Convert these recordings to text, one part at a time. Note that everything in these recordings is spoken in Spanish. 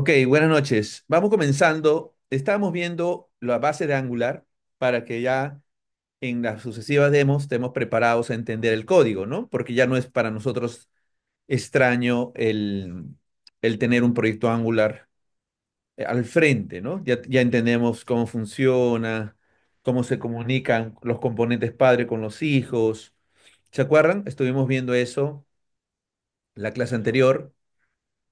Ok, buenas noches. Vamos comenzando. Estábamos viendo la base de Angular para que ya en las sucesivas demos estemos preparados a entender el código, ¿no? Porque ya no es para nosotros extraño el, tener un proyecto Angular eh, al frente, ¿no? Ya, ya entendemos cómo funciona, cómo se comunican los componentes padre con los hijos. ¿Se acuerdan? Estuvimos viendo eso la clase anterior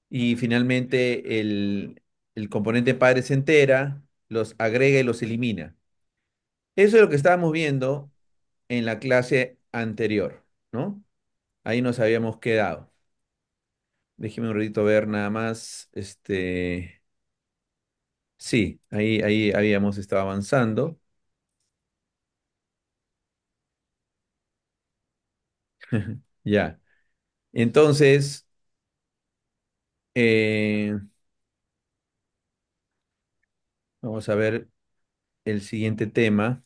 y finalmente el, componente padre se entera, los agrega y los elimina. Eso es lo que estábamos viendo en la clase anterior, ¿no? Ahí nos habíamos quedado. Déjeme un ratito ver nada más. Este. Sí, ahí, ahí habíamos estado avanzando. ya. Entonces, eh, vamos a ver el siguiente tema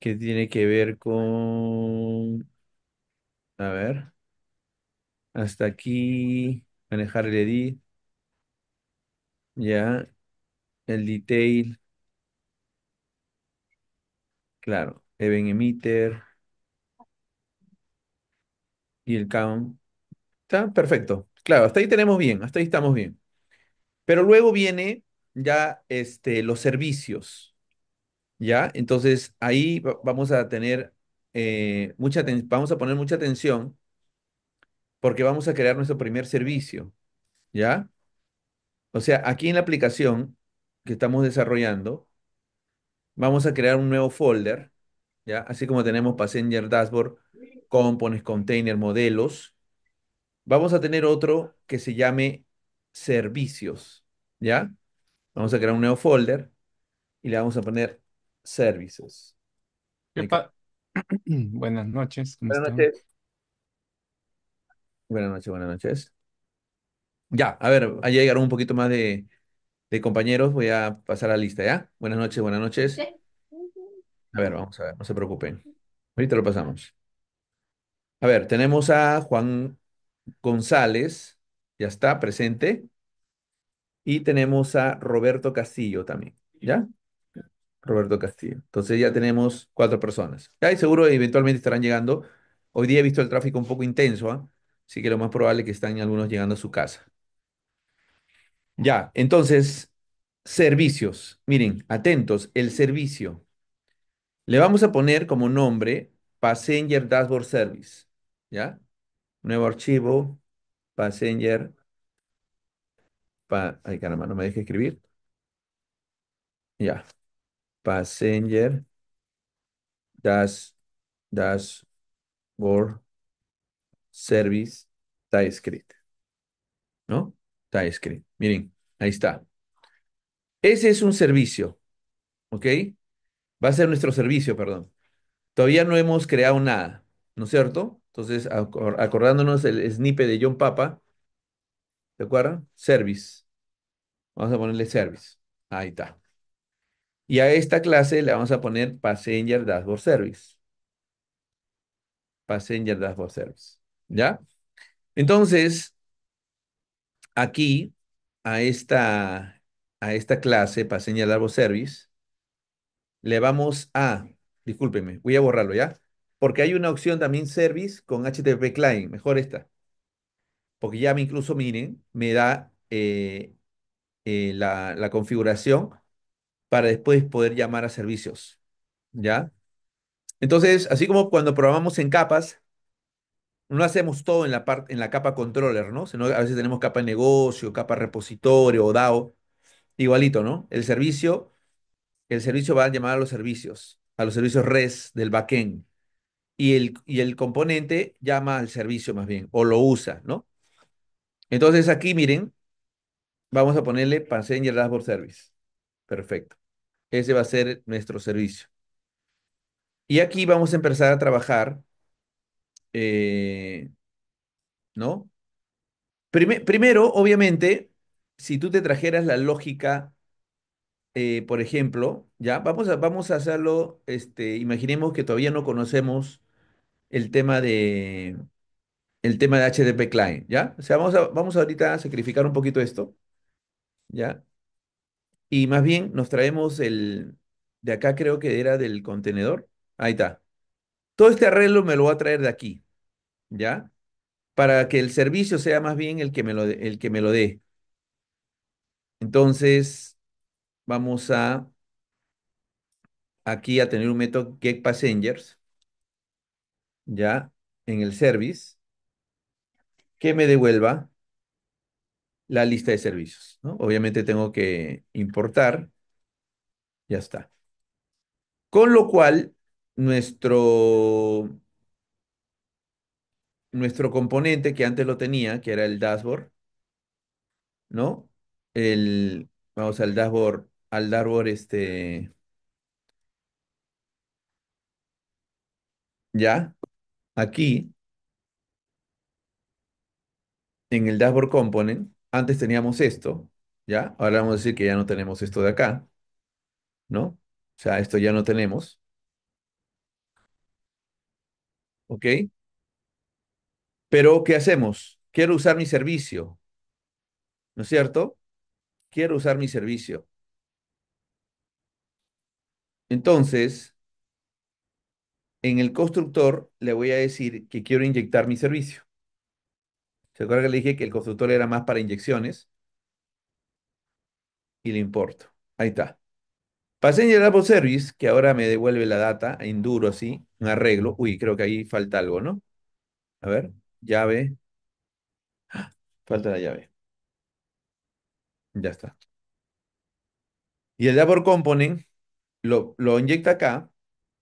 que tiene que ver con, a ver, hasta aquí, manejar el edit, ya, el detail, claro, event emitter y el count. Está perfecto. Claro, hasta ahí tenemos bien, hasta ahí estamos bien. Pero luego viene ya este, los servicios, ¿ya? Entonces ahí vamos a tener eh, mucha, vamos a poner mucha atención porque vamos a crear nuestro primer servicio, ¿ya? O sea, aquí en la aplicación que estamos desarrollando, vamos a crear un nuevo folder, ¿ya? Así como tenemos Passenger Dashboard, Components, Container, Modelos, Vamos a tener otro que se llame servicios, ¿ya? Vamos a crear un nuevo folder y le vamos a poner services. buenas noches. buenas noches. Buenas noches, buenas noches. Ya, a ver, ahí llegaron un poquito más de, compañeros. Voy a pasar a la lista, ¿ya? Buenas noches, buenas noches. A ver, vamos a ver, no se preocupen. Ahorita lo pasamos. A ver, tenemos a Juan González, ya está presente. Y tenemos a Roberto Castillo también, ¿ya? Roberto Castillo. Entonces ya tenemos cuatro personas. Ya, seguro eventualmente estarán llegando. Hoy día he visto el tráfico un poco intenso, ¿ah? así que lo más probable es que están algunos llegando a su casa. Ya, entonces, servicios. Miren, atentos, el servicio. Le vamos a poner como nombre Passenger Dashboard Service, ¿ya? nuevo archivo, Passenger, pa, ay caramba, no me deje escribir. Ya, Passenger, Das, das, Word. service, escrito. ¿no? escrito. miren, ahí está. Ese es un servicio, ¿ok? Va a ser nuestro servicio, perdón. Todavía no hemos creado nada, ¿no es cierto? Entonces, acordándonos el snipe de John Papa, ¿se acuerdan? Service. Vamos a ponerle service. Ahí está. Y a esta clase le vamos a poner Passenger Dashboard Service. Passenger Dashboard Service. ¿Ya? Entonces, aquí, a esta, a esta clase, Passenger Dashboard Service, le vamos a, discúlpeme, voy a borrarlo, ¿ya? Porque hay una opción también service con HTTP Client, mejor esta. Porque ya me incluso, miren, me da eh, eh, la, configuración para después poder llamar a servicios. ¿Ya? Entonces, así como cuando programamos en capas, no hacemos todo en la, en la capa controller, ¿no? Sino a veces tenemos capa de negocio, capa repositorio o DAO. Igualito, ¿no? El servicio, el servicio va a llamar a los servicios, a los servicios RES del backend y el, componente llama al servicio más bien, o lo usa, ¿no? Entonces aquí, miren, vamos a ponerle Passenger Raspberry Service. Perfecto. Ese va a ser nuestro servicio. Y aquí vamos a empezar a trabajar, eh, ¿no? primero, obviamente, si tú te trajeras la lógica, eh, por ejemplo, ya, vamos a, vamos a hacerlo, este, imaginemos que todavía no conocemos el tema de, el tema de HDP Client, ¿ya? O sea, vamos, a, ahorita a sacrificar un poquito esto, ¿ya? Y más bien nos traemos el, de acá creo que era del contenedor, ahí está. Todo este arreglo me lo voy a traer de aquí, ¿ya? Para que el servicio sea más bien el que me lo, el que me lo dé. Entonces, vamos a aquí a tener un método get passengers ya en el service que me devuelva la lista de servicios. ¿no? Obviamente tengo que importar. Ya está. Con lo cual, nuestro, nuestro componente que antes lo tenía, que era el dashboard, ¿no? El, vamos al dashboard, al dashboard este... Ya, Aquí, en el dashboard component, antes teníamos esto, ¿ya? Ahora vamos a decir que ya no tenemos esto de acá, ¿no? O sea, esto ya no tenemos. ¿Ok? Pero, ¿qué hacemos? Quiero usar mi servicio, ¿no es cierto? Quiero usar mi servicio. Entonces, en el constructor le voy a decir que quiero inyectar mi servicio. ¿Se acuerdan que le dije que el constructor era más para inyecciones? Y le importo. Ahí está. el Apple Service, que ahora me devuelve la data, en duro así, un arreglo. Uy, creo que ahí falta algo, ¿no? A ver, llave. Falta la llave. Ya está. Y el DAPO Component lo, lo inyecta acá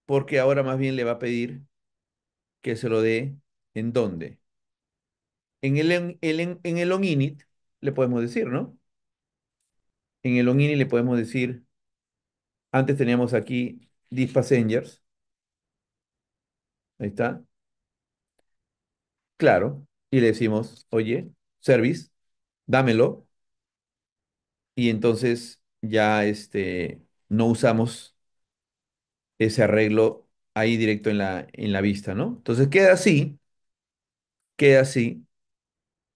porque ahora más bien le va a pedir que se lo dé en dónde. En el, en, el init le podemos decir, ¿no? En el long init le podemos decir, antes teníamos aquí these passengers. Ahí está. Claro. Y le decimos, oye, service, dámelo. Y entonces ya este, no usamos ese arreglo ahí directo en la, en la vista, ¿no? Entonces queda así, queda así.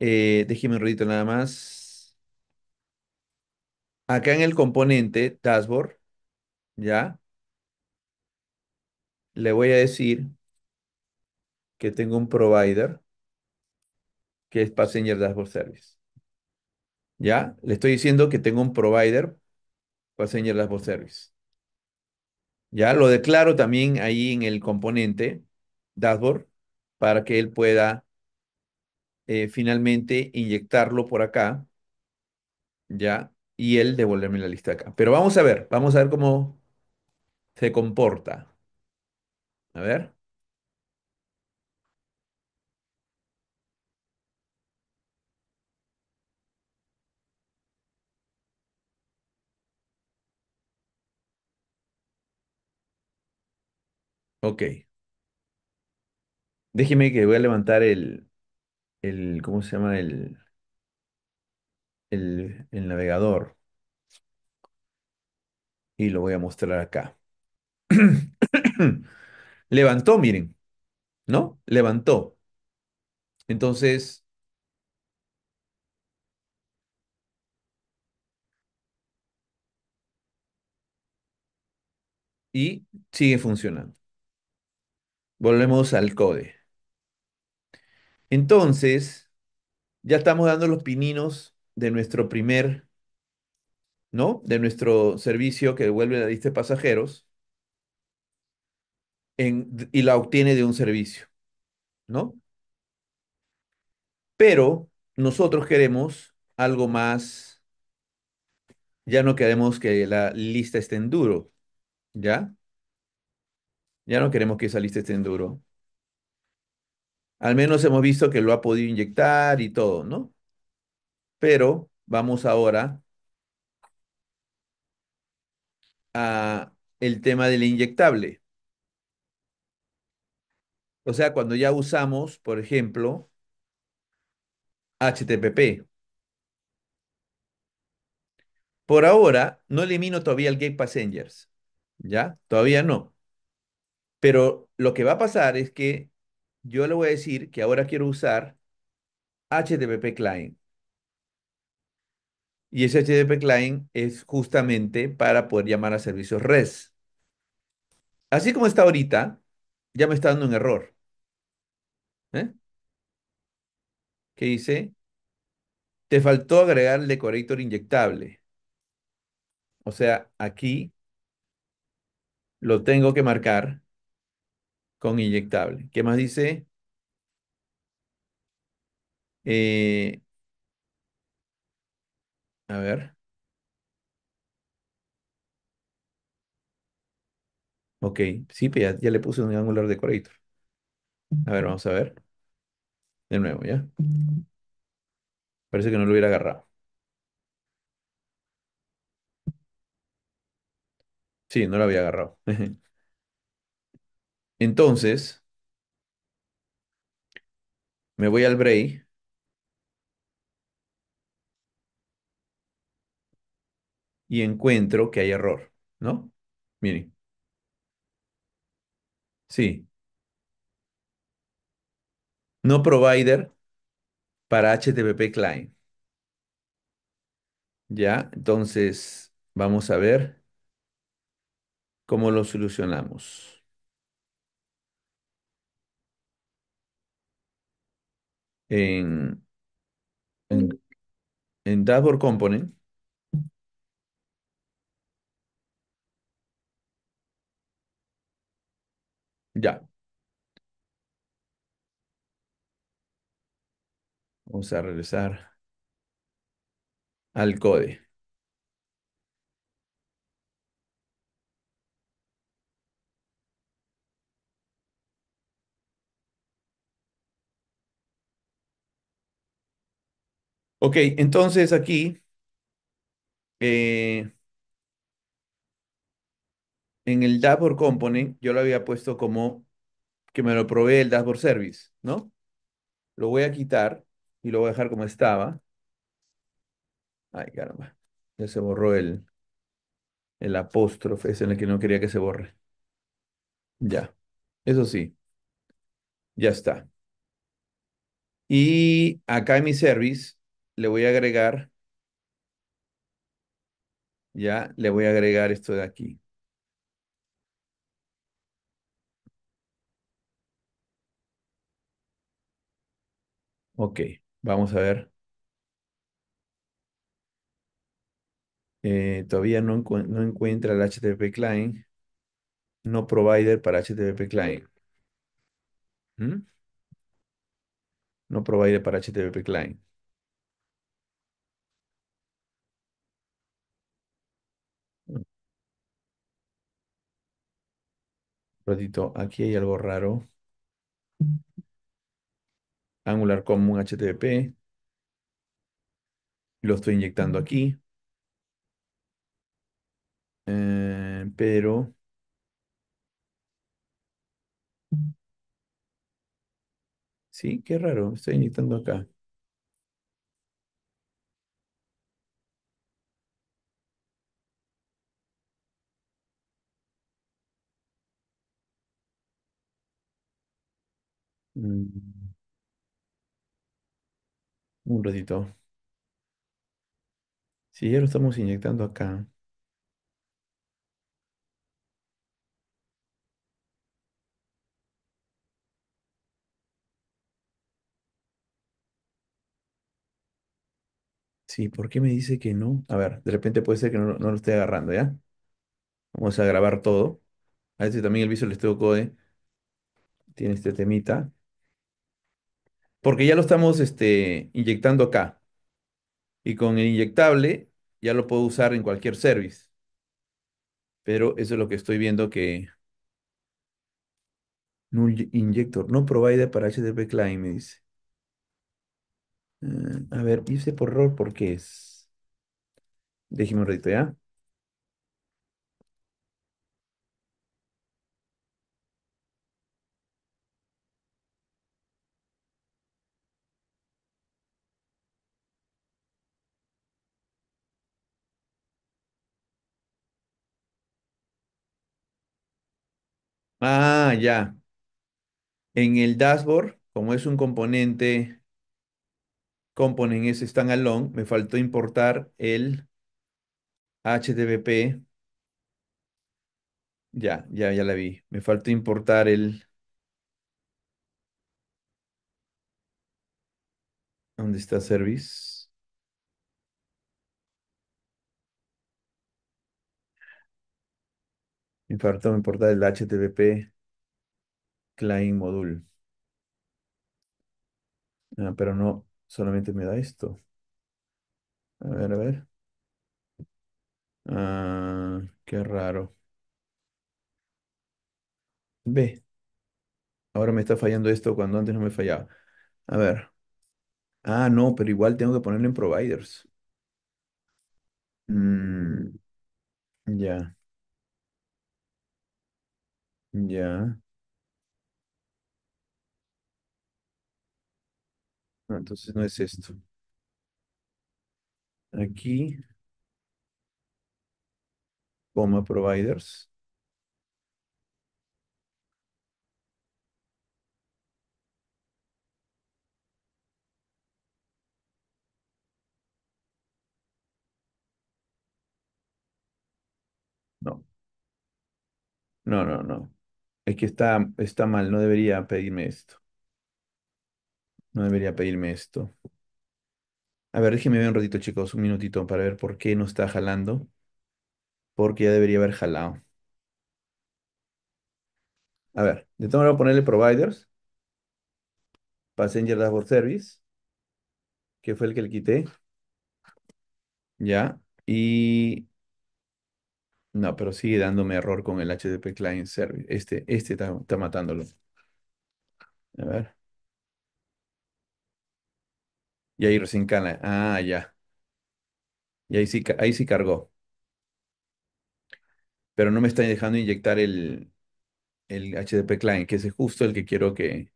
Eh, déjeme un ratito nada más. Acá en el componente dashboard, ¿ya? Le voy a decir que tengo un provider que es Passenger Dashboard Service. ¿Ya? Le estoy diciendo que tengo un provider Passenger Dashboard Service. Ya lo declaro también ahí en el componente dashboard para que él pueda eh, finalmente inyectarlo por acá. Ya, y él devolverme la lista acá. Pero vamos a ver, vamos a ver cómo se comporta. A ver. Ok. Déjeme que voy a levantar el, ¿cómo se llama? el, el navegador y lo voy a mostrar acá. Levantó, miren, ¿no? Levantó. Entonces, y sigue funcionando. Volvemos al code. Entonces, ya estamos dando los pininos de nuestro primer, ¿no? De nuestro servicio que devuelve la lista de pasajeros y la obtiene de un servicio, ¿no? Pero nosotros queremos algo más, ya no queremos que la lista esté en duro, ¿ya? Ya no queremos que esa lista esté en duro. Al menos hemos visto que lo ha podido inyectar y todo, ¿no? Pero vamos ahora a el tema del inyectable. O sea, cuando ya usamos, por ejemplo, HTTP. Por ahora, no elimino todavía el Gate Passengers. ¿Ya? Todavía no. Pero lo que va a pasar es que yo le voy a decir que ahora quiero usar HTTP Client. Y ese HTTP Client es justamente para poder llamar a servicios REST. Así como está ahorita, ya me está dando un error. ¿Eh? ¿Qué dice? Te faltó agregar el decorator inyectable. O sea, aquí lo tengo que marcar con inyectable. ¿Qué más dice? Eh, a ver. Ok, sí, pues ya, ya le puse un angular decorator. A ver, vamos a ver. De nuevo, ¿ya? Parece que no lo hubiera agarrado. Sí, no lo había agarrado. Entonces, me voy al break. Y encuentro que hay error, ¿no? Miren. Sí. No provider para HTTP client. Ya, entonces vamos a ver cómo lo solucionamos. en, en, Component, ya, vamos a regresar al code. Ok, entonces aquí, eh, en el dashboard component, yo lo había puesto como que me lo provee el dashboard service, ¿no? Lo voy a quitar y lo voy a dejar como estaba. Ay, caramba, ya se borró el, el apóstrofe, es en el que no quería que se borre. Ya, eso sí, ya está. Y acá en mi service, le voy a agregar, ya le voy a agregar esto de aquí. Ok, vamos a ver. Eh, todavía no, encuentra el HTTP client, no provider para HTTP client. ¿Mm? No provider para HTTP client. ratito, aquí hay algo raro. Angular Common HTTP. Lo estoy inyectando aquí. Eh, pero... Sí, qué raro, estoy inyectando acá. Mm, un ratito. Si ya lo estamos inyectando acá. Sí, ¿por qué me dice que no? A ver, de repente puede ser que no, lo esté agarrando, ¿ya? Vamos a grabar todo. A ver este si también el Visual Studio Code tiene este temita porque ya lo estamos este, inyectando acá. Y con el inyectable ya lo puedo usar en cualquier service. Pero eso es lo que estoy viendo que... Null injector, no provider para HTTP client, me dice. Eh, a ver, hice por error, porque es? Déjeme un ratito, ¿ya? Ah, ya. En el dashboard, como es un componente, component es standalone, me faltó importar el HTTP. Ya, ya, ya la vi. Me faltó importar el... ¿Dónde está service? Infarto me importar el HTTP client module. Ah, pero no, solamente me da esto. A ver, a ver. Ah, qué raro. B. Ahora me está fallando esto cuando antes no me fallaba. A ver. Ah, no, pero igual tengo que ponerlo en providers. Mm, ya. Ya. entonces no es esto. Aquí, coma providers. No, no, no, no es que está, está mal, no debería pedirme esto. No debería pedirme esto. A ver, déjenme ver un ratito, chicos, un minutito para ver por qué no está jalando. Porque ya debería haber jalado. A ver, de todas a ponerle providers. Passenger Dashboard Service. Que fue el que le quité. Ya. Y no, pero sigue dándome error con el HTTP Client Service. Este, este está, matándolo. A ver. Y ahí recién cala. Ah, ya. Y ahí sí, ahí sí cargó. Pero no me está dejando inyectar el, el HTTP client, que es justo el que quiero que,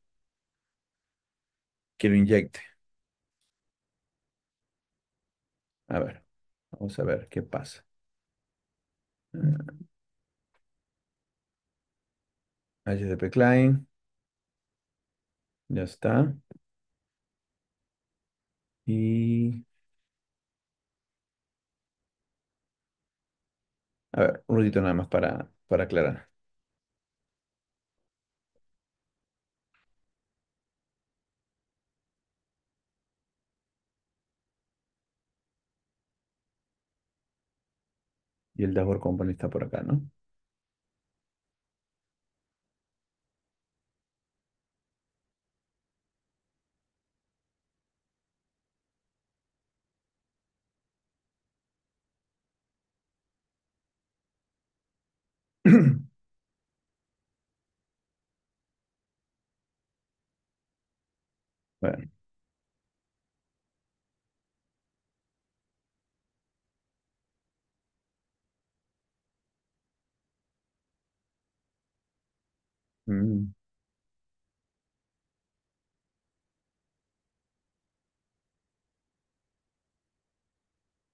que lo inyecte. A ver, vamos a ver qué pasa. Ah, H HTTP client. Ya está. Y... A ver, un ratito nada más para aclarar. Y el dashboard company está por acá, ¿no? Mm.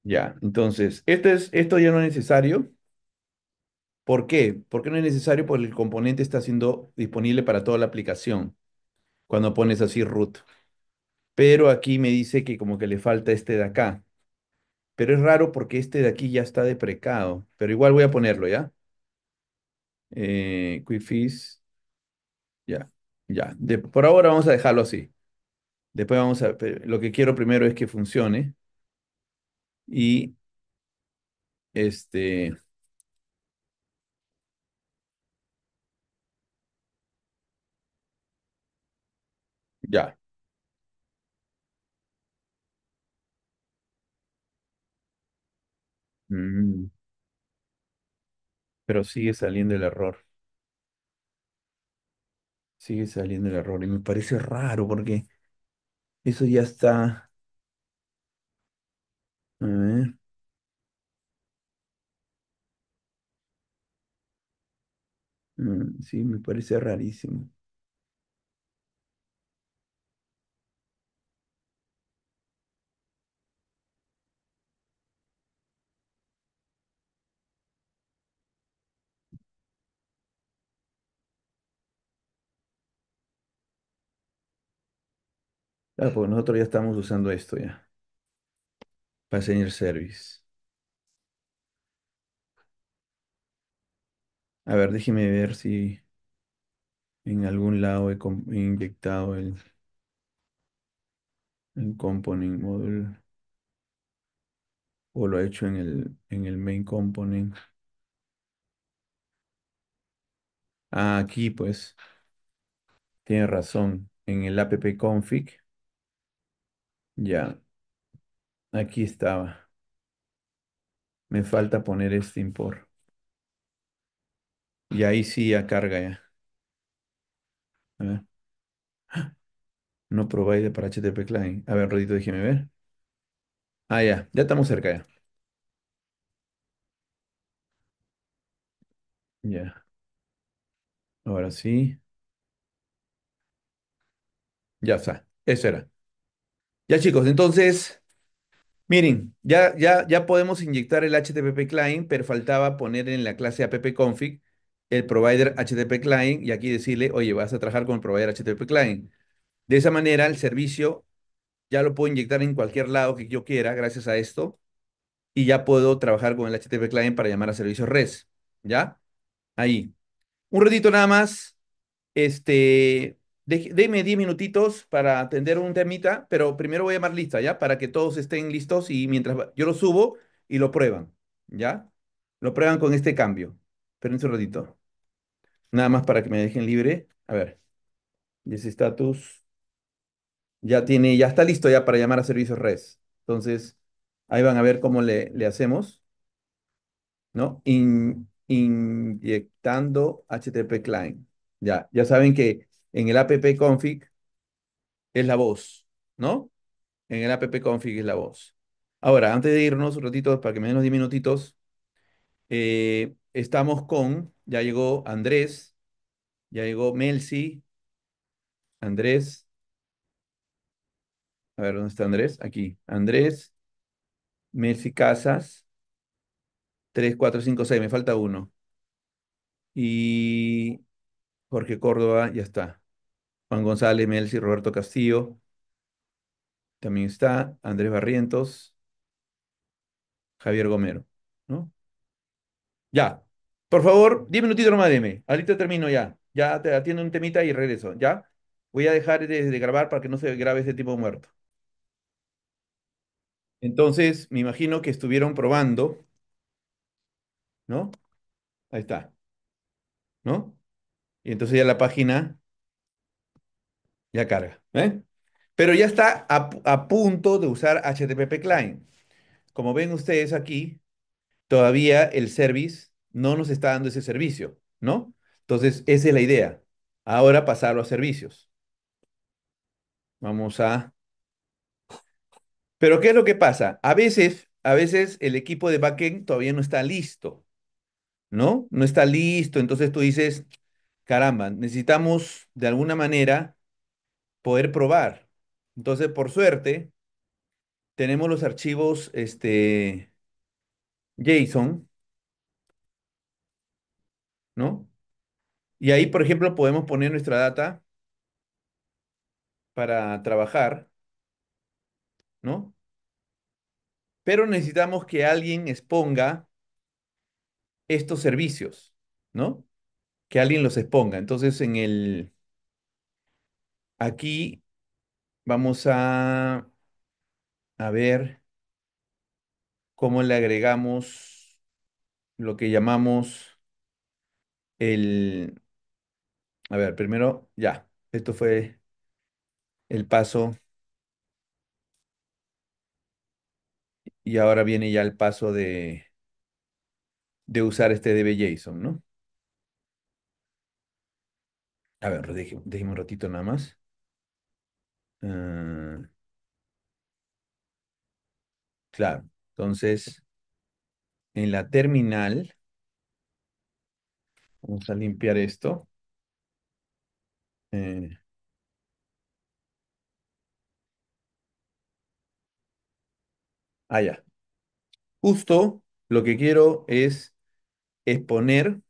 Ya, entonces, este es, esto ya no es necesario. ¿Por qué? porque no es necesario? Porque el componente está siendo disponible para toda la aplicación cuando pones así root. Pero aquí me dice que como que le falta este de acá. Pero es raro porque este de aquí ya está deprecado. Pero igual voy a ponerlo, ¿ya? Eh, ya, ya. por ahora vamos a dejarlo así. Después vamos a... Lo que quiero primero es que funcione. Y... Este... Ya. Mm. pero sigue saliendo el error. Sigue saliendo el error y me parece raro porque eso ya está. A ver. Mm, sí, me parece rarísimo. Ah, porque nosotros ya estamos usando esto ya. Passenger Service. A ver, déjeme ver si en algún lado he, inyectado el, component module o lo he hecho en el, en el main component. Ah, aquí pues tiene razón. En el app config ya, aquí estaba. Me falta poner este import. Y ahí sí ya carga ya. A ver. ¡Ah! No provide para HTTP client. A ver, un ratito, déjeme ver. Ah, ya. Ya estamos cerca ya. Ya. Ahora sí. Ya está. Eso era. Ya chicos, entonces, miren, ya, ya, ya podemos inyectar el HTTP client, pero faltaba poner en la clase app-config el provider HTTP client y aquí decirle, oye, vas a trabajar con el provider HTTP client. De esa manera, el servicio ya lo puedo inyectar en cualquier lado que yo quiera gracias a esto y ya puedo trabajar con el HTTP client para llamar a servicios RES. ¿ya? Ahí. Un ratito nada más. Este, deme 10 minutitos para atender un temita, pero primero voy a llamar lista, ¿ya? Para que todos estén listos y mientras yo lo subo y lo prueban, ¿ya? Lo prueban con este cambio. Esperen un ratito. Nada más para que me dejen libre. A ver. Y ese status ya tiene, ya está listo ya para llamar a servicios res. Entonces, ahí van a ver cómo le, hacemos. ¿No? inyectando HTTP client. Ya, ya saben que en el app-config es la voz, ¿no? En el app-config es la voz. Ahora, antes de irnos un ratito, para que me den los 10 minutitos, eh, estamos con, ya llegó Andrés, ya llegó Melsi, Andrés. A ver, ¿dónde está Andrés? Aquí. Andrés, Melsi Casas, 3, 4, 5, 6, me falta uno. Y Jorge Córdoba, ya está. Juan González, Melsi, Roberto Castillo. También está Andrés Barrientos, Javier Gomero, ¿no? Ya. Por favor, 10 minutitos nomás mí. Ahorita termino ya. Ya te atiendo un temita y regreso, ¿ya? Voy a dejar de, grabar para que no se grabe este tipo muerto. Entonces, me imagino que estuvieron probando, ¿no? Ahí está, ¿no? Y entonces ya la página ya carga. ¿eh? Pero ya está a, a, punto de usar HTTP Client. Como ven ustedes aquí, todavía el service no nos está dando ese servicio, ¿no? Entonces, esa es la idea. Ahora pasarlo a servicios. Vamos a... Pero ¿qué es lo que pasa? A veces, a veces el equipo de backend todavía no está listo, ¿no? No está listo. Entonces tú dices, caramba, necesitamos de alguna manera poder probar. Entonces, por suerte, tenemos los archivos este, JSON, ¿no? Y ahí, por ejemplo, podemos poner nuestra data para trabajar, ¿no? Pero necesitamos que alguien exponga estos servicios, ¿no? Que alguien los exponga. Entonces, en el, Aquí vamos a, a ver cómo le agregamos lo que llamamos el... A ver, primero, ya, esto fue el paso. Y ahora viene ya el paso de, usar este DBJSON, ¿no? A ver, déjeme un ratito nada más. Ah, claro, entonces en la terminal, vamos a limpiar esto. Eh, ah, ya. Justo lo que quiero es exponer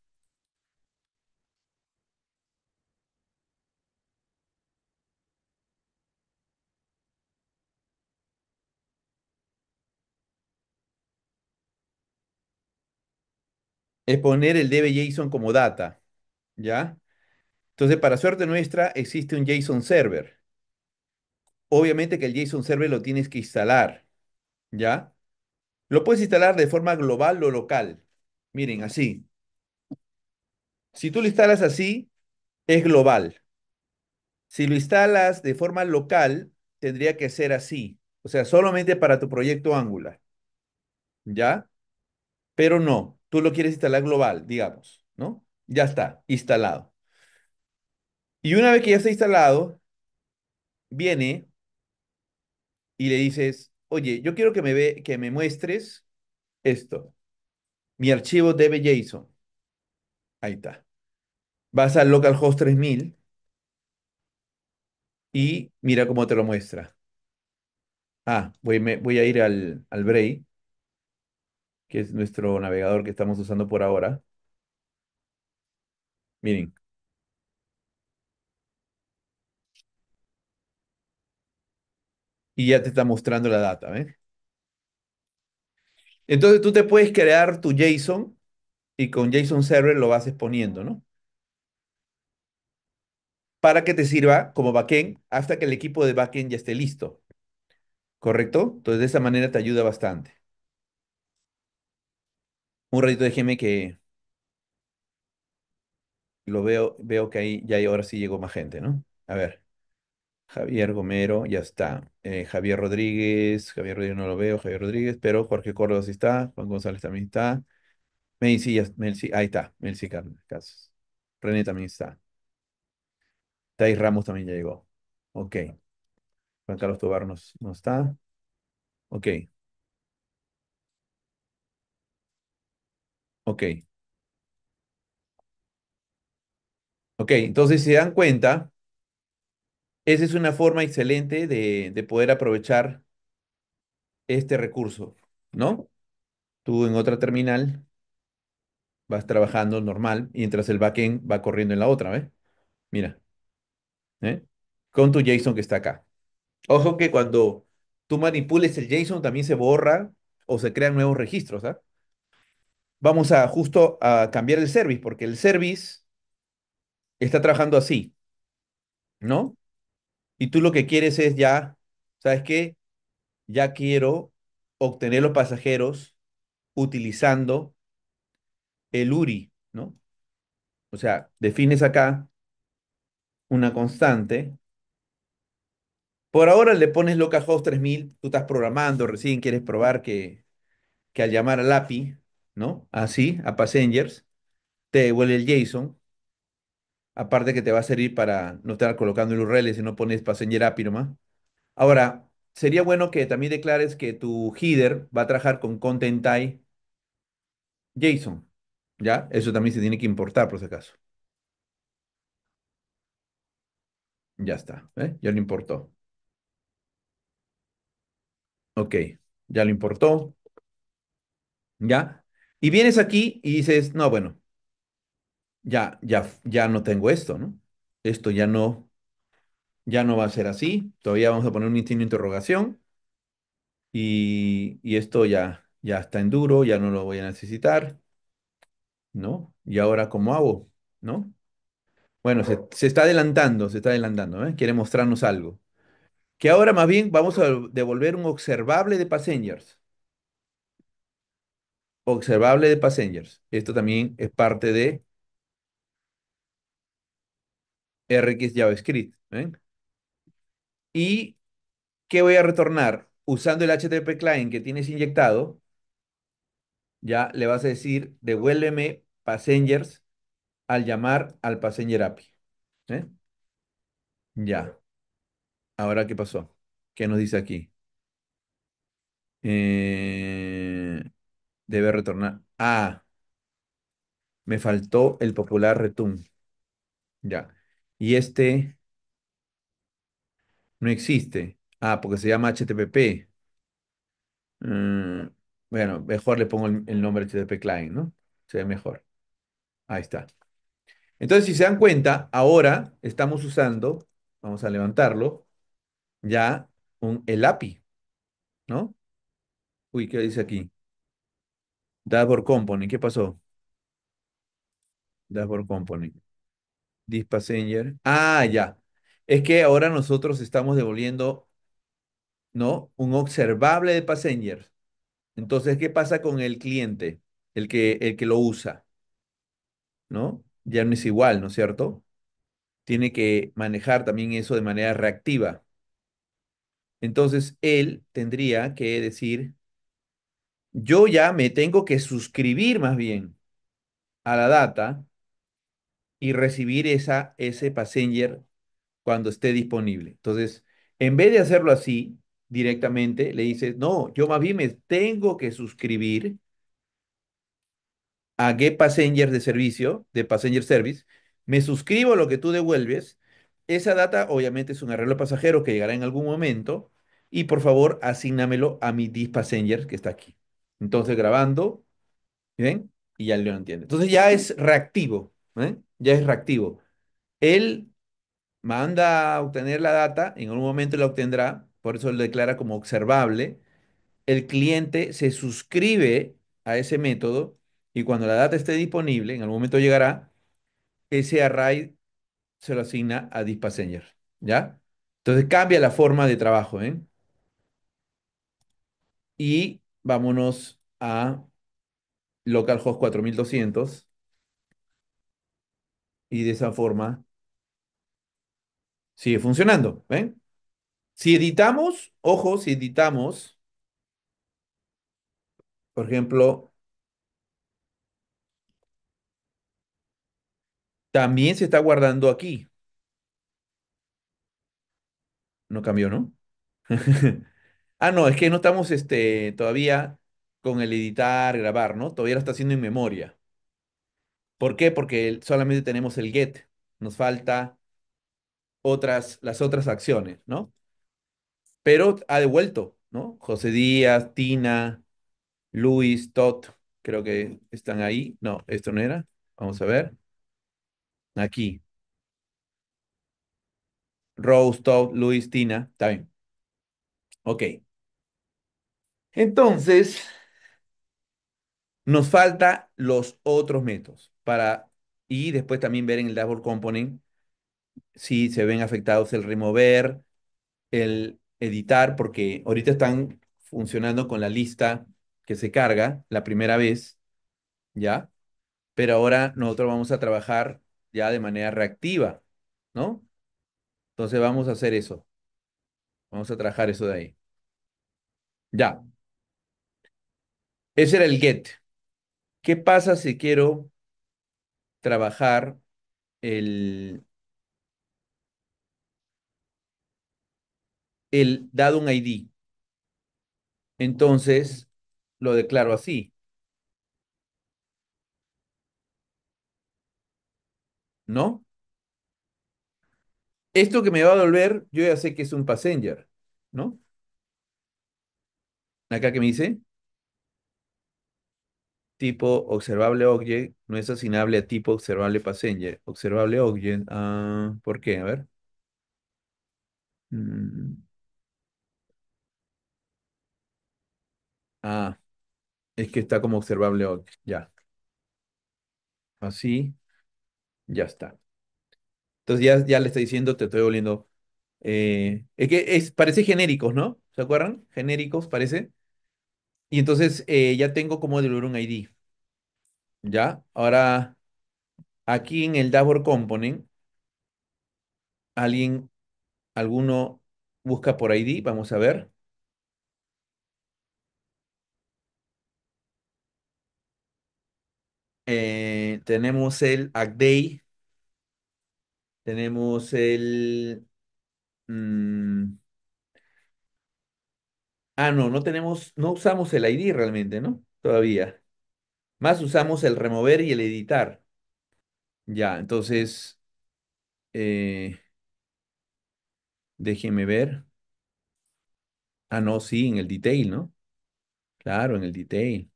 es poner el JSON como data, ¿ya? Entonces, para suerte nuestra, existe un JSON server. Obviamente que el JSON server lo tienes que instalar, ¿ya? Lo puedes instalar de forma global o local. Miren, así. Si tú lo instalas así, es global. Si lo instalas de forma local, tendría que ser así. O sea, solamente para tu proyecto Angular. ¿Ya? Pero no. Tú lo quieres instalar global, digamos, ¿no? Ya está, instalado. Y una vez que ya está instalado, viene y le dices, oye, yo quiero que me, ve, que me muestres esto. Mi archivo DB.json. Ahí está. Vas al localhost 3000 y mira cómo te lo muestra. Ah, voy, a ir al, al break que es nuestro navegador que estamos usando por ahora. Miren. Y ya te está mostrando la data, Entonces tú te puedes crear tu JSON y con JSON Server lo vas exponiendo, ¿no? Para que te sirva como backend hasta que el equipo de backend ya esté listo. ¿Correcto? Entonces de esa manera te ayuda bastante. Un ratito déjeme que lo veo, veo que ahí ya ahora sí llegó más gente, ¿no? A ver. Javier Gomero, ya está. Eh, Javier Rodríguez, Javier Rodríguez no lo veo, Javier Rodríguez, pero Jorge Córdoba sí está, Juan González también está. Melci, ahí está, Melci René también está. Tais Ramos también ya llegó. Ok. Juan Carlos Tobar no está. Ok, Ok. Ok, entonces si se dan cuenta, esa es una forma excelente de, poder aprovechar este recurso, ¿no? Tú en otra terminal vas trabajando normal mientras el backend va corriendo en la otra, ¿eh? Mira, ¿eh? con tu JSON que está acá. Ojo que cuando tú manipules el JSON también se borra o se crean nuevos registros, ¿ah? vamos a justo a cambiar el service, porque el service está trabajando así, ¿no? Y tú lo que quieres es ya, ¿sabes qué? Ya quiero obtener los pasajeros utilizando el URI, ¿no? O sea, defines acá una constante. Por ahora le pones localhost 3000, tú estás programando, recién quieres probar que, que al llamar al API ¿no? Así, a Passengers, te devuelve el JSON, aparte que te va a servir para no estar colocando el URL si no pones Passenger API nomás. Ahora, sería bueno que también declares que tu header va a trabajar con content type JSON, ¿ya? Eso también se tiene que importar por si acaso. Ya está, ¿eh? Ya lo importó. Ok, ya lo importó. ¿Ya? Y vienes aquí y dices, no, bueno, ya, ya, ya no tengo esto, ¿no? Esto ya no, ya no va a ser así. Todavía vamos a poner un instinto de interrogación. Y, y, esto ya, ya está en duro, ya no lo voy a necesitar, ¿no? ¿Y ahora cómo hago? ¿No? Bueno, se, se está adelantando, se está adelantando, ¿eh? Quiere mostrarnos algo. Que ahora más bien vamos a devolver un observable de passengers observable de passengers. Esto también es parte de RX JavaScript. ¿Y qué voy a retornar? Usando el HTTP client que tienes inyectado, ya le vas a decir, devuélveme passengers al llamar al passenger API. Ya. Ahora, ¿qué pasó? ¿Qué nos dice aquí? Eh debe retornar. Ah, me faltó el popular return. Ya. Y este no existe. Ah, porque se llama HTTP. Mm, bueno, mejor le pongo el, nombre HTTP client, ¿no? Se ve mejor. Ahí está. Entonces, si se dan cuenta, ahora estamos usando, vamos a levantarlo, ya un, el API, ¿no? Uy, ¿qué dice aquí? Dashboard Company, ¿qué pasó? Dashboard Company. This passenger. Ah, ya. Es que ahora nosotros estamos devolviendo, ¿no? Un observable de passengers. Entonces, ¿qué pasa con el cliente? El que, el que lo usa, ¿no? Ya no es igual, ¿no es cierto? Tiene que manejar también eso de manera reactiva. Entonces, él tendría que decir, yo ya me tengo que suscribir más bien a la data y recibir esa, ese passenger cuando esté disponible. Entonces, en vez de hacerlo así directamente, le dices, no, yo más bien me tengo que suscribir a Get Passenger de servicio, de Passenger Service, me suscribo a lo que tú devuelves, esa data obviamente es un arreglo pasajero que llegará en algún momento, y por favor, asignámelo a mi passenger que está aquí. Entonces grabando, ¿ven? Y ya lo entiende. Entonces ya es reactivo, ¿ven? ¿eh? Ya es reactivo. Él manda a obtener la data, en algún momento la obtendrá, por eso lo declara como observable. El cliente se suscribe a ese método y cuando la data esté disponible, en algún momento llegará, ese array se lo asigna a dispassenger, ¿ya? Entonces cambia la forma de trabajo, ¿eh? Y vámonos a localhost 4200 y de esa forma sigue funcionando, ¿ven? Si editamos, ojo, si editamos, por ejemplo, también se está guardando aquí. No cambió, ¿no? Ah, no, es que no estamos este, todavía con el editar, grabar, ¿no? Todavía lo está haciendo en memoria. ¿Por qué? Porque solamente tenemos el get. Nos falta otras, las otras acciones, ¿no? Pero ha devuelto, ¿no? José Díaz, Tina, Luis, Todd, creo que están ahí. No, esto no era. Vamos a ver. Aquí. Rose, Todd, Luis, Tina. Está bien. Ok. Entonces, nos falta los otros métodos para, y después también ver en el dashboard component si se ven afectados el remover, el editar, porque ahorita están funcionando con la lista que se carga la primera vez, ¿ya? Pero ahora nosotros vamos a trabajar ya de manera reactiva, ¿no? Entonces vamos a hacer eso. Vamos a trabajar eso de ahí. Ya. Ese era el get. ¿Qué pasa si quiero trabajar el, el dado un ID? Entonces lo declaro así. ¿No? Esto que me va a devolver, yo ya sé que es un passenger, ¿no? Acá que me dice tipo observable object no es asignable a tipo observable passenger. Observable object, ah, ¿por qué? A ver. Mm. Ah, es que está como observable object, ya. Así, ya está. Entonces ya, ya le estoy diciendo, te estoy volviendo. Eh, es que es, parece genéricos, ¿no? ¿Se acuerdan? Genéricos, parece. Y entonces eh, ya tengo cómo devolver un ID. ¿Ya? Ahora, aquí en el dashboard component, alguien, alguno busca por ID, vamos a ver. Eh, tenemos el update tenemos el mm, Ah, no, no tenemos, no usamos el ID realmente, ¿no? Todavía. Más usamos el remover y el editar. Ya, entonces, eh, déjeme ver. Ah, no, sí, en el detail, ¿no? Claro, en el detail.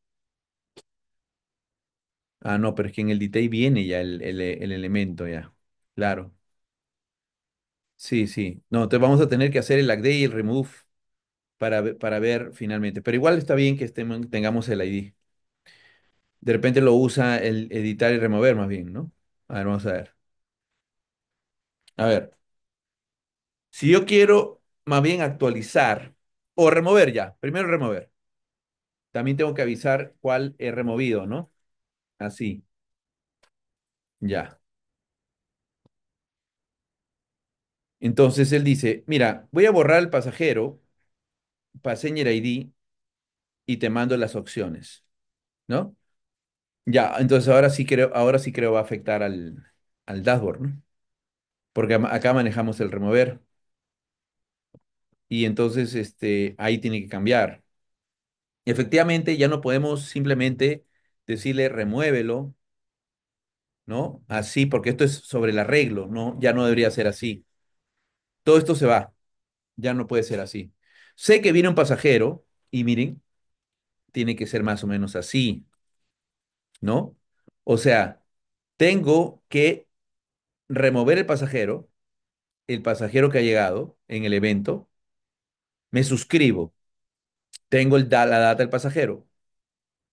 Ah, no, pero es que en el detail viene ya el, el, elemento, ya. Claro. Sí, sí. No, entonces vamos a tener que hacer el update y el remove para, ver finalmente. Pero igual está bien que estemos, tengamos el ID. De repente lo usa el editar y remover más bien, ¿no? A ver, vamos a ver. A ver. Si yo quiero más bien actualizar o remover ya, primero remover. También tengo que avisar cuál he removido, ¿no? Así. Ya. Entonces él dice, mira, voy a borrar el pasajero Passenger ID y te mando las opciones, ¿no? Ya, entonces ahora sí creo, ahora sí creo va a afectar al, dashboard, ¿no? Porque acá manejamos el remover. Y entonces este, ahí tiene que cambiar. Efectivamente, ya no podemos simplemente decirle remuévelo, ¿no? Así, porque esto es sobre el arreglo, ¿no? Ya no debería ser así. Todo esto se va. Ya no puede ser así. Sé que viene un pasajero y miren, tiene que ser más o menos así, ¿no? O sea, tengo que remover el pasajero, el pasajero que ha llegado en el evento, me suscribo, tengo el, la data del pasajero,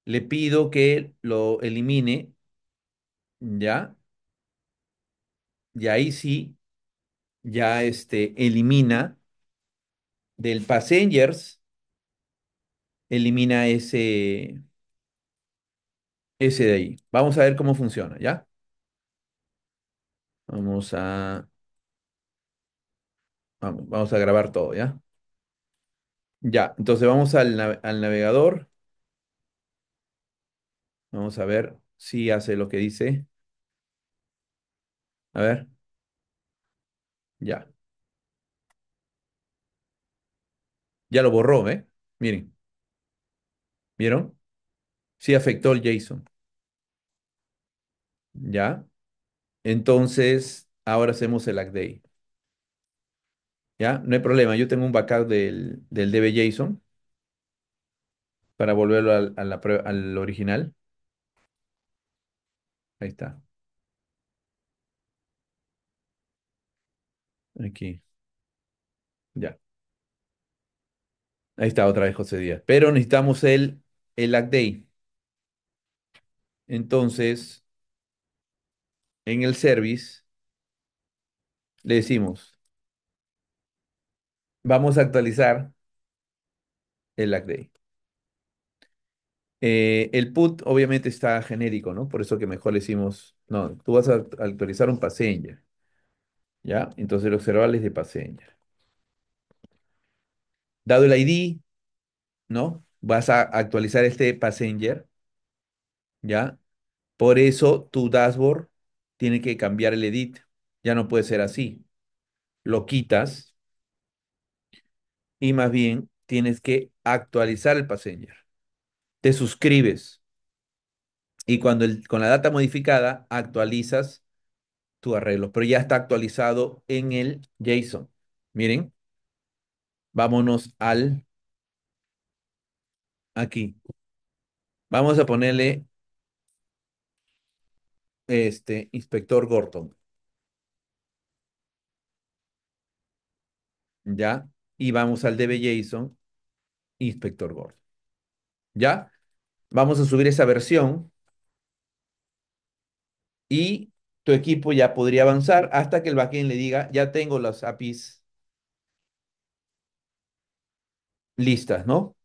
le pido que lo elimine, ¿ya? Y ahí sí, ya este, elimina del Passengers elimina ese, ese de ahí. Vamos a ver cómo funciona, ¿ya? Vamos a... Vamos, a grabar todo, ¿ya? Ya, entonces vamos al navegador. Vamos a ver si hace lo que dice. A ver. Ya. Ya lo borró, ¿eh? Miren. ¿Vieron? Sí afectó el JSON. ¿Ya? Entonces, ahora hacemos el update. ¿Ya? No hay problema. Yo tengo un backup del, del JSON para volverlo al original. Ahí está. Aquí. Ya. Ahí está otra vez José Díaz. Pero necesitamos el, el day. Entonces, en el service, le decimos, vamos a actualizar el act day. Eh, el put obviamente está genérico, ¿no? Por eso que mejor le decimos, no, tú vas a actualizar un passenger. ¿Ya? Entonces el observable es de passenger. Dado el ID, ¿no? Vas a actualizar este passenger, ¿ya? Por eso tu dashboard tiene que cambiar el edit. Ya no puede ser así. Lo quitas y más bien tienes que actualizar el passenger. Te suscribes y cuando con la data modificada actualizas tu arreglo, pero ya está actualizado en el JSON. Miren, Vámonos al aquí. Vamos a ponerle este inspector Gorton. ¿Ya? Y vamos al DB JSON, inspector Gorton. ¿Ya? Vamos a subir esa versión y tu equipo ya podría avanzar hasta que el backend le diga, ya tengo las APIs listas, ¿no?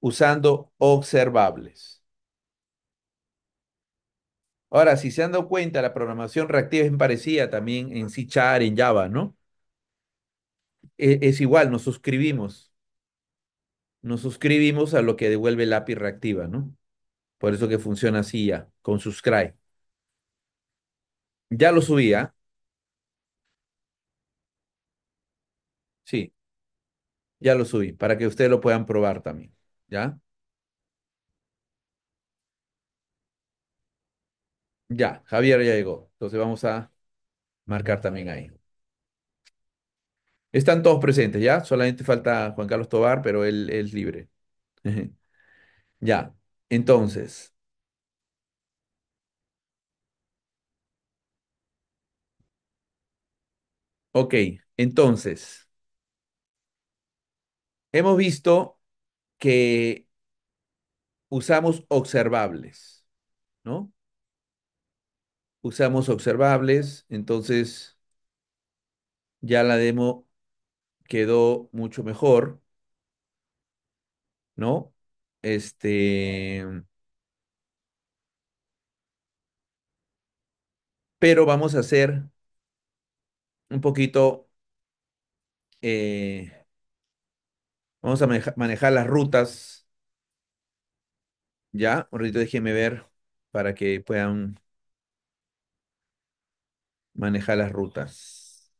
Usando observables. Ahora, si se han dado cuenta, la programación reactiva es parecida también en C en Java, ¿no? E, es, igual, nos suscribimos. Nos suscribimos a lo que devuelve el API reactiva, ¿no? Por eso que funciona así ya, con subscribe. Ya lo subía. ¿ah? Sí, ya lo subí para que ustedes lo puedan probar también. ¿Ya? Ya, Javier ya llegó. Entonces vamos a marcar también ahí. Están todos presentes, ¿ya? Solamente falta Juan Carlos Tobar, pero él es libre. ya, entonces. Ok, entonces. Hemos visto que usamos observables, ¿no? Usamos observables, entonces ya la demo quedó mucho mejor, ¿no? Este... Pero vamos a hacer un poquito eh, Vamos a manejar las rutas. Ya, un ratito déjenme ver para que puedan manejar las rutas.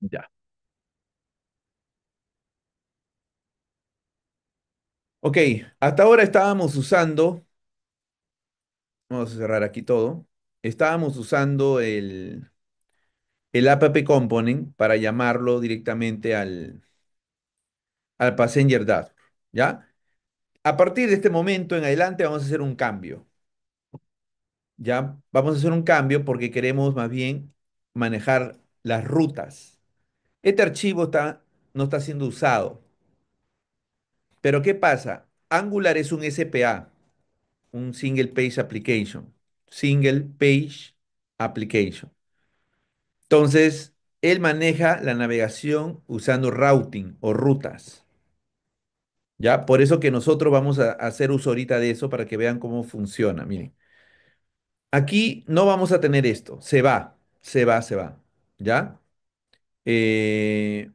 Ya. Ok, hasta ahora estábamos usando Vamos a cerrar aquí todo. Estábamos usando el, el app component para llamarlo directamente al, al passenger data, ¿ya? A partir de este momento en adelante vamos a hacer un cambio. Ya vamos a hacer un cambio porque queremos más bien manejar las rutas. Este archivo está, no está siendo usado. Pero ¿qué pasa? Angular es un SPA un single page application. Single page application. Entonces, él maneja la navegación usando routing o rutas. ¿Ya? Por eso que nosotros vamos a hacer uso ahorita de eso para que vean cómo funciona. Miren, aquí no vamos a tener esto. Se va, se va, se va. ¿Ya? Eh,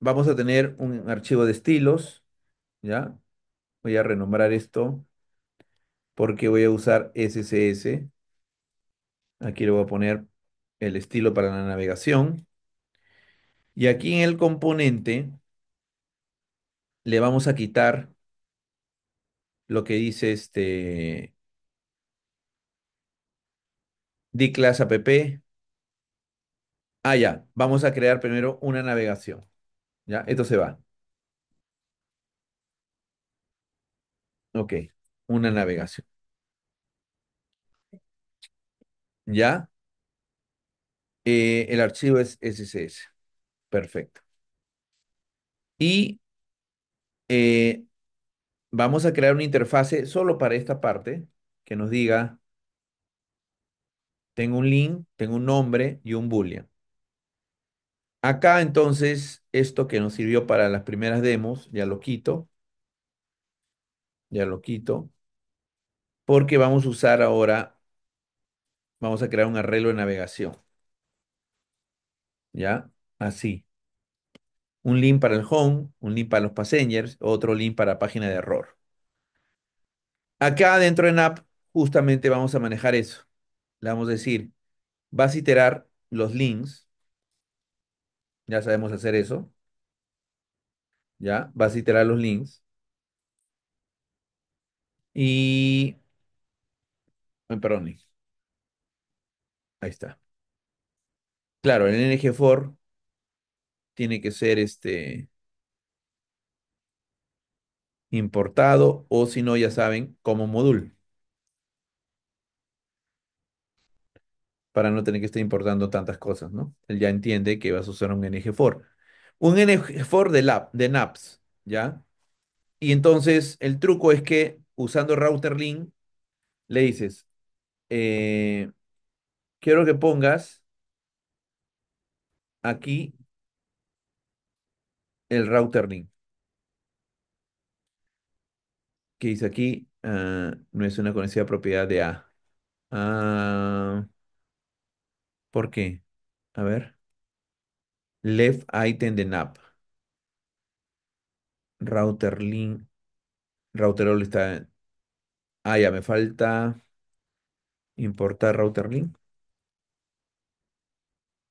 vamos a tener un archivo de estilos. ¿Ya? Voy a renombrar esto porque voy a usar SCS. Aquí le voy a poner el estilo para la navegación. Y aquí en el componente le vamos a quitar lo que dice este class app. Ah, ya. Vamos a crear primero una navegación. Ya, esto se va. Ok una navegación. ¿Ya? Eh, el archivo es SSS. Perfecto. Y eh, vamos a crear una interfase solo para esta parte que nos diga, tengo un link, tengo un nombre y un boolean. Acá entonces, esto que nos sirvió para las primeras demos, ya lo quito. Ya lo quito porque vamos a usar ahora, vamos a crear un arreglo de navegación. ¿Ya? Así. Un link para el home, un link para los passengers, otro link para página de error. Acá dentro en app justamente vamos a manejar eso. Le vamos a decir, vas a iterar los links. Ya sabemos hacer eso. Ya, vas a iterar los links. Y perdón. Ahí está. Claro, el NG4 tiene que ser este importado o si no, ya saben, como módulo. Para no tener que estar importando tantas cosas, ¿no? Él ya entiende que vas a usar un NG4. Un NG4 de, de NAPS, ¿ya? Y entonces el truco es que usando router link le dices, eh, quiero que pongas aquí el router link. Que dice aquí, ah, no es una conocida propiedad de A. porque ah, ¿Por qué? A ver. Left item de NAP. Router link. Router all está. Ah, ya me falta. Importar router link.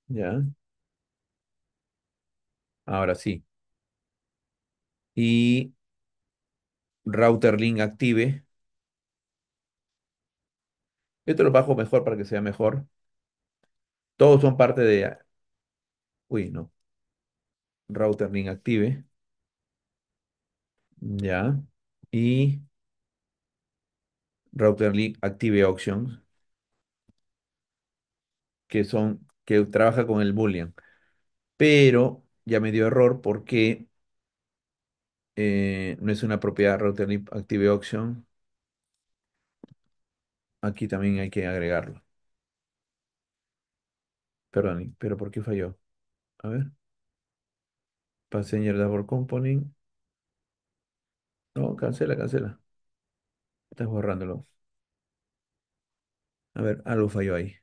Ya. Ahora sí. Y router link active. Esto lo bajo mejor para que sea mejor. Todos son parte de... Uy, no. Router link active. Ya. Y router link active options que son, que trabaja con el Boolean. Pero ya me dio error porque eh, no es una propiedad router active auction. Aquí también hay que agregarlo. Perdón, pero ¿por qué falló? A ver. Passenger Dashboard Component. No, cancela, cancela. Estás borrándolo. A ver, algo falló ahí.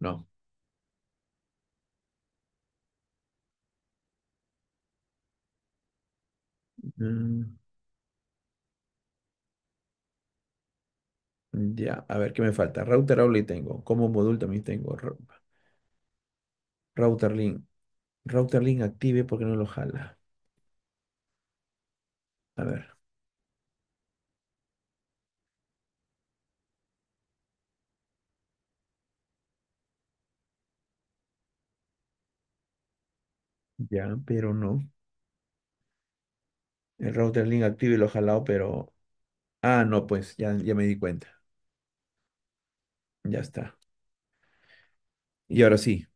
No. Mm. ya, a ver qué me falta. Router Only tengo. Como modul también tengo. Router Link. Router Link active porque no lo jala. A ver. Ya, pero no. El router link activo y lo he jalado, pero. Ah, no, pues ya, ya me di cuenta. Ya está. Y ahora sí.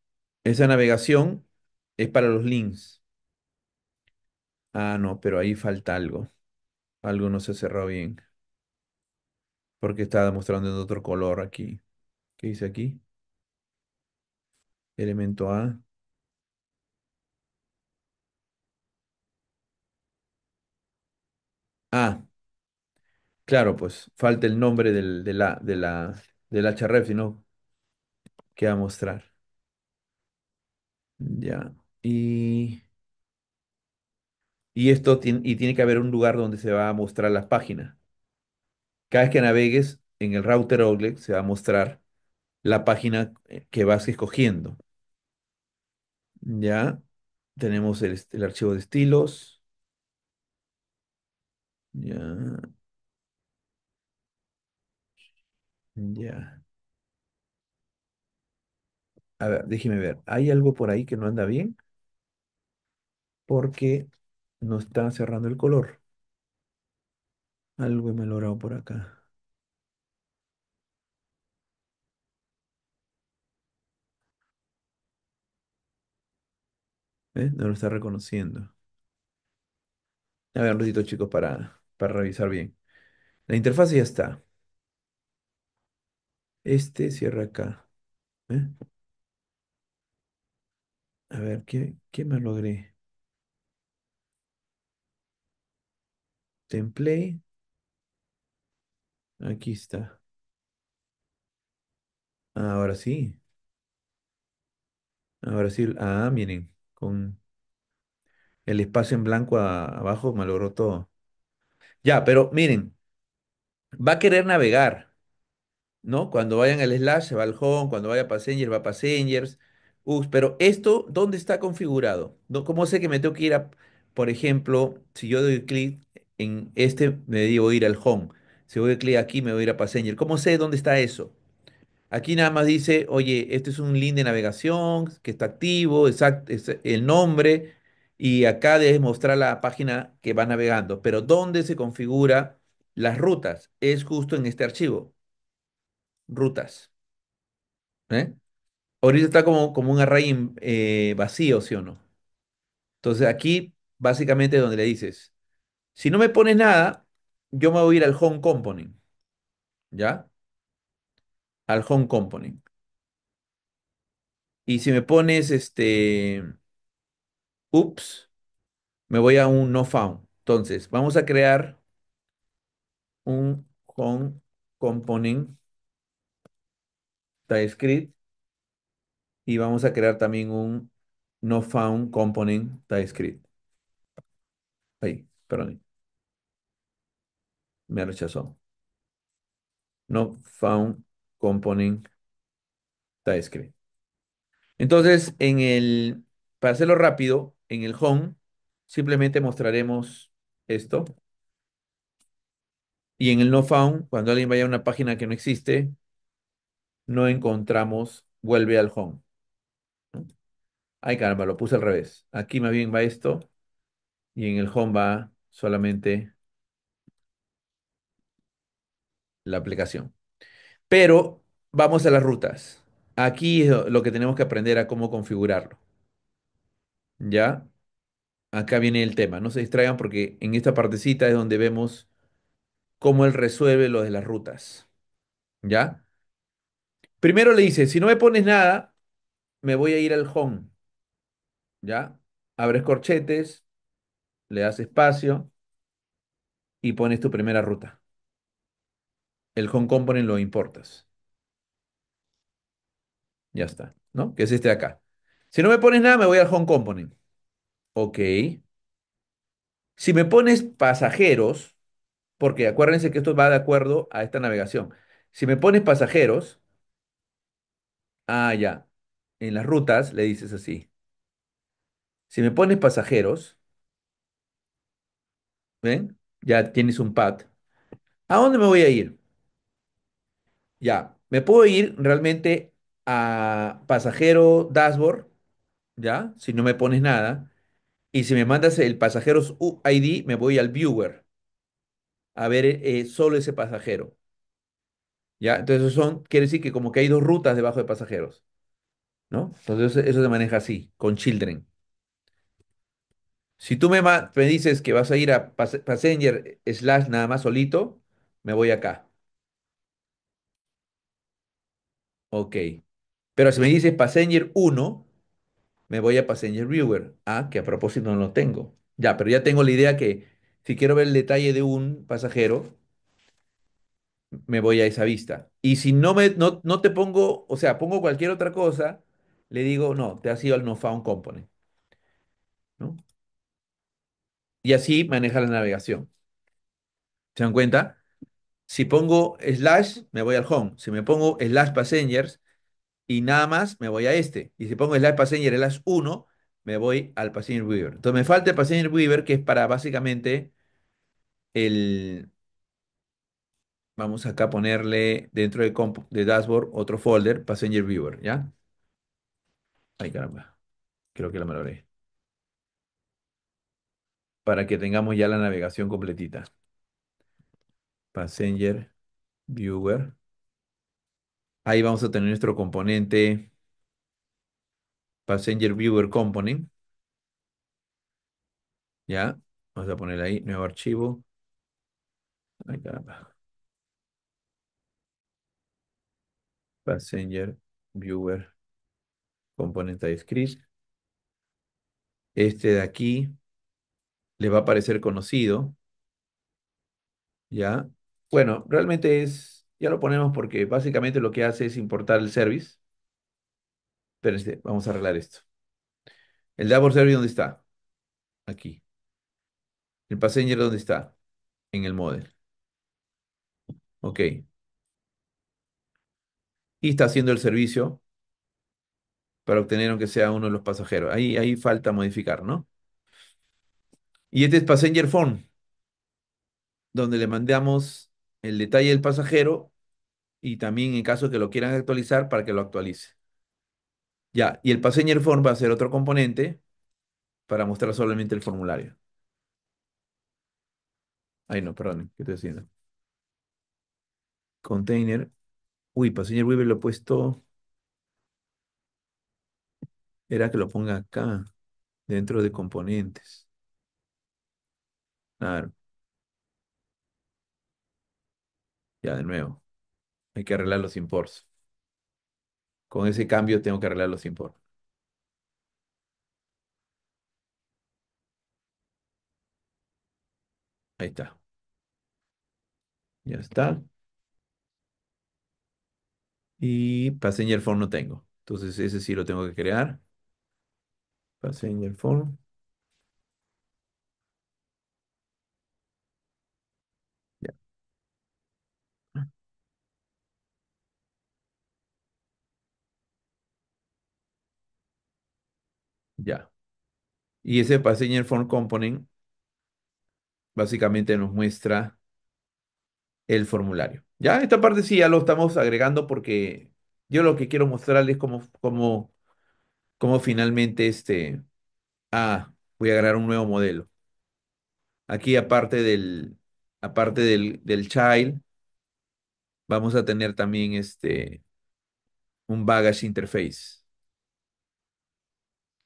Esa navegación es para los links. Ah, no, pero ahí falta algo. Algo no se cerró bien. Porque está mostrando en otro color aquí. ¿Qué dice aquí? Elemento A. Ah, claro, pues falta el nombre del, de la, de la, si no, ¿qué va a mostrar? Ya. Y, y esto tiene, y tiene que haber un lugar donde se va a mostrar las páginas. Cada vez que navegues en el router Outlet se va a mostrar la página que vas escogiendo. Ya tenemos el, el archivo de estilos. Ya, ya. A ver, déjeme ver. ¿Hay algo por ahí que no anda bien? Porque no está cerrando el color. Algo he malogrado por acá. ¿Eh? No lo está reconociendo. A ver, un ratito, chicos, para, para revisar bien. La interfaz ya está. Este cierra acá. ¿eh? A ver, ¿qué, me logré? Template. Aquí está. Ah, ahora sí. Ahora sí. Ah, miren, con el espacio en blanco abajo me logró todo. Ya, pero miren, va a querer navegar, ¿no? Cuando vayan al slash se va al home, cuando vaya a passengers va a passengers. pero esto, ¿dónde está configurado? ¿Cómo sé que me tengo que ir a, por ejemplo, si yo doy clic en este, me digo ir al home. Si doy clic aquí, me voy a ir a passenger. ¿Cómo sé dónde está eso? Aquí nada más dice, oye, este es un link de navegación que está activo, exacto, es el nombre, y acá debes mostrar la página que va navegando. Pero ¿dónde se configura las rutas? Es justo en este archivo. Rutas. ¿Eh? Ahorita está como, como un array eh, vacío, ¿sí o no? Entonces aquí básicamente es donde le dices, si no me pones nada, yo me voy a ir al home component. ¿Ya? Al home component. Y si me pones este ups, me voy a un no found. Entonces, vamos a crear un con component TypeScript y vamos a crear también un no found component TypeScript. Ahí, perdón. Me rechazó. No found component TypeScript. Entonces, en el, para hacerlo rápido, en el home, simplemente mostraremos esto. Y en el no found, cuando alguien vaya a una página que no existe, no encontramos vuelve al home. Ay, caramba, lo puse al revés. Aquí más bien va esto y en el home va solamente la aplicación. Pero vamos a las rutas. Aquí lo que tenemos que aprender a cómo configurarlo. ¿Ya? Acá viene el tema. No se distraigan porque en esta partecita es donde vemos cómo él resuelve lo de las rutas. ¿Ya? Primero le dice, si no me pones nada, me voy a ir al home. ¿Ya? Abres corchetes, le das espacio y pones tu primera ruta. El home component lo importas. Ya está, ¿no? Que es este de acá. Si no me pones nada, me voy al home component. Ok. Si me pones pasajeros, porque acuérdense que esto va de acuerdo a esta navegación. Si me pones pasajeros, ah, ya, en las rutas le dices así. Si me pones pasajeros, ¿ven? Ya tienes un pad. ¿A dónde me voy a ir? Ya, me puedo ir realmente a pasajero dashboard ¿ya? Si no me pones nada. Y si me mandas el pasajeros ID me voy al viewer a ver eh, solo ese pasajero. ¿Ya? Entonces son, quiere decir que como que hay dos rutas debajo de pasajeros. ¿No? Entonces eso se maneja así, con children. Si tú me, me dices que vas a ir a passenger slash nada más solito, me voy acá. Ok. Pero si me dices passenger 1, me voy a Passenger Viewer. Ah, que a propósito no lo tengo. Ya, pero ya tengo la idea que si quiero ver el detalle de un pasajero, me voy a esa vista. Y si no, me, no, te pongo, o sea, pongo cualquier otra cosa, le digo, no, te has ido al no found component. ¿No? Y así maneja la navegación. ¿Se dan cuenta? Si pongo slash, me voy al home. Si me pongo slash passengers, y nada más me voy a este. Y si pongo slide passenger las 1, me voy al passenger viewer. Entonces me falta el passenger viewer, que es para básicamente el... Vamos acá a ponerle dentro de, de dashboard otro folder, passenger viewer, ¿ya? Ay, caramba. Creo que lo mejoré Para que tengamos ya la navegación completita. Passenger viewer. Ahí vamos a tener nuestro componente Passenger Viewer Component. Ya, vamos a poner ahí nuevo archivo. Passenger Viewer Component Este de aquí le va a parecer conocido. Ya, bueno, realmente es ya lo ponemos porque básicamente lo que hace es importar el service. Espérense, vamos a arreglar esto. El dashboard service, ¿dónde está? Aquí. El passenger, ¿dónde está? En el model. Ok. Y está haciendo el servicio para obtener aunque sea uno de los pasajeros. Ahí, falta modificar, ¿no? Y este es passenger phone. donde le mandamos el detalle del pasajero y también en caso que lo quieran actualizar para que lo actualice. Ya, y el Passenger Form va a ser otro componente para mostrar solamente el formulario. Ay, no, perdón, ¿qué estoy haciendo? Container. Uy, Passenger Weaver lo he puesto. Era que lo ponga acá, dentro de componentes. Ya, de nuevo hay que arreglar los imports. Con ese cambio tengo que arreglar los imports. Ahí está. Ya está. Y passenger form no tengo. Entonces ese sí lo tengo que crear. Passenger form. Y ese Passenger Form Component básicamente nos muestra el formulario. Ya, esta parte sí ya lo estamos agregando porque yo lo que quiero mostrarles cómo, cómo, finalmente este... Ah, voy a agregar un nuevo modelo. Aquí aparte del, aparte del, del child, vamos a tener también este, un baggage interface.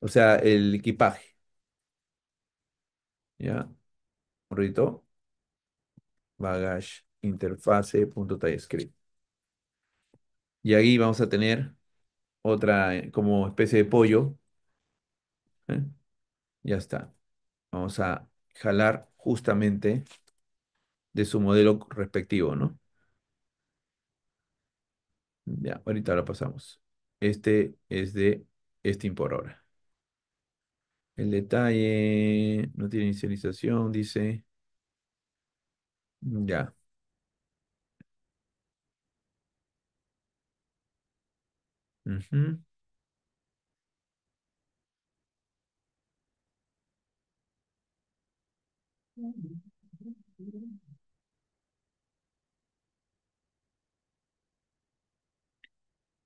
O sea, el equipaje. ¿ya? Rito, bagash interfase, Y ahí vamos a tener otra eh, como especie de pollo. ¿eh? Ya está. Vamos a jalar justamente de su modelo respectivo, ¿no? Ya, ahorita lo pasamos. Este es de este import ahora. El detalle no tiene inicialización, dice. Ya.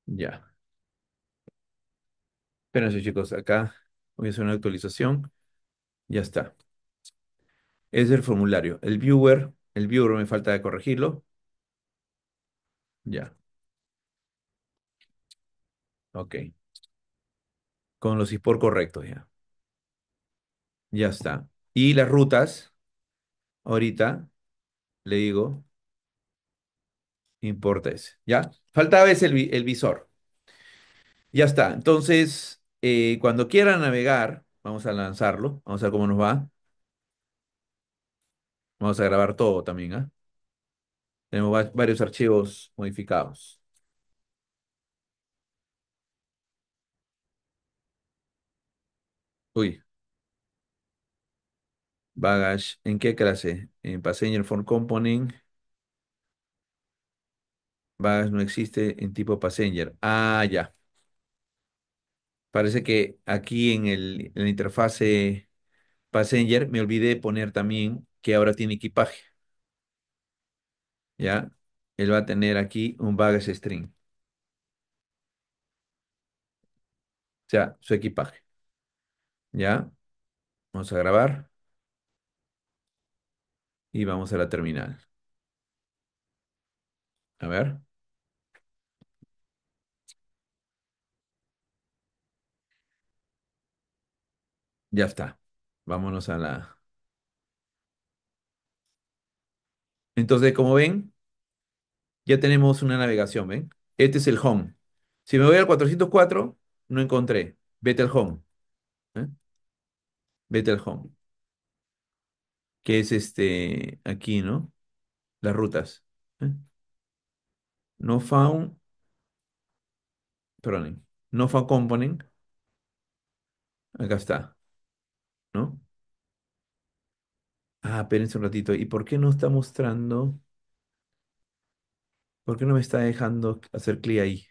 Ya. Pero sí chicos, acá voy a hacer una actualización, ya está. Es el formulario. El viewer, el viewer me falta de corregirlo. Ya. Ok. Con los por correctos ya. Ya está. Y las rutas, ahorita le digo, Importes. ¿Ya? Faltaba ese el visor. Ya está. Entonces, eh, cuando quiera navegar, vamos a lanzarlo, vamos a ver cómo nos va. Vamos a grabar todo también, ¿ah? Tenemos varios archivos modificados. Uy. Baggage, ¿en qué clase? En Passenger Form Component. Baggage no existe en tipo Passenger. Ah, ya. Parece que aquí en, el, la interfase Passenger me olvidé poner también que ahora tiene equipaje. ¿Ya? Él va a tener aquí un baggage string. O sea, su equipaje. ¿Ya? Vamos a grabar. Y vamos a la terminal. A ver. Ya está. Vámonos a la... Entonces, como ven, ya tenemos una navegación, ¿ven? Este es el home. Si me voy al 404, no encontré. Vete al home. ¿eh? Vete al home. Que es este, aquí, ¿no? Las rutas. ¿eh? No found. Perdón. No found component. Acá está. ¿no? Ah, espérense un ratito. ¿Y por qué no está mostrando? ¿Por qué no me está dejando hacer clic ahí?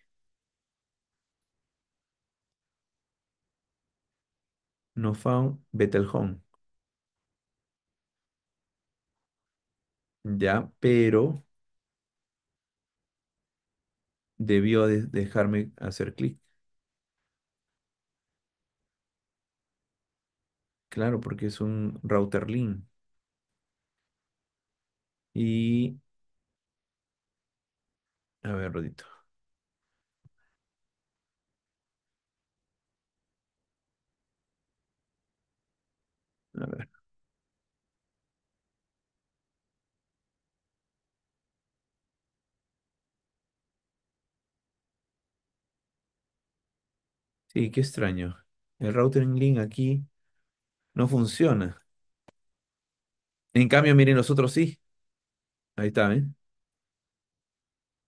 No found Betel Ya, pero debió dejarme hacer clic. Claro, porque es un router link Y, a ver, Rodito. A ver. Sí, qué extraño. El router en link aquí no funciona. En cambio, miren, los otros sí. Ahí está, ¿ven? ¿eh?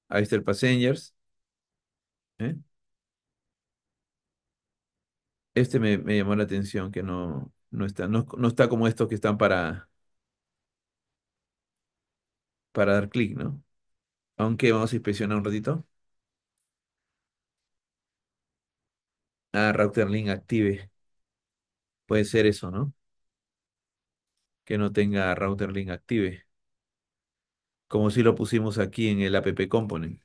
Ahí está el Passengers. ¿eh? Este me, llamó la atención que no, no está, no, está como estos que están para, para dar clic, ¿no? Aunque vamos a inspeccionar un ratito. Ah, link active. Puede ser eso, ¿no? Que no tenga router link active. Como si lo pusimos aquí en el app component.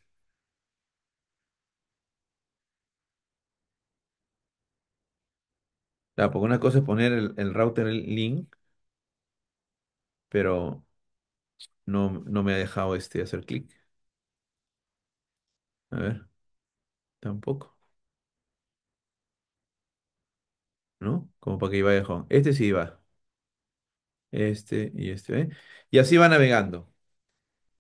La una cosa es poner el, el router link, pero no, no me ha dejado este hacer clic. A ver, tampoco. ¿no? Como para que iba dejó. Este sí iba. Este y este. ¿eh? Y así va navegando.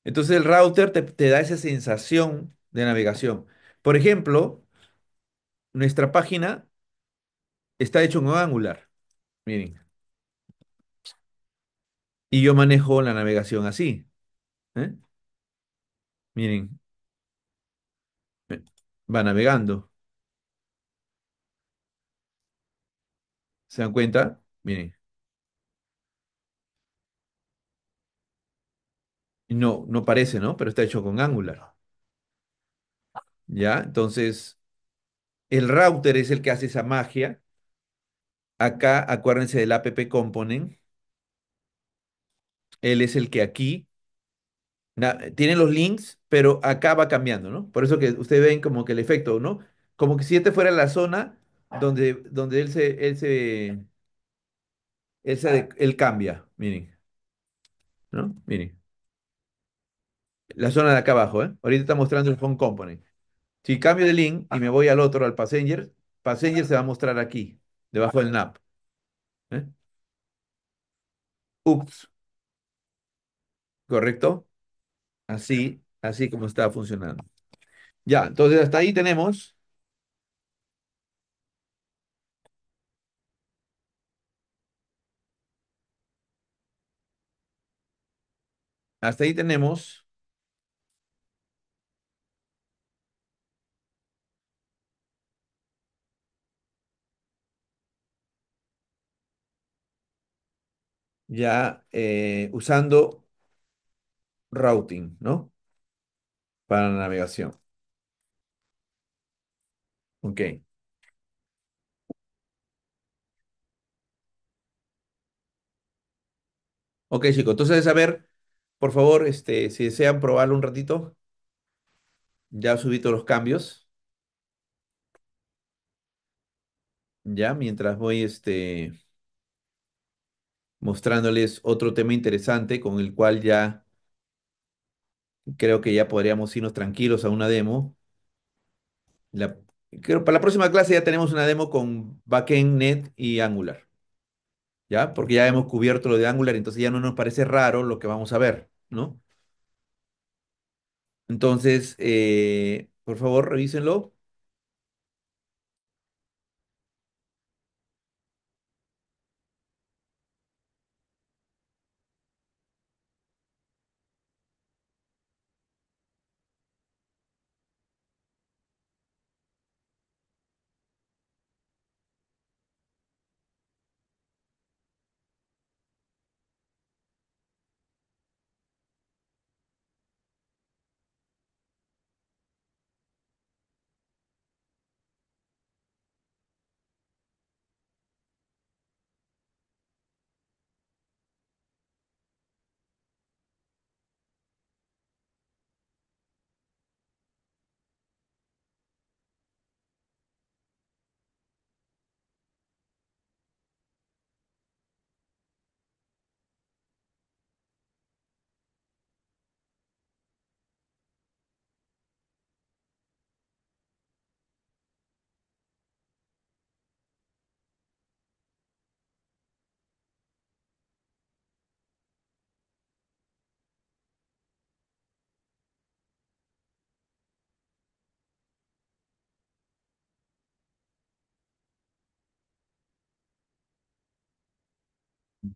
Entonces el router te, da esa sensación de navegación. Por ejemplo, nuestra página está hecha en Angular. Miren. Y yo manejo la navegación así. ¿eh? Miren. Va navegando. ¿Se dan cuenta? Miren. No, no parece, ¿no? Pero está hecho con Angular. ¿Ya? Entonces, el router es el que hace esa magia. Acá, acuérdense del app component. Él es el que aquí tiene los links, pero acá va cambiando, ¿no? Por eso que ustedes ven como que el efecto, ¿no? Como que si este fuera la zona donde, él se, él se, él cambia, miren. ¿No? Miren. La zona de acá abajo, ¿eh? Ahorita está mostrando el phone component. Si cambio de link y me voy al otro, al passenger, passenger se va a mostrar aquí, debajo del NAP. Ups. ¿Eh? ¿Correcto? Así, así como está funcionando. Ya, entonces hasta ahí tenemos Hasta ahí tenemos. Ya eh, usando routing, ¿no? Para la navegación. Ok. Ok, chicos, entonces a ver, por favor, este, si desean probarlo un ratito, ya subí todos los cambios. Ya, mientras voy este, mostrándoles otro tema interesante con el cual ya creo que ya podríamos irnos tranquilos a una demo. para la próxima clase ya tenemos una demo con backend, net y Angular. ¿Ya? Porque ya hemos cubierto lo de Angular, entonces ya no nos parece raro lo que vamos a ver. ¿no? Entonces, eh, por favor, revísenlo.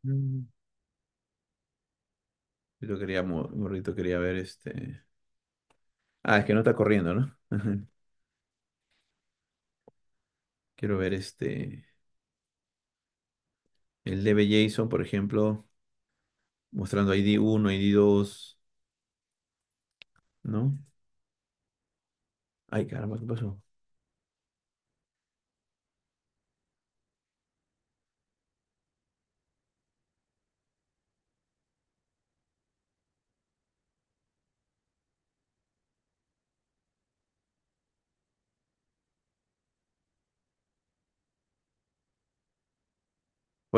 Mm. Yo quería, morrito quería ver este. Ah, es que no está corriendo, ¿no? Quiero ver este. El DBJSON, JSON, por ejemplo, mostrando ID 1, ID 2, ¿no? Ay, caramba, ¿qué pasó?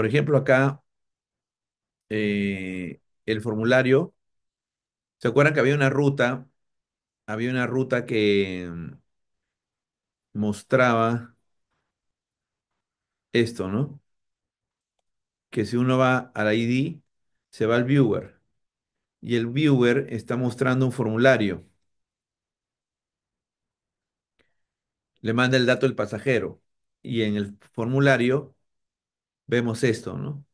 Por ejemplo, acá eh, el formulario, ¿se acuerdan que había una ruta? Había una ruta que mm, mostraba esto, ¿no? Que si uno va al ID, se va al viewer. Y el viewer está mostrando un formulario. Le manda el dato del pasajero. Y en el formulario vemos esto, ¿no?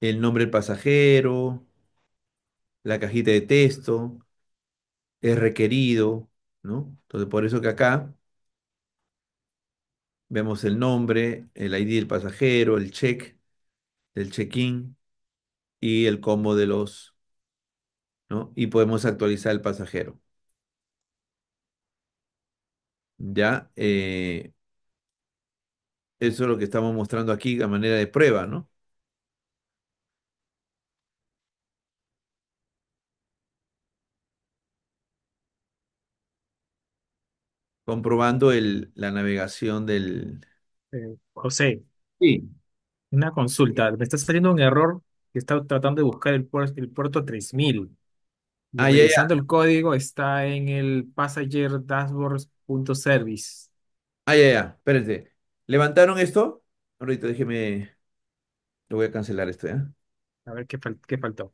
El nombre del pasajero, la cajita de texto, es requerido, ¿no? Entonces, por eso que acá vemos el nombre, el ID del pasajero, el check, el check-in y el combo de los, ¿no? Y podemos actualizar el pasajero. Ya, eh, eso es lo que estamos mostrando aquí a manera de prueba, ¿no? Comprobando el, la navegación del... Eh, José. Sí. Una consulta. Me está saliendo un error que está tratando de buscar el, puerto 3000. Ah, ya, el código está en el passenger dashboard.service. Ah, ya, ya. Espérate. ¿Levantaron esto? Ahorita déjeme. Lo voy a cancelar esto, ¿ya? A ver qué, faltó.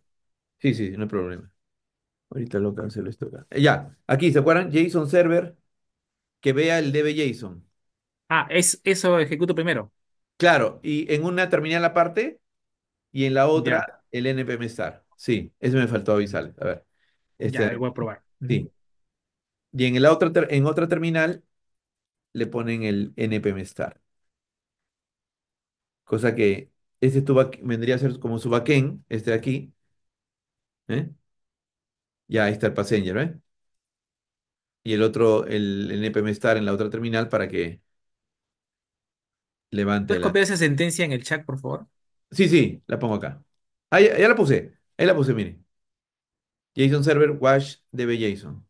Sí, sí, no hay problema. Ahorita lo cancelo esto acá. Eh, ya, aquí, ¿se acuerdan? JSON Server, que vea el DB JSON. Ah, es, eso ejecuto primero. Claro, y en una terminal aparte este, y en la otra el npm star. Sí, eso me faltó avisar A ver. ya, voy a probar. sí. Y en la otra en otra terminal le ponen el npm star sea que este estuvo vendría a ser como su backend, este de aquí. ¿eh? Ya está el passenger, ¿eh? Y el otro, el, NPM estar en la otra terminal para que levante ¿Puedes copiar esa sentencia en el chat, por favor? Sí, sí, la pongo acá. Ahí ya, la puse. Ahí la puse, mire. JSON Server Wash DB JSON.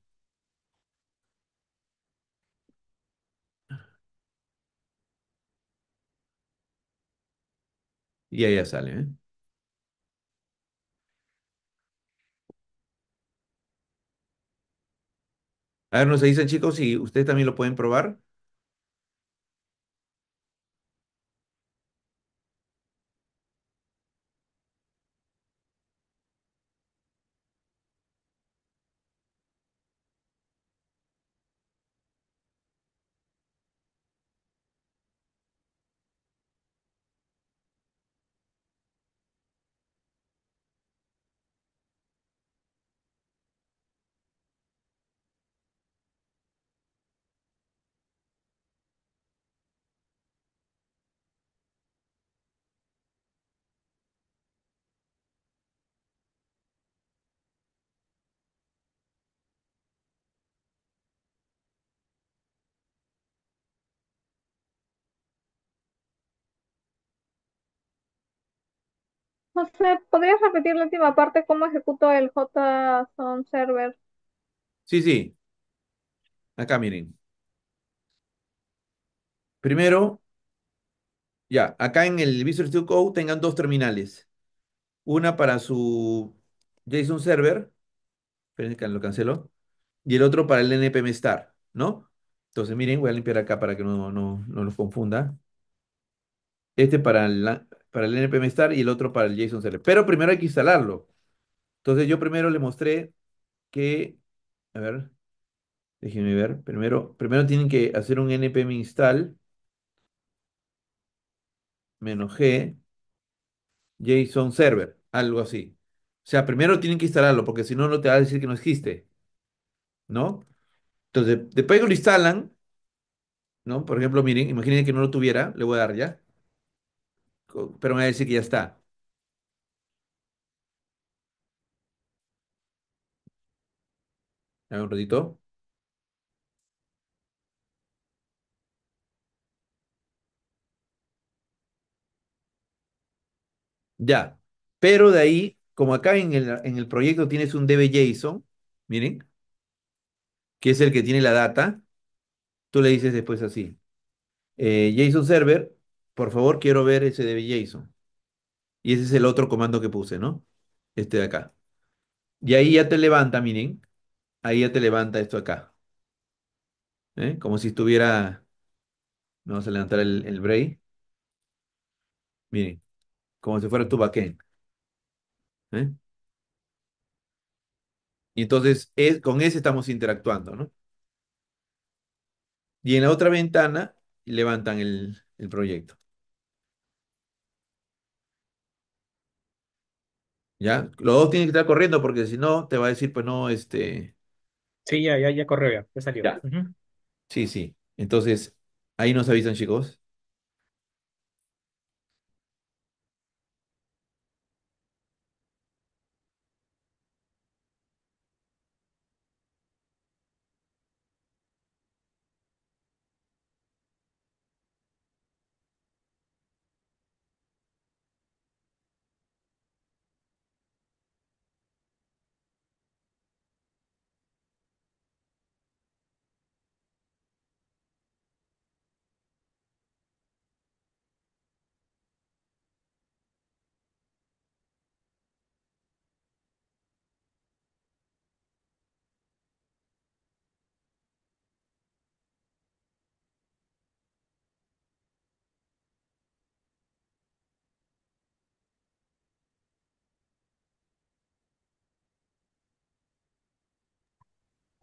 Y ahí ya sale, ¿eh? A ver, nos dicen chicos si ustedes también lo pueden probar. No ¿podrías repetir la última parte? ¿Cómo ejecuto el JSON Server? Sí, sí. Acá miren. Primero, ya, acá en el Visual Studio Code tengan dos terminales. Una para su JSON Server. Esperen que lo cancelo. Y el otro para el NPM Star, ¿no? Entonces, miren, voy a limpiar acá para que no, nos confunda. Este para el para el npm install y el otro para el JSON server. Pero primero hay que instalarlo. Entonces yo primero le mostré que, a ver, déjenme ver, primero, primero tienen que hacer un npm install menos g JSON server, algo así. O sea, primero tienen que instalarlo porque si no, no te va a decir que no existe. ¿No? Entonces, después que lo instalan, ¿no? Por ejemplo, miren, imaginen que no lo tuviera, le voy a dar ya pero me va a decir que ya está. Dame un ratito. Ya. Pero de ahí, como acá en el, en el proyecto tienes un DB JSON, miren, que es el que tiene la data, tú le dices después así. Eh, JSON Server por favor, quiero ver ese de JSON. Y ese es el otro comando que puse, ¿no? Este de acá. Y ahí ya te levanta, miren. Ahí ya te levanta esto acá. ¿Eh? Como si estuviera... Vamos a levantar el, el break. Miren. Como si fuera tu backend. ¿Eh? Y entonces es, con ese estamos interactuando, ¿no? Y en la otra ventana levantan el, el proyecto. ¿Ya? Los dos tienen que estar corriendo porque si no, te va a decir, pues no, este. Sí, ya, ya, ya corrió, ya, ya salió. Sí, sí. Entonces, ahí nos avisan, chicos.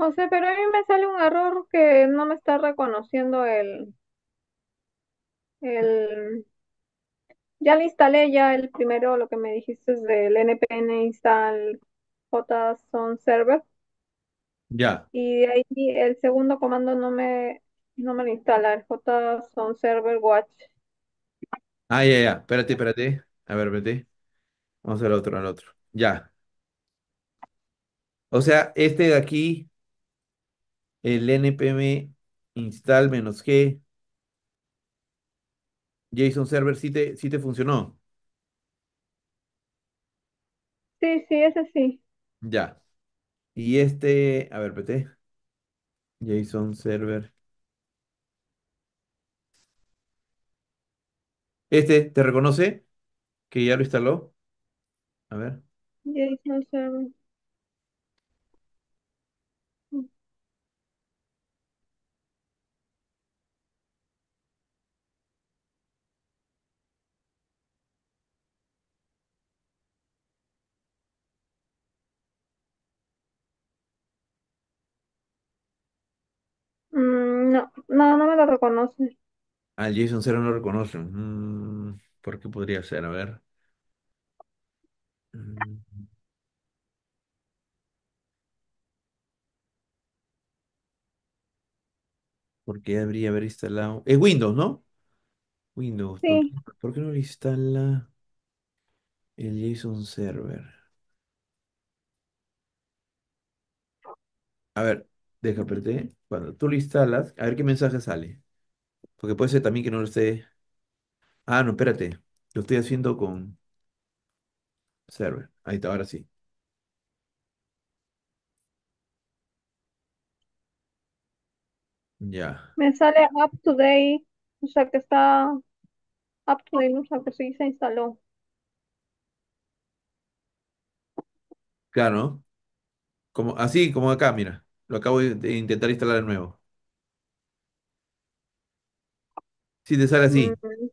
O pero a mí me sale un error que no me está reconociendo el, el... Ya le instalé ya el primero, lo que me dijiste es del npn install json server. Ya. Y de ahí el segundo comando no me, no me lo instala, el json server watch. Ah, ya, ya. Espérate, espérate. A ver, espérate. Vamos al otro, al otro. Ya. O sea, este de aquí el npm install "-g", JSON Server, ¿sí te, te funcionó? Sí, sí, es así. Ya. Y este, a ver, PT. JSON Server. Este, ¿te reconoce? Que ya lo instaló. A ver. JSON Server. Mm, no, no, me lo reconoce. Al JSON 0 no lo reconoce. Mm, ¿por qué podría ser? A ver. Mm. ¿Por qué habría haber instalado? Es Windows, ¿no? Windows. ¿Por qué, no lo instala el JSON Server? A ver, deja apreté. Cuando tú lo instalas, a ver qué mensaje sale. Porque puede ser también que no lo esté. Ah, no, espérate. Lo estoy haciendo con server. Ahí está, ahora sí. Ya. Me sale up to date, o sea que está up to date, o sea que sí se instaló. Claro, Como, así como acá, mira. Lo acabo de intentar instalar de nuevo. Si te sale así. Mm.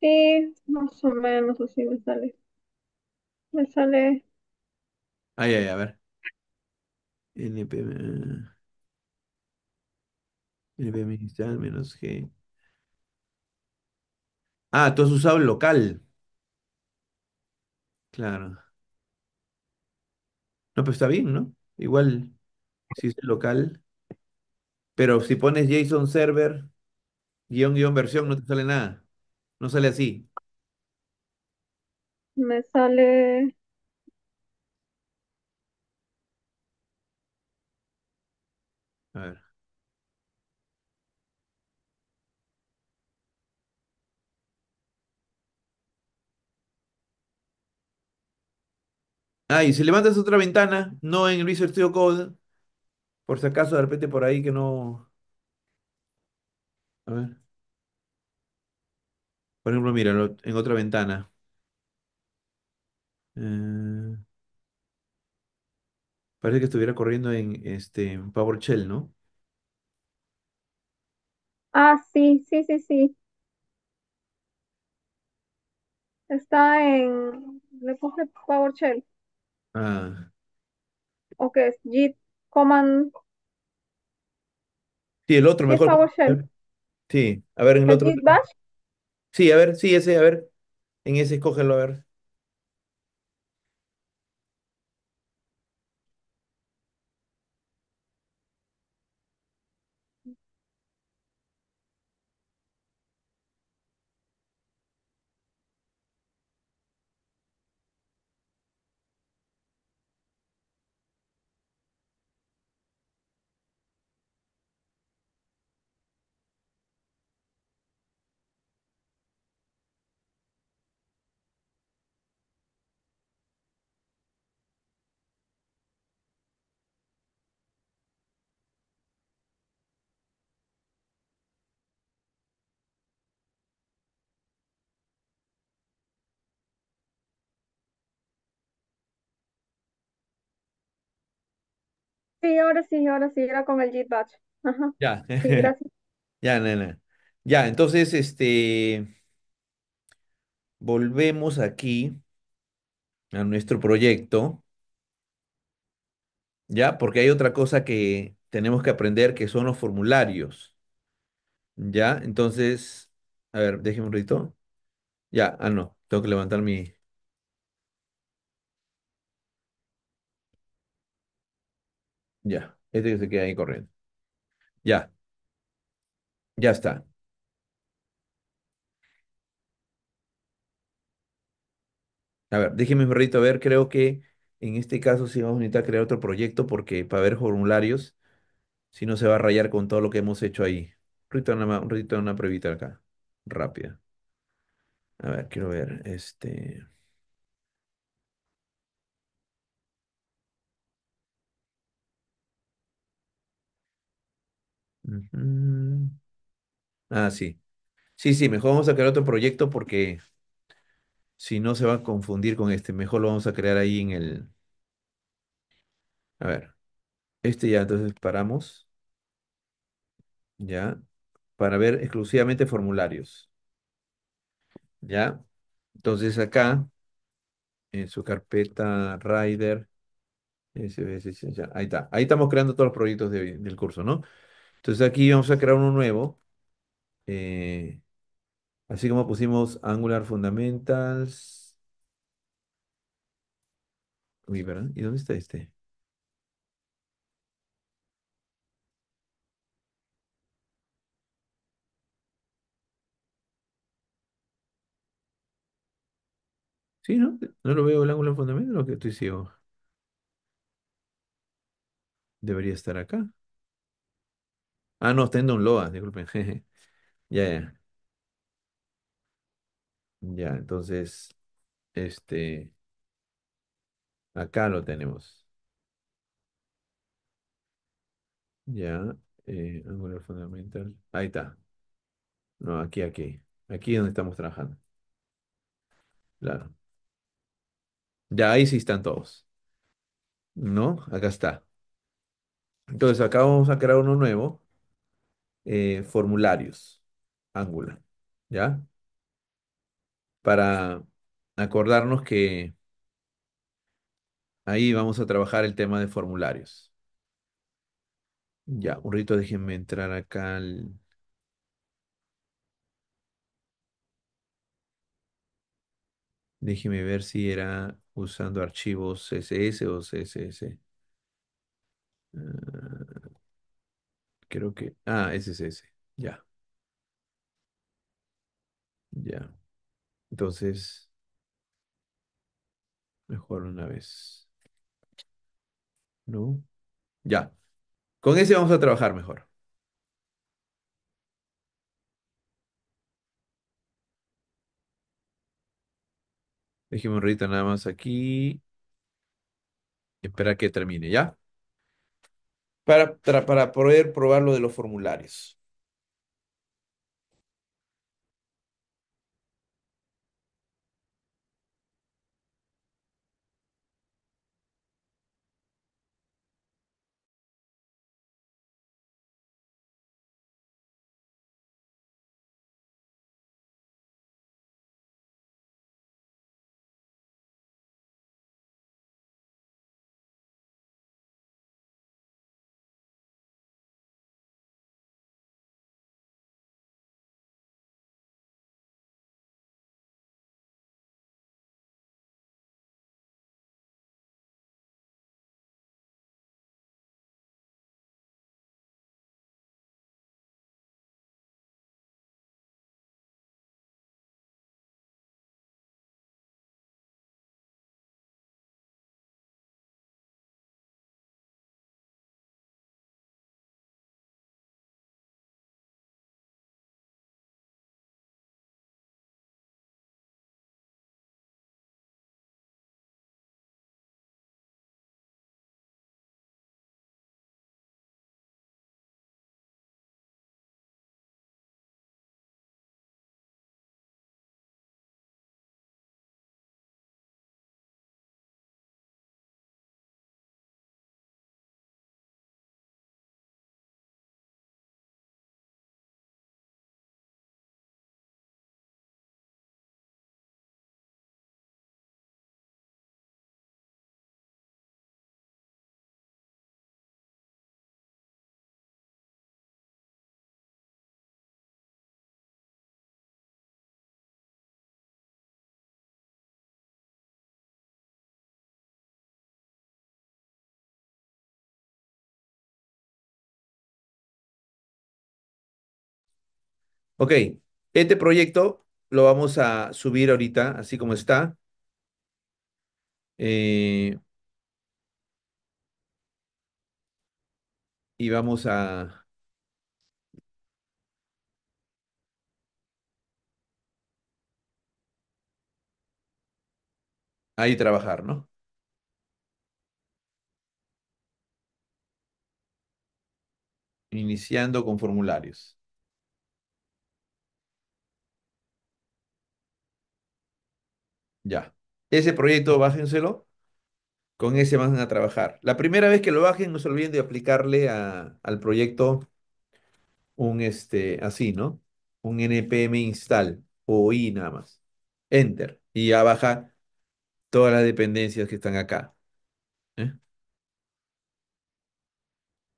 Sí, más o menos así me sale. Me sale. Ay, ay, a ver. NPM, NPM instal menos G. Ah, tú has usado el local. Claro. No, pero pues está bien, ¿no? Igual, si es local. Pero si pones JSON Server, guión, guión, versión, no te sale nada. No sale así. Me sale. A ver. Ah, y si levantas otra ventana, no en el Visual Studio Code, por si acaso de repente por ahí que no. A ver. Por ejemplo, mira, en otra ventana. Eh, parece que estuviera corriendo en este PowerShell, ¿no? Ah, sí, sí, sí, sí. Está en... Le puse PowerShell. Ah, Ok, git command, sí, el otro, mejor Sí, a ver, en el otro. Sí, a ver, sí, ese, a ver. En ese, escógelo, a ver. Sí, ahora sí, ahora sí, era con el JITBAT. Ya, gracias. ya, nena. Ya, entonces, este, volvemos aquí a nuestro proyecto, ya, porque hay otra cosa que tenemos que aprender que son los formularios, ya. Entonces, a ver, déjeme un rito, Ya, ah, no, tengo que levantar mi, Ya, este que se queda ahí corriendo. Ya, ya está. A ver, déjeme, perrito, a ver, creo que en este caso sí vamos a necesitar crear otro proyecto porque para ver formularios, si no se va a rayar con todo lo que hemos hecho ahí. Rito, un ratito, una pruebita acá, rápida. A ver, quiero ver, este... Ah, sí. Sí, sí, mejor vamos a crear otro proyecto porque si no se va a confundir con este. Mejor lo vamos a crear ahí en el... A ver, este ya, entonces paramos, ya, para ver exclusivamente formularios, ya. Entonces acá, en su carpeta Rider, ahí está. Ahí estamos creando todos los proyectos del curso, ¿no? Entonces aquí vamos a crear uno nuevo. Eh, así como pusimos Angular Fundamentals. Uy, ¿Y dónde está este? Sí, ¿no? No lo veo el Angular Fundamental, lo que estoy ciego. Debería estar acá. Ah, no, está un Loa, disculpen. Ya, ya. Ya, entonces, este, acá lo tenemos. Ya, eh, Angular Fundamental. Ahí está. No, aquí, aquí. Aquí es donde estamos trabajando. Claro. Ya, ahí sí están todos. ¿No? Acá está. Entonces, acá vamos a crear uno nuevo. Eh, formularios Angular, ¿ya? Para acordarnos que ahí vamos a trabajar el tema de formularios. Ya, un rito, déjenme entrar acá al... Déjeme ver si era usando archivos CSS o CSS. Creo que. Ah, ese es ese. Ya, ya. Entonces, mejor una vez. ¿No? Ya. Con ese vamos a trabajar mejor. Dejemos ahorita nada más aquí. Espera que termine, ¿ya? para, para, para poder probar lo de los formularios. Ok, este proyecto lo vamos a subir ahorita, así como está. Eh, y vamos a... Ahí trabajar, ¿no? Iniciando con formularios. Ya. Ese proyecto bájenselo, con ese van a trabajar. La primera vez que lo bajen, no se olviden de aplicarle al proyecto un este, así, ¿no? Un npm install o i nada más. Enter. Y ya baja todas las dependencias que están acá. ¿eh?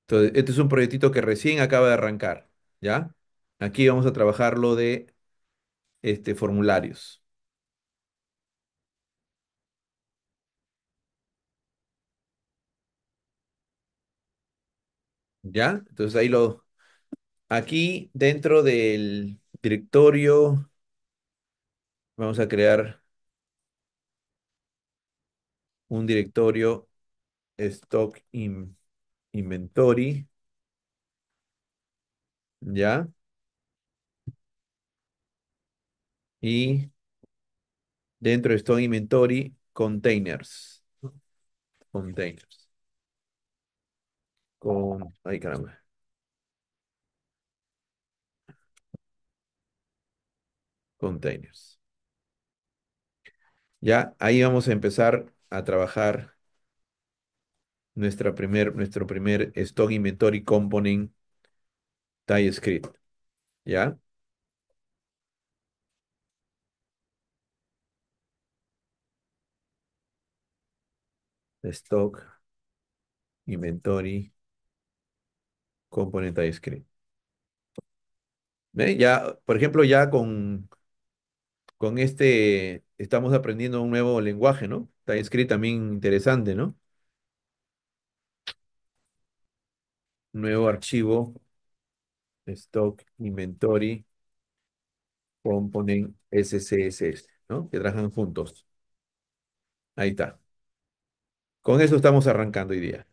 Entonces, este es un proyectito que recién acaba de arrancar, ¿ya? Aquí vamos a trabajar lo de este, formularios. ¿Ya? Entonces ahí lo... Aquí dentro del directorio vamos a crear un directorio stock inventory. ¿Ya? Y dentro de stock inventory containers. Containers con... Ay, caramba. Containers. Ya, ahí vamos a empezar a trabajar nuestra primer, nuestro primer Stock Inventory Component TypeScript. ¿Ya? Stock Inventory Component TypeScript. script Ya, por ejemplo, ya con, con este estamos aprendiendo un nuevo lenguaje, ¿no? TypeScript también interesante, ¿no? Nuevo archivo, stock, inventory, component SCSS, ¿no? Que trabajan juntos. Ahí está. Con eso estamos arrancando hoy día.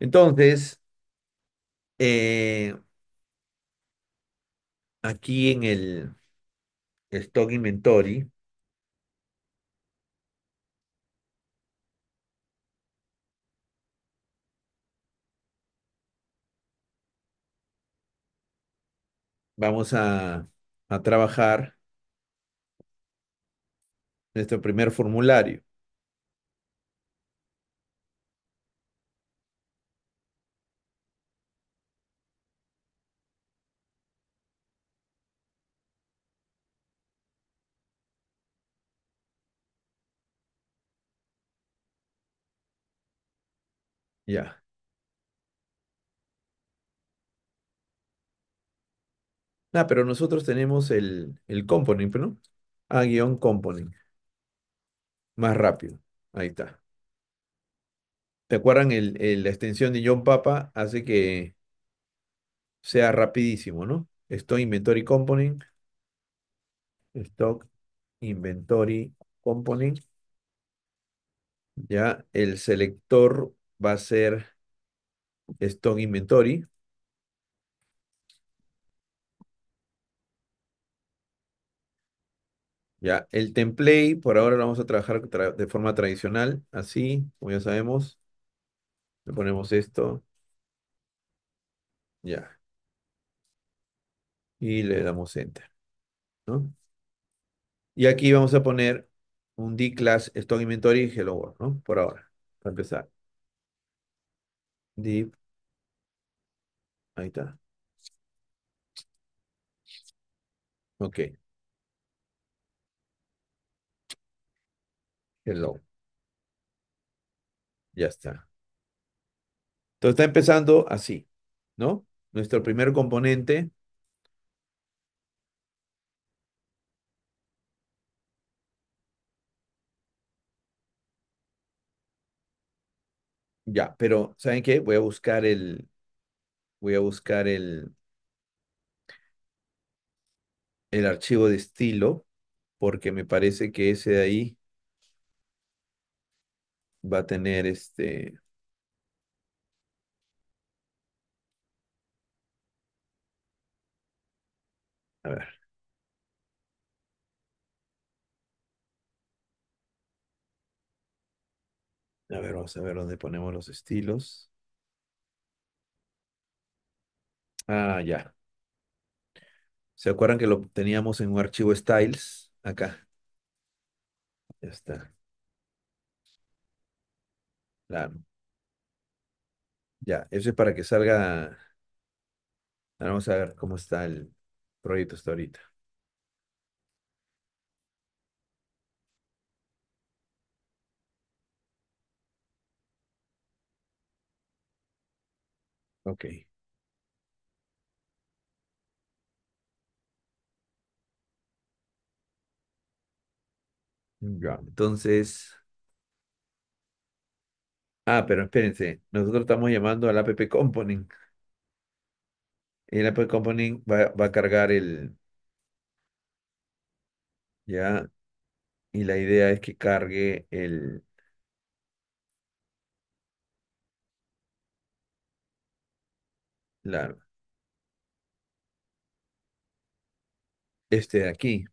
Entonces, eh, aquí en el Stock Inventory, vamos a, a trabajar nuestro primer formulario. Ya. Ah, pero nosotros tenemos el, component, ¿no? A ah, component. Más rápido. Ahí está. ¿Te acuerdan? la extensión de John Papa hace que sea rapidísimo, ¿no? Stock inventory component. Stock inventory component. Ya el selector va a ser stock inventory. Ya, el template por ahora lo vamos a trabajar de forma tradicional, así, como ya sabemos. Le ponemos esto. Ya. Y le damos enter. ¿no? Y aquí vamos a poner un D class stock inventory hello world, ¿no? Por ahora, para empezar. Deep, ahí está. Ok. Hello. Ya está. Entonces está empezando así, ¿no? Nuestro primer componente Ya, pero ¿saben qué? Voy a buscar el, voy a buscar el, el archivo de estilo, porque me parece que ese de ahí va a tener este... A ver. A ver, vamos a ver dónde ponemos los estilos. Ah, ya. ¿Se acuerdan que lo teníamos en un archivo styles? Acá. Ya está. Claro. Ya, eso es para que salga. Vamos a ver cómo está el proyecto hasta ahorita. Ok. Ya. Entonces, ah, pero espérense, nosotros estamos llamando al app Component. El app Component va a cargar el, ya, y la idea es que cargue el, Claro. Este de aquí,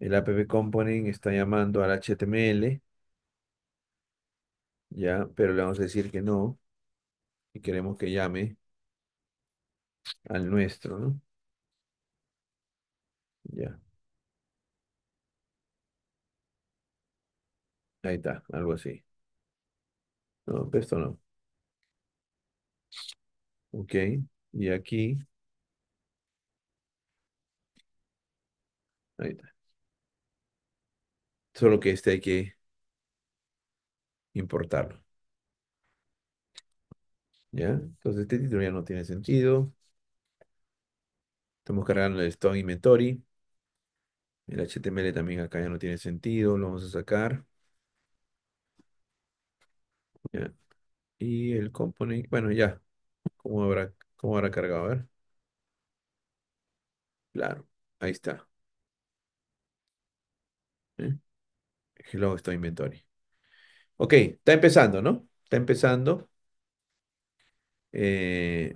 el app component está llamando al HTML, ya, pero le vamos a decir que no, y queremos que llame al nuestro, ¿no? Ya, ahí está, algo así. No, esto no. Ok, y aquí. Ahí está. Solo que este hay que importarlo. ¿Ya? Entonces este título ya no tiene sentido. Estamos cargando el Stone Inventory. El HTML también acá ya no tiene sentido. Lo vamos a sacar. Y el component, bueno, ya, ¿Cómo habrá, cómo cargado? A ver. Claro, ahí está. ¿eh? Hello, estoy inventory. Ok, está empezando, ¿no? Está empezando. Eh,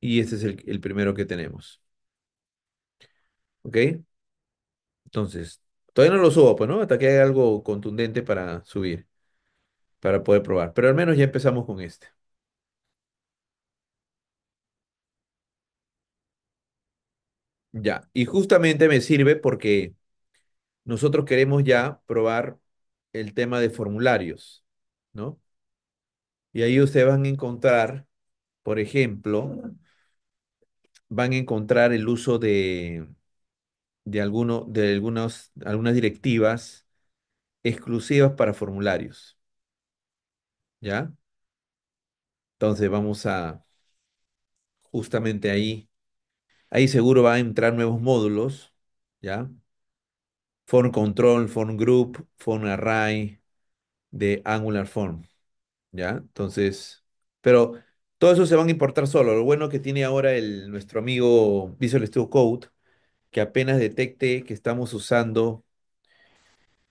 y este es el, primero que tenemos. ¿Ok? Entonces, todavía no lo subo, pues, ¿no? Hasta que haya algo contundente para subir, para poder probar. Pero al menos ya empezamos con este. Ya, y justamente me sirve porque nosotros queremos ya probar el tema de formularios, ¿no? Y ahí ustedes van a encontrar, por ejemplo, van a encontrar el uso de, de algunas directivas exclusivas para formularios. ¿Ya? Entonces vamos a justamente ahí Ahí seguro va a entrar nuevos módulos, ¿ya? Form Control, Form Group, Form Array de Angular Form, ¿ya? Entonces, pero todo eso se van a importar solo. Lo bueno que tiene ahora el, nuestro amigo Visual Studio Code, que apenas detecte que estamos usando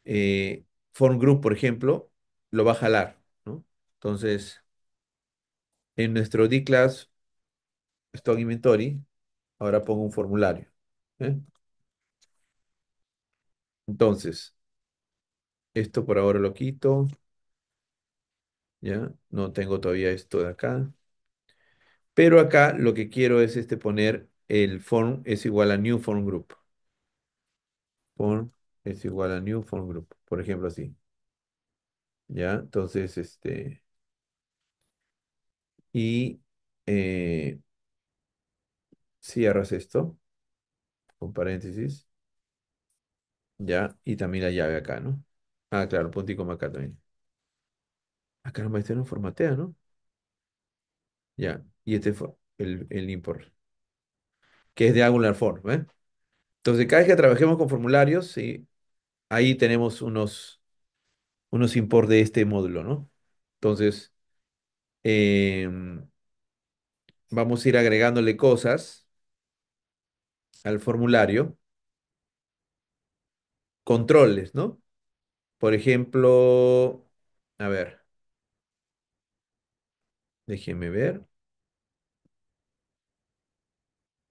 eh, Form Group, por ejemplo, lo va a jalar, Entonces, en nuestro D-Class Stock Inventory, Ahora pongo un formulario. ¿eh? Entonces, esto por ahora lo quito. ¿Ya? No tengo todavía esto de acá. Pero acá lo que quiero es este poner el form es igual a new form group. Form es igual a new form group. Por ejemplo, así. ¿Ya? Entonces, este... Y... Eh, cierras esto con paréntesis. Ya, y también la llave acá, ¿no? Ah, claro, punto y acá también. Acá ah, no este no formatea, ¿no? Ya, y este fue el, import, que es de Angular Form, ¿eh? Entonces, cada vez que trabajemos con formularios, y ahí tenemos unos, unos import de este módulo, ¿no? Entonces, em, vamos a ir agregándole cosas al formulario controles, ¿no? Por ejemplo, a ver, déjeme ver.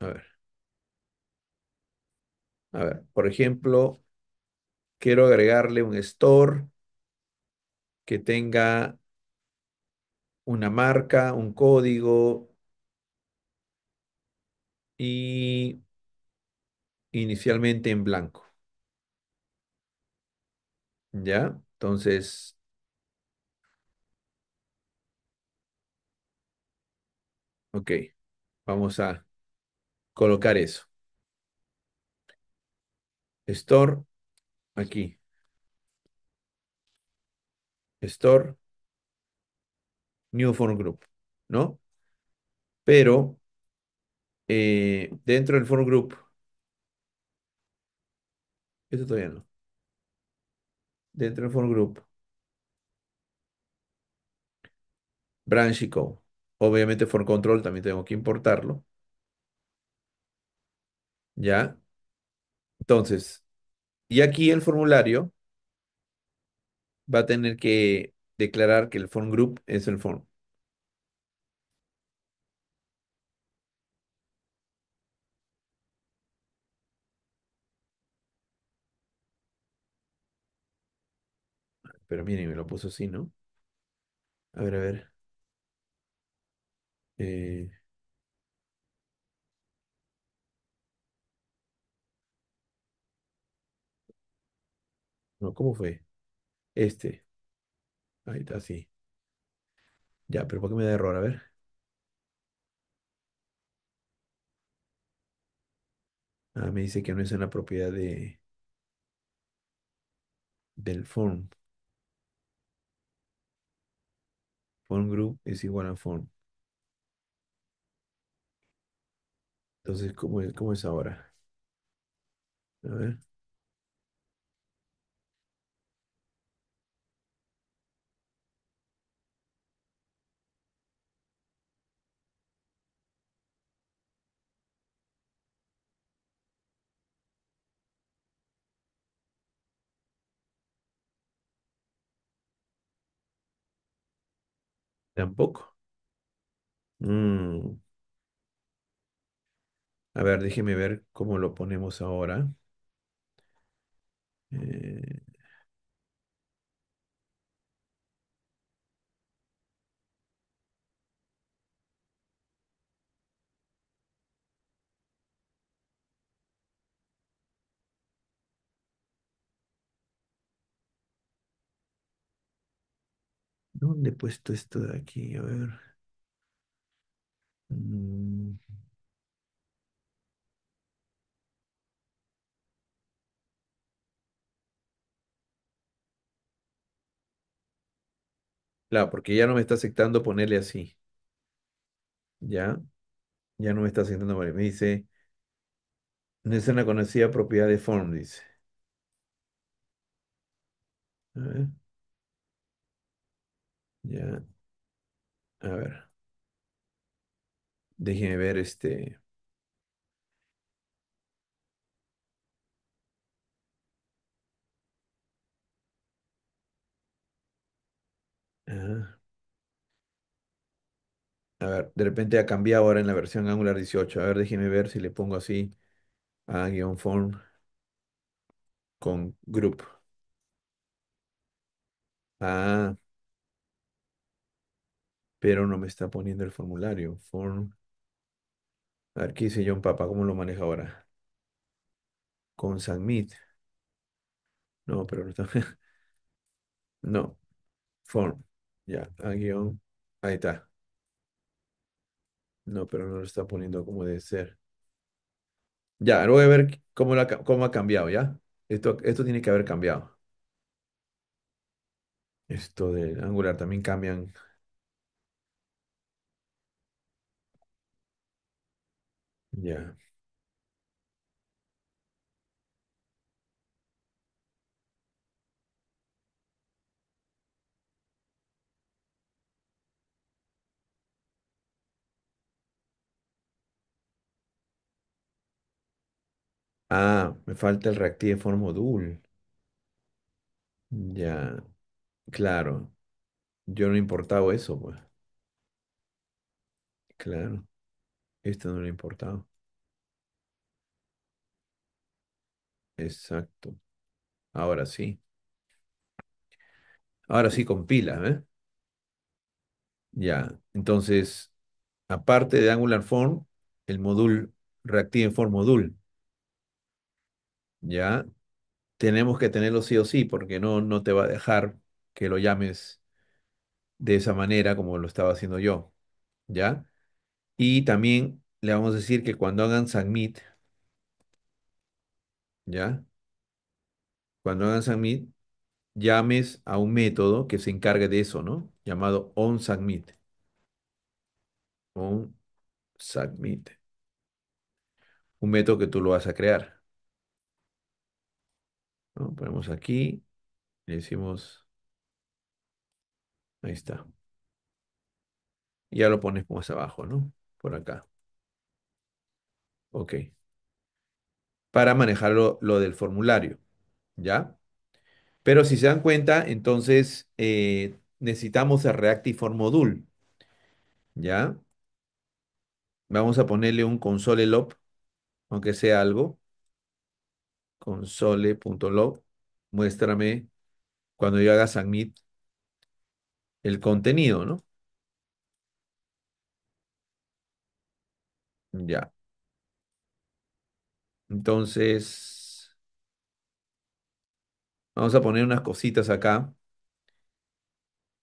A ver. A ver, por ejemplo, quiero agregarle un store que tenga una marca, un código y inicialmente en blanco. ¿Ya? Entonces, ok, vamos a colocar eso. Store, aquí. Store, New Form Group, ¿no? Pero eh, dentro del Form Group este todavía no. Dentro for group. branchico Obviamente for control también tengo que importarlo. ¿Ya? Entonces, y aquí el formulario va a tener que declarar que el form group es el form. Pero miren, me lo puso así, ¿no? A ver, a ver. Eh, no, ¿cómo fue? Este. Ahí está, sí. Ya, pero ¿por qué me da error? A ver. Ah, me dice que no es la propiedad de del form. Form group es igual a form. Entonces, ¿cómo es, cómo es ahora? A ver. Tampoco. Mm. A ver, déjeme ver cómo lo ponemos ahora. Eh, ¿Dónde he puesto esto de aquí? A ver. Mm. Claro, porque ya no me está aceptando ponerle así. Ya, ya no me está aceptando ponerle. Me dice, no es una conocida propiedad de form, dice. A ver. Ya. A ver. Déjeme ver este. Ah. A ver, de repente ha cambiado ahora en la versión Angular 18. A ver, déjeme ver si le pongo así a guión form con group. Ah pero no me está poniendo el formulario. Form. Aquí ver, dice John Papa? ¿Cómo lo maneja ahora? Con submit. No, pero no está. No. Form. Ya, a Ahí está. No, pero no lo está poniendo como debe ser. Ya, ahora voy a ver cómo, la, cómo ha cambiado, ¿ya? Esto, esto tiene que haber cambiado. Esto del Angular también cambian Ya. Ah, me falta el reactivo de forma Ya, claro. Yo no importaba eso, pues. Claro. Este no le importado. Exacto. Ahora sí. Ahora sí compila, ¿eh? Ya. Entonces, aparte de Angular Form, el módulo Reactive Form Module. Ya. Tenemos que tenerlo sí o sí, porque no, no te va a dejar que lo llames de esa manera como lo estaba haciendo yo. ¿Ya? Y también le vamos a decir que cuando hagan submit, ¿ya? Cuando hagan submit, llames a un método que se encargue de eso, ¿no? Llamado onSubmit. OnSubmit. Un método que tú lo vas a crear. Ponemos aquí, le decimos, ahí está. ya lo pones más abajo, ¿no? por acá. Ok. Para manejarlo lo, del formulario, ¿ya? Pero si se dan cuenta, entonces eh, necesitamos el Reactive Form Module, ¿ya? Vamos a ponerle un console.log, aunque sea algo. Console.log, muéstrame cuando yo haga submit el contenido, ¿no? Ya. Entonces, vamos a poner unas cositas acá.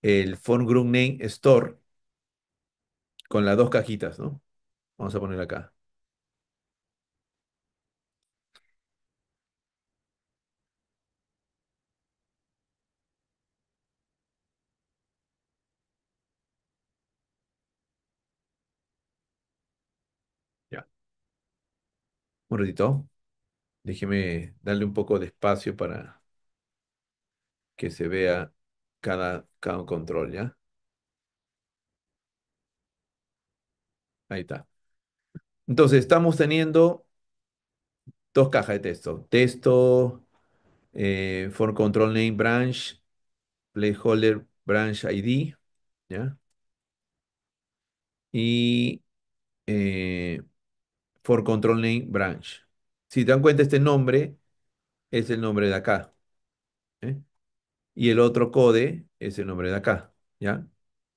El Form Group Name Store con las dos cajitas, ¿no? Vamos a poner acá. Un ratito. Déjeme darle un poco de espacio para que se vea cada, control, ¿ya? Ahí está. Entonces, estamos teniendo dos cajas de texto. Texto eh, for control name branch, placeholder branch ID, ¿ya? Y eh, for control name branch. Si te dan cuenta, este nombre es el nombre de acá. ¿eh? Y el otro code es el nombre de acá. ¿Ya?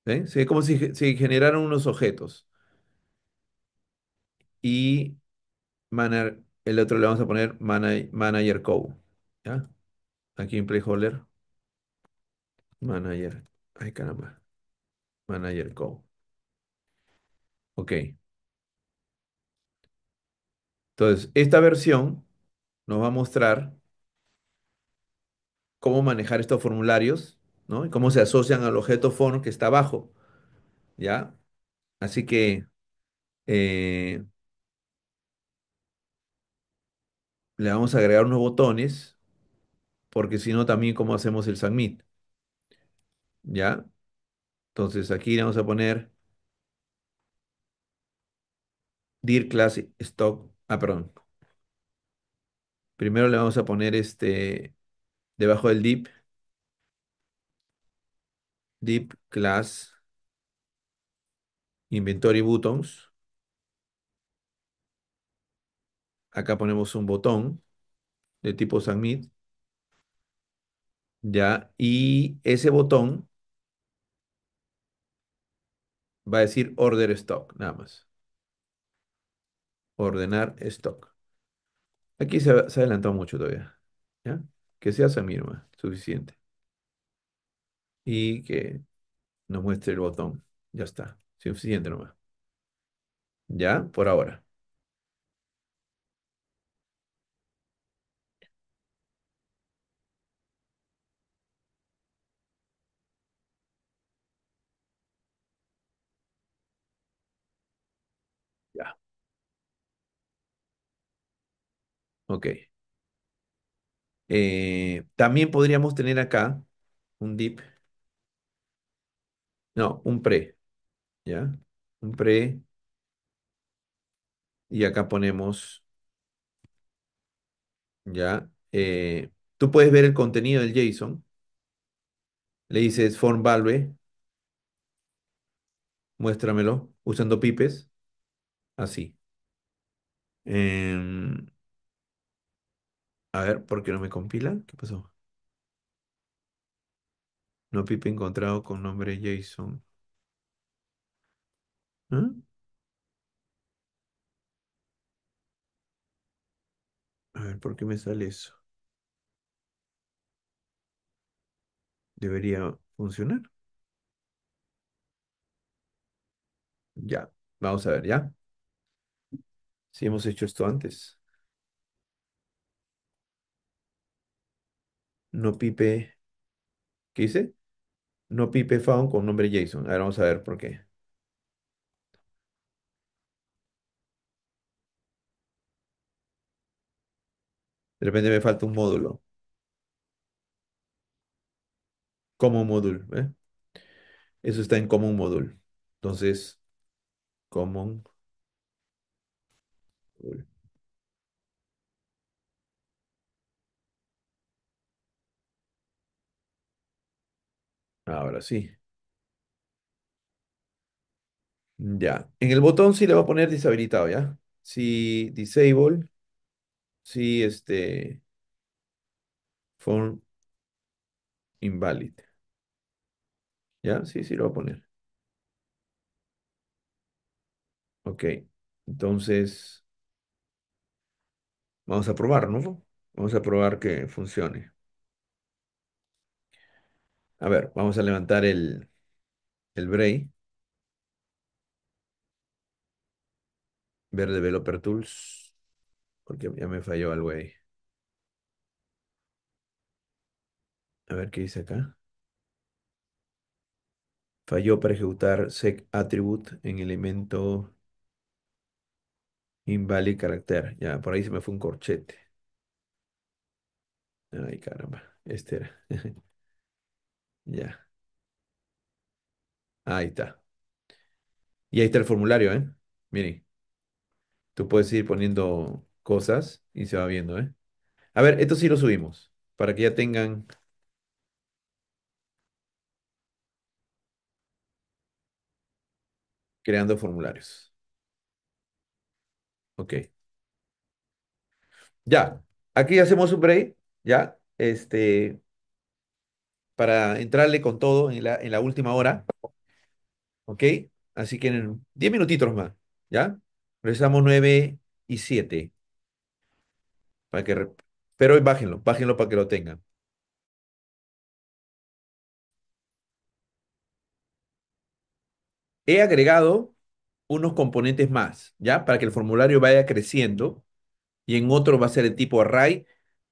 Es ¿Eh? como si, generaran unos objetos. Y manager, el otro le vamos a poner manager code. ¿Ya? Aquí en Playholder. Manager. Ay, caramba. Manager code. Ok. Entonces, esta versión nos va a mostrar cómo manejar estos formularios, ¿no? Y cómo se asocian al objeto fono que está abajo, ¿ya? Así que eh, le vamos a agregar unos botones, porque si no también cómo hacemos el submit, ¿ya? Entonces aquí le vamos a poner dir class stock Ah, perdón. Primero le vamos a poner este, debajo del deep. Deep class inventory buttons. Acá ponemos un botón de tipo submit. Ya, y ese botón va a decir order stock, nada más ordenar stock. Aquí se, ha adelantado mucho todavía. ¿ya? Que sea esa misma suficiente. Y que nos muestre el botón. Ya está. Suficiente nomás. Ya, por ahora. Ok. Eh, también podríamos tener acá un dip. No, un pre. ¿Ya? Un pre. Y acá ponemos. ¿Ya? Eh, tú puedes ver el contenido del JSON. Le dices form valve. Muéstramelo usando pipes. Así. Em, a ver, ¿por qué no me compilan, ¿Qué pasó? No pipe encontrado con nombre Jason. ¿Ah? A ver, ¿por qué me sale eso? Debería funcionar. Ya, vamos a ver, ya. Si hemos hecho esto antes. no pipe, ¿qué hice? No pipe found con nombre JSON. Ahora vamos a ver por qué. De repente me falta un módulo. Common module, ¿eh? Eso está en common module. Entonces, common module. Ahora sí. Ya. En el botón sí le va a poner deshabilitado, ¿ya? Si disable, si este form invalid. ¿Ya? Sí, sí lo va a poner. Ok. Entonces, vamos a probar, ¿no? Vamos a probar que funcione. A ver, vamos a levantar el, el Bray. Ver Developer Tools. Porque ya me falló algo ahí. A ver qué dice acá. Falló para ejecutar sec attribute en elemento invalid character. Ya, por ahí se me fue un corchete. Ay, caramba. Este era. Ya, ahí está. Y ahí está el formulario, ¿eh? Miren, tú puedes ir poniendo cosas y se va viendo, ¿eh? A ver, esto sí lo subimos, para que ya tengan... creando formularios. Ok. Ya, aquí hacemos un break, ya, este, para entrarle con todo en la, última hora. ¿Ok? Así que en 10 minutitos más, ¿ya? Regresamos 9 y 7. Para que, pero hoy bájenlo, bájenlo para que lo tengan. He agregado unos componentes más, ¿ya? Para que el formulario vaya creciendo y en otro va a ser el tipo array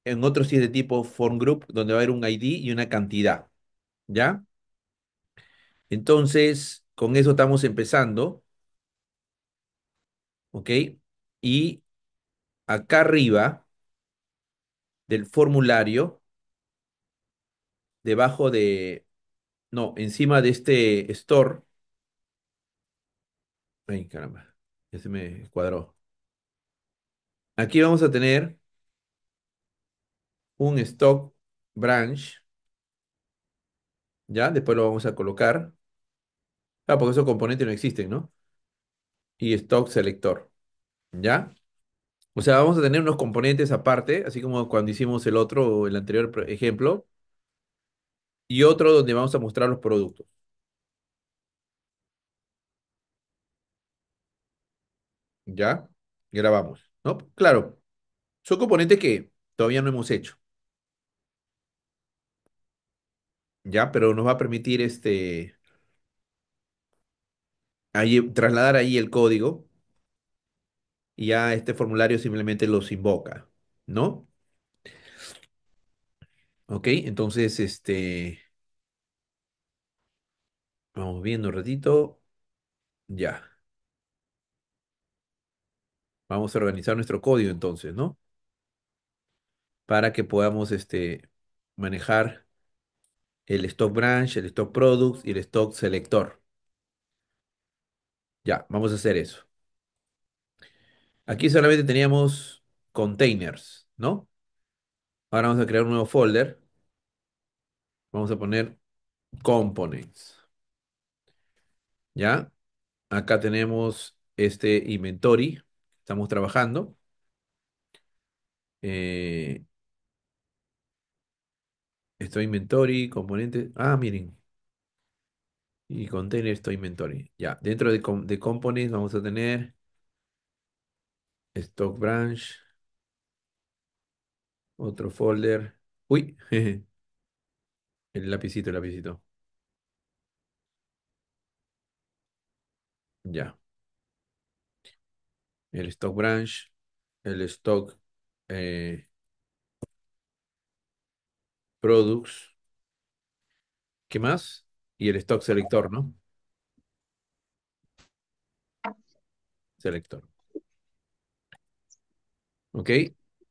en otro sí es de tipo form group, donde va a haber un ID y una cantidad. ¿Ya? Entonces, con eso estamos empezando. ¿Ok? Y acá arriba del formulario, debajo de, no, encima de este store. Ay, caramba, ya se me cuadró. Aquí vamos a tener un stock branch. ¿Ya? Después lo vamos a colocar. Ah, porque esos componentes no existen, ¿no? Y stock selector. ¿Ya? O sea, vamos a tener unos componentes aparte, así como cuando hicimos el otro o el anterior ejemplo. Y otro donde vamos a mostrar los productos. ¿Ya? Grabamos, ¿no? Claro, son componentes que todavía no hemos hecho. ¿ya? Pero nos va a permitir este, trasladar ahí el código y ya este formulario simplemente los invoca, ¿no? Ok, entonces, este, vamos viendo un ratito, ya. Vamos a organizar nuestro código entonces, ¿no? Para que podamos, este, manejar el stock branch, el stock products y el stock selector. Ya, vamos a hacer eso. Aquí solamente teníamos containers, ¿no? Ahora vamos a crear un nuevo folder. Vamos a poner components. ¿Ya? Acá tenemos este inventory. Estamos trabajando. Eh, esto inventory, componente. Ah, miren. Y container esto inventory. Ya, dentro de, components vamos a tener stock branch. Otro folder. Uy, el lapicito, el lapicito. Ya. El stock branch, el stock eh, products. ¿Qué más? Y el stock selector, ¿no? Selector. ¿Ok?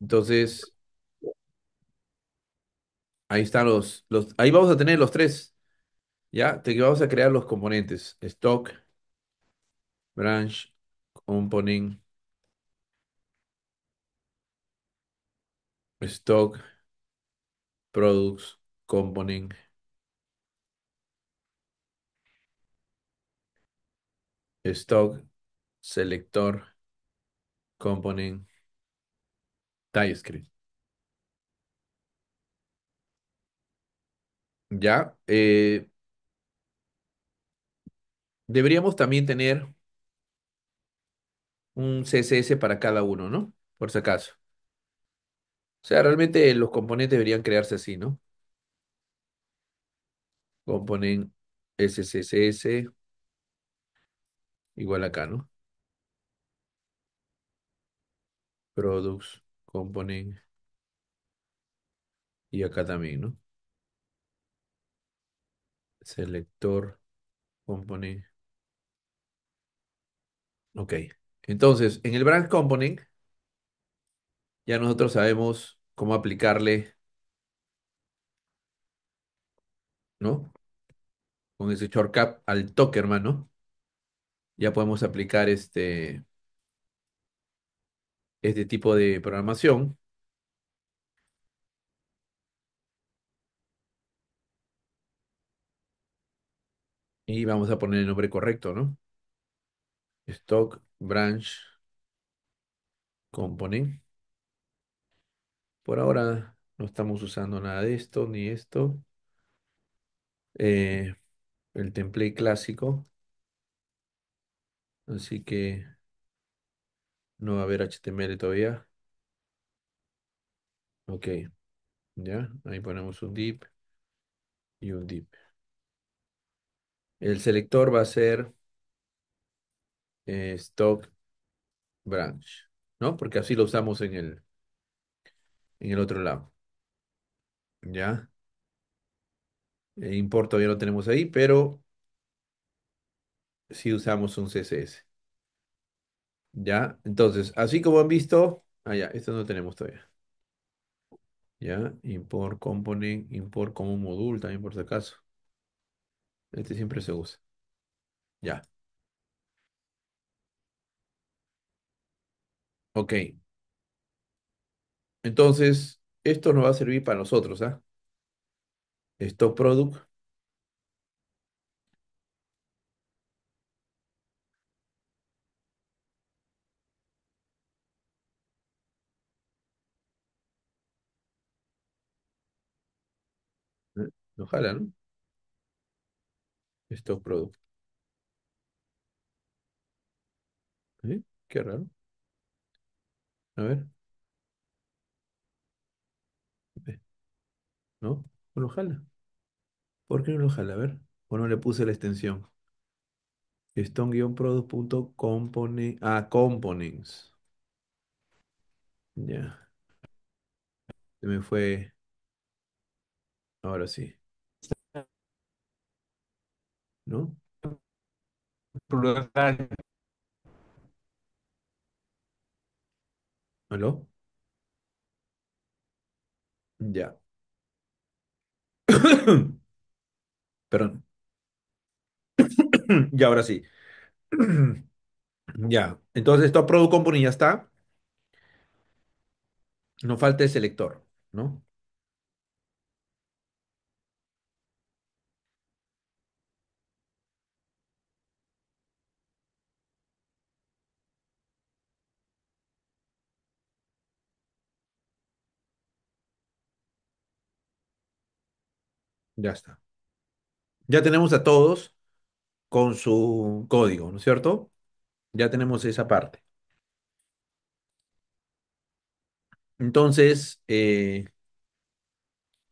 Entonces, ahí están los, los, ahí vamos a tener los tres, ¿ya? Te, vamos a crear los componentes, stock, branch, component, stock, products, component. stock, selector, component, TypeScript. Ya, eh, deberíamos también tener un CSS para cada uno, ¿no? Por si acaso. O sea, realmente los componentes deberían crearse así, ¿no? Componen SCSS igual acá, ¿no? Products, component. y acá también, ¿no? Selector, component. Ok. Entonces, en el brand component ya nosotros sabemos cómo aplicarle, ¿no? Con ese shortcut al toque, hermano. Ya podemos aplicar este, este tipo de programación. Y vamos a poner el nombre correcto, ¿no? Stock Branch Component. Por ahora no estamos usando nada de esto ni esto. Eh, el template clásico. Así que no va a haber HTML todavía. Ok. Ya, ahí ponemos un dip y un dip. El selector va a ser eh, stock branch, ¿no? Porque así lo usamos en el, en el otro lado. ¿Ya? El import todavía lo tenemos ahí, pero si usamos un CSS. ¿Ya? Entonces, así como han visto, Ah ya. esto no tenemos todavía. ¿Ya? Import component, import como un módulo también por si acaso. Este siempre se usa. Ya. Ok. Entonces, esto nos va a servir para nosotros, ¿ah? ¿eh? Stop product. Mm, Ojalá, ¿no? Estos product. ¿Eh? Qué raro. A ver. ¿No? No lo jala. ¿Por qué no lo jala? A ver. O no le puse la extensión. Stone-product.component. Ah, components. Ya. Se me fue. Ahora sí. ¿No? ¿Aló? Ya. Perdón. y ahora sí. Ya. Entonces, esto producto company ya está. No falta ese selector, ¿no? Ya está. Ya tenemos a todos con su código, ¿no es cierto? Ya tenemos esa parte. Entonces, eh,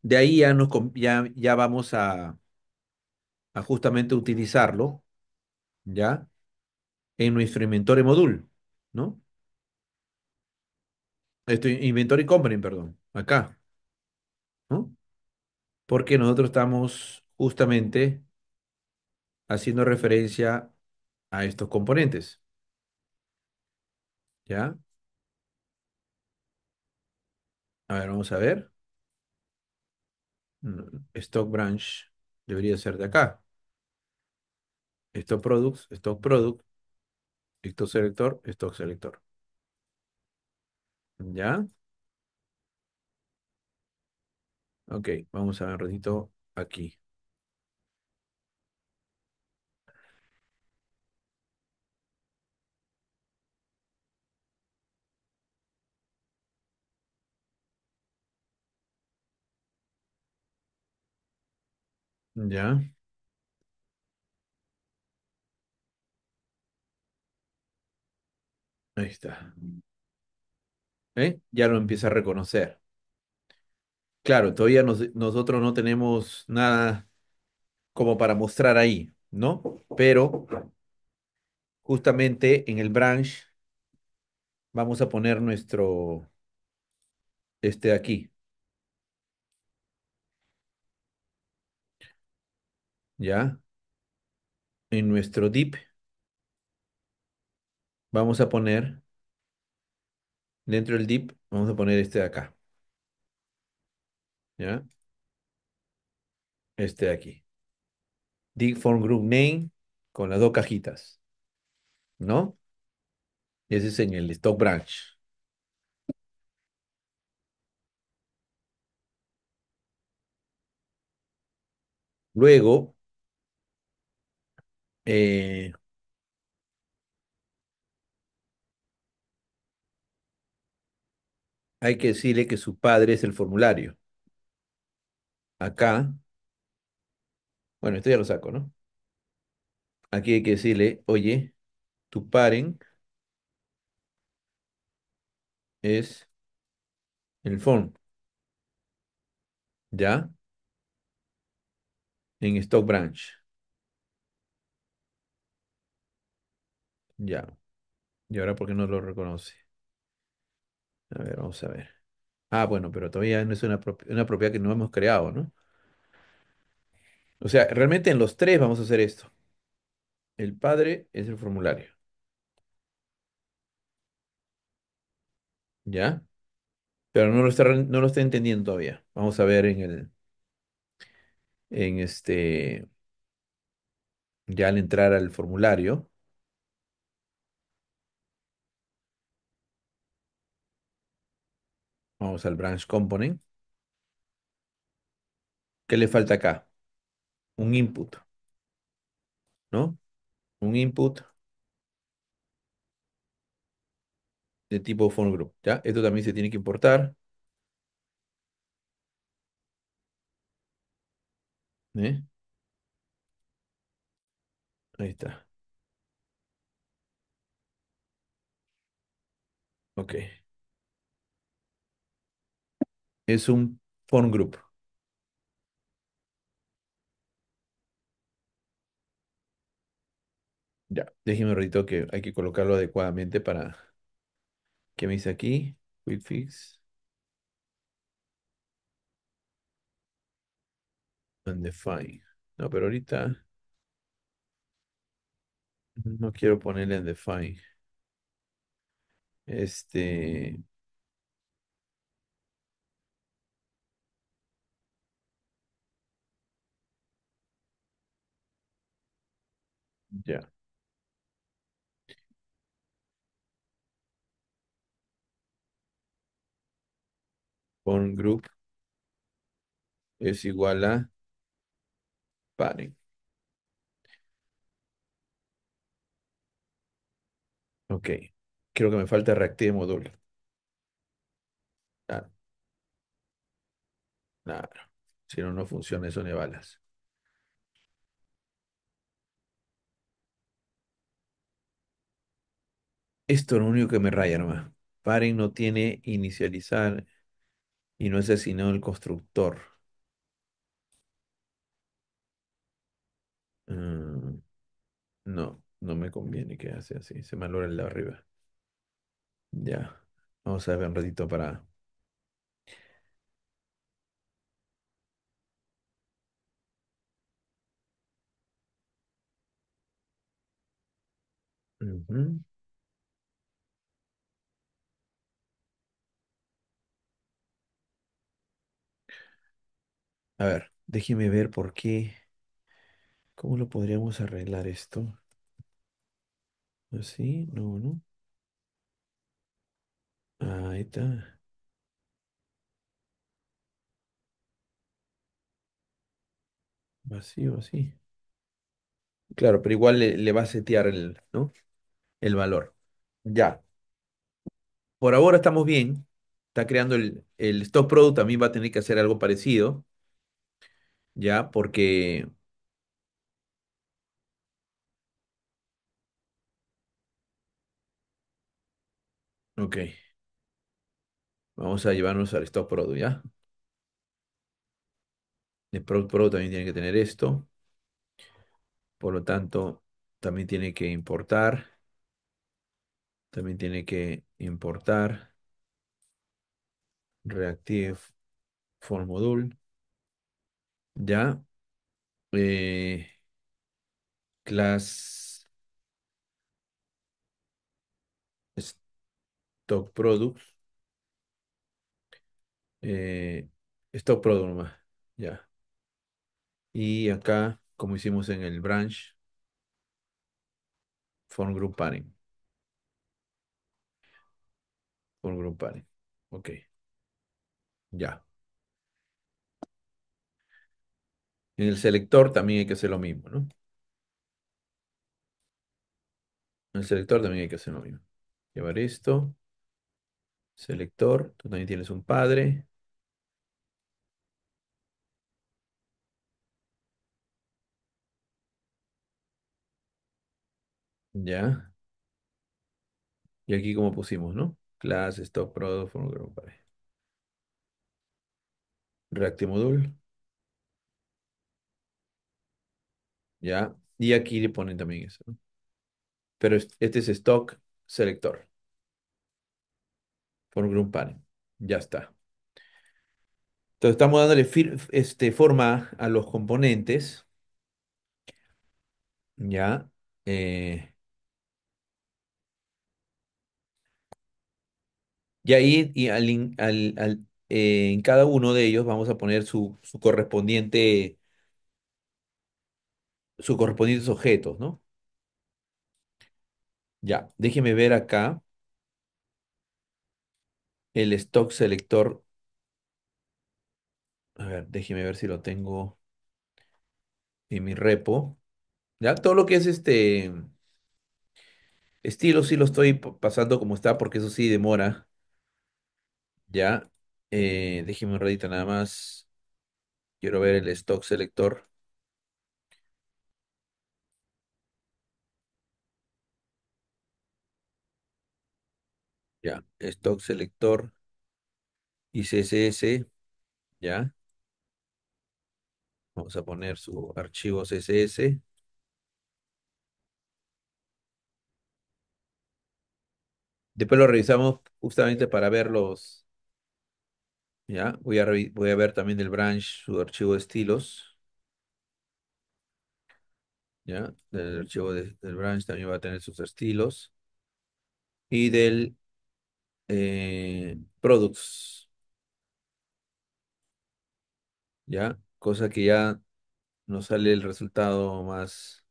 de ahí ya, nos, ya, vamos a, justamente utilizarlo, ¿ya? En nuestro inventory module, ¿no? Este inventory company, perdón, acá, ¿no? porque nosotros estamos justamente haciendo referencia a estos componentes. ¿Ya? A ver, vamos a ver. Stock branch debería ser de acá. Stock products, stock product, stock selector, stock selector. ¿Ya? Ok, vamos a ver un ratito aquí. Ya. Ahí está. ¿Eh? Ya lo empieza a reconocer. Claro, todavía nosotros no tenemos nada como para mostrar ahí, ¿no? Pero justamente en el branch vamos a poner nuestro, este de aquí, ¿ya? En nuestro dip vamos a poner, dentro del dip vamos a poner este de acá. Este de aquí. Dig form group name con las dos cajitas. ¿No? ese es en el stock branch. Luego, eh, hay que decirle que su padre es el formulario acá, bueno, esto ya lo saco, ¿no? Aquí hay que decirle, oye, tu parent es el phone. ¿Ya? En stock branch. Ya. ¿Y ahora por qué no lo reconoce? A ver, vamos a ver. Ah, bueno, pero todavía no es una, propiedad que no hemos creado, ¿no? O sea, realmente en los tres vamos a hacer esto. El padre es el formulario, ¿ya? Pero no lo está, no lo está entendiendo todavía. Vamos a ver en el, en este, ya al entrar al formulario. Vamos al branch component. ¿Qué le falta acá? Un input. ¿No? Un input de tipo phone group. ¿ya? Esto también se tiene que importar. ¿Eh? Ahí está. Ok es un phone group. Ya, déjeme un ratito que hay que colocarlo adecuadamente para... que me dice aquí? Quick fix. Undefined. No, pero ahorita... No quiero ponerle undefined. Este... Ya. Con group es igual a paren. Ok. Creo que me falta reactive módulo. Claro, ah, claro. Si no, no funciona eso ni balas. Esto es lo único que me raya hermano. Paren no tiene inicializar y no es asesinado el constructor. Mm, no, no me conviene que hace así. Se malora el de arriba. Ya. Vamos a ver un ratito para. A ver, déjeme ver por qué. ¿Cómo lo podríamos arreglar esto? Así, pues no, no. Ahí está. Vacío, así. Claro, pero igual le, va a setear el, ¿no? El valor. Ya. Por ahora estamos bien. Está creando el, el stop product. También va a tener que hacer algo parecido. ¿ya? Porque, ok, vamos a llevarnos al stop product, ¿ya? El product product también tiene que tener esto, por lo tanto, también tiene que importar, también tiene que importar reactive for module. Ya. eh, class stock products. eh, stock products nomás. Ya. Y acá, como hicimos en el branch, form group padding. Form group padding. Ok. Ya. En el selector también hay que hacer lo mismo, ¿no? En el selector también hay que hacer lo mismo. Llevar esto. Selector. Tú también tienes un padre. Ya. Y aquí como pusimos, ¿no? Class, stop, product, form, y module. ¿ya? Y aquí le ponen también eso. Pero este es stock selector. Por group panel. Ya está. Entonces estamos dándole este, forma a los componentes. ¿Ya? Eh. y ahí y eh, en cada uno de ellos vamos a poner su, su correspondiente sus correspondientes objetos, ¿no? Ya, déjeme ver acá el stock selector. A ver, déjeme ver si lo tengo en mi repo. Ya, todo lo que es este estilo sí lo estoy pasando como está, porque eso sí demora. Ya, eh, déjeme un ratito nada más. Quiero ver el stock selector. Ya, stock selector y CSS, ya. Vamos a poner su archivo CSS. Después lo revisamos justamente para ver los... Ya, voy a, voy a ver también del branch su archivo de estilos. Ya, el archivo del branch también va a tener sus estilos. Y del eh, products. ¿Ya? Cosa que ya nos sale el resultado más...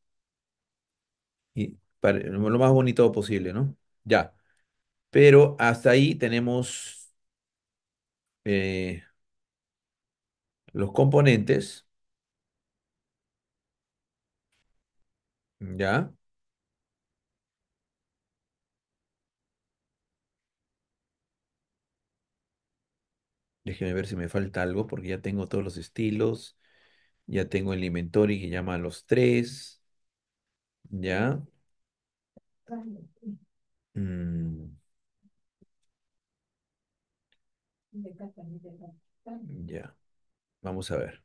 Y lo más bonito posible, ¿no? Ya. Pero hasta ahí tenemos eh, los componentes. ¿Ya? Déjenme ver si me falta algo porque ya tengo todos los estilos. Ya tengo el inventory que llama a los tres. Ya. Mm. Ya. Vamos a ver.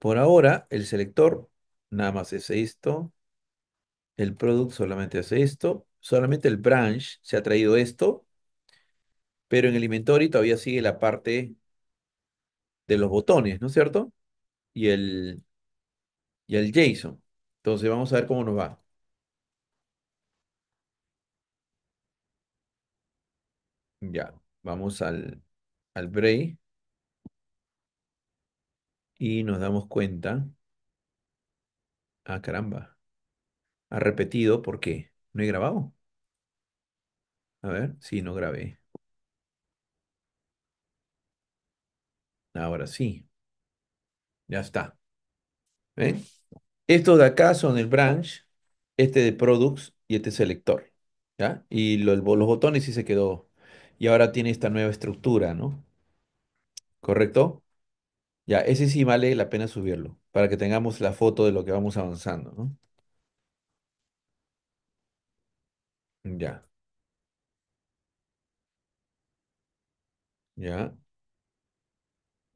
Por ahora, el selector nada más es esto. El product solamente hace esto. Solamente el branch se ha traído esto pero en el inventory todavía sigue la parte de los botones, ¿no es cierto? Y el, y el JSON. Entonces vamos a ver cómo nos va. Ya, vamos al, al break. Y nos damos cuenta. Ah, caramba. Ha repetido, porque ¿No he grabado? A ver, sí, no grabé. Ahora sí. Ya está. ¿Ven? Estos de acá son el branch, este de products y este selector. ¿Ya? Y los botones sí se quedó. Y ahora tiene esta nueva estructura, ¿no? ¿Correcto? Ya, ese sí vale la pena subirlo, para que tengamos la foto de lo que vamos avanzando, ¿no? Ya. Ya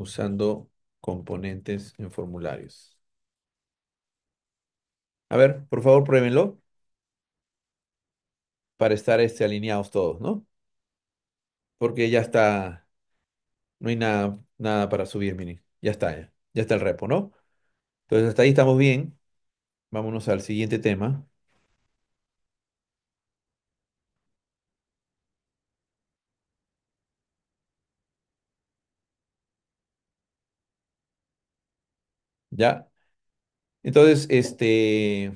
usando componentes en formularios. A ver, por favor, pruébenlo. Para estar este, alineados todos, ¿no? Porque ya está. No hay nada, nada para subir, mini. Ya está, ya está el repo, ¿no? Entonces, hasta ahí estamos bien. Vámonos al siguiente tema. ¿Ya? Entonces, este...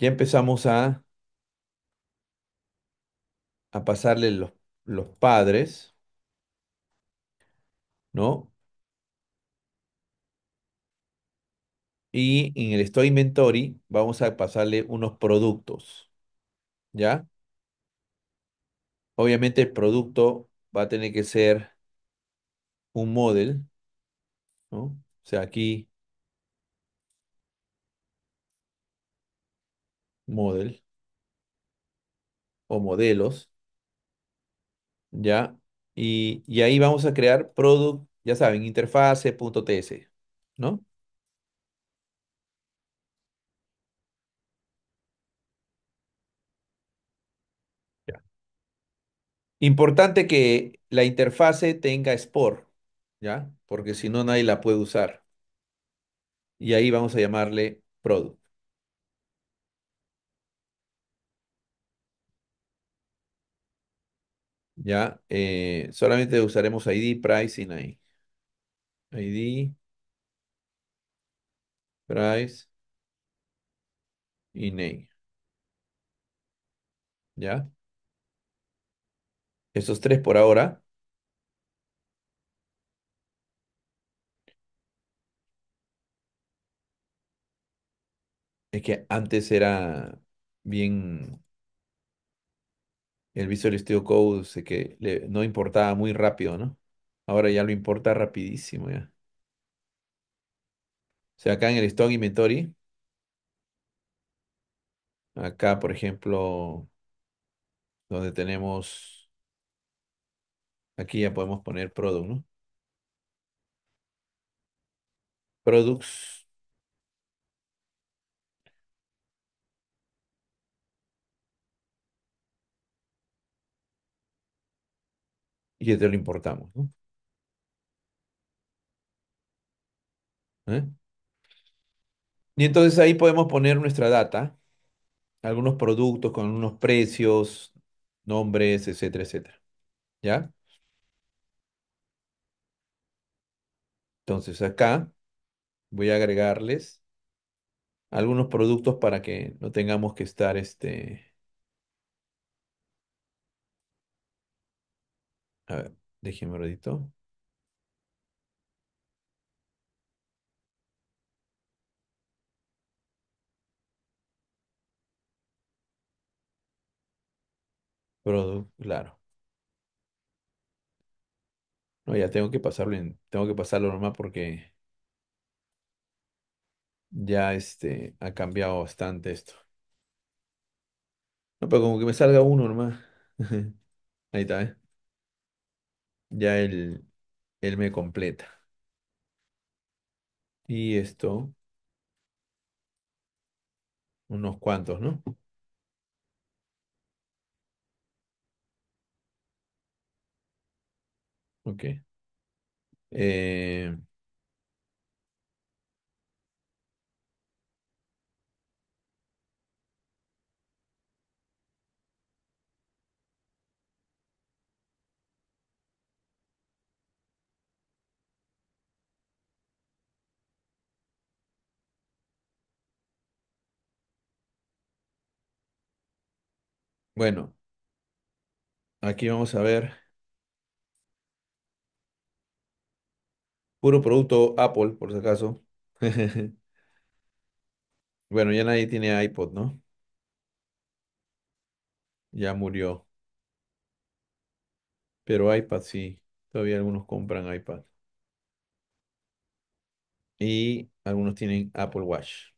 Ya empezamos a, a pasarle los, los padres, ¿no? Y en el Store Inventory vamos a pasarle unos productos, ¿ya? Obviamente el producto va a tener que ser un model, ¿no? O sea, aquí model o modelos, ¿ya? Y, ahí vamos a crear product, ya saben, interfase.ts, ¿no? Importante que la interfase tenga sport. ¿ya? Porque si no, nadie la puede usar. Y ahí vamos a llamarle product. ¿Ya? Eh, solamente usaremos ID pricing name. ID price y name. ¿Ya? Esos tres por ahora. Es que antes era bien. El Visual Studio Code que no importaba muy rápido, ¿no? Ahora ya lo importa rapidísimo ya. O sea, acá en el Stock Inventory, acá por ejemplo, donde tenemos, aquí ya podemos poner product, ¿no? Products. y te lo importamos. ¿no? ¿Eh? Y entonces ahí podemos poner nuestra data, algunos productos con unos precios, nombres, etcétera, etcétera. ¿Ya? Entonces acá voy a agregarles algunos productos para que no tengamos que estar este, A ver, déjeme un ratito. Product, claro. No, ya tengo que pasarlo en, tengo que pasarlo normal porque ya este ha cambiado bastante esto. No, pero como que me salga uno nomás. Ahí está, ¿eh? Ya él, me completa. Y esto, unos cuantos, ¿no? okay Eh, Bueno, aquí vamos a ver. Puro producto Apple, por si acaso. bueno, ya nadie tiene iPod, ¿no? Ya murió. Pero iPad sí. Todavía algunos compran iPad. Y algunos tienen Apple Watch.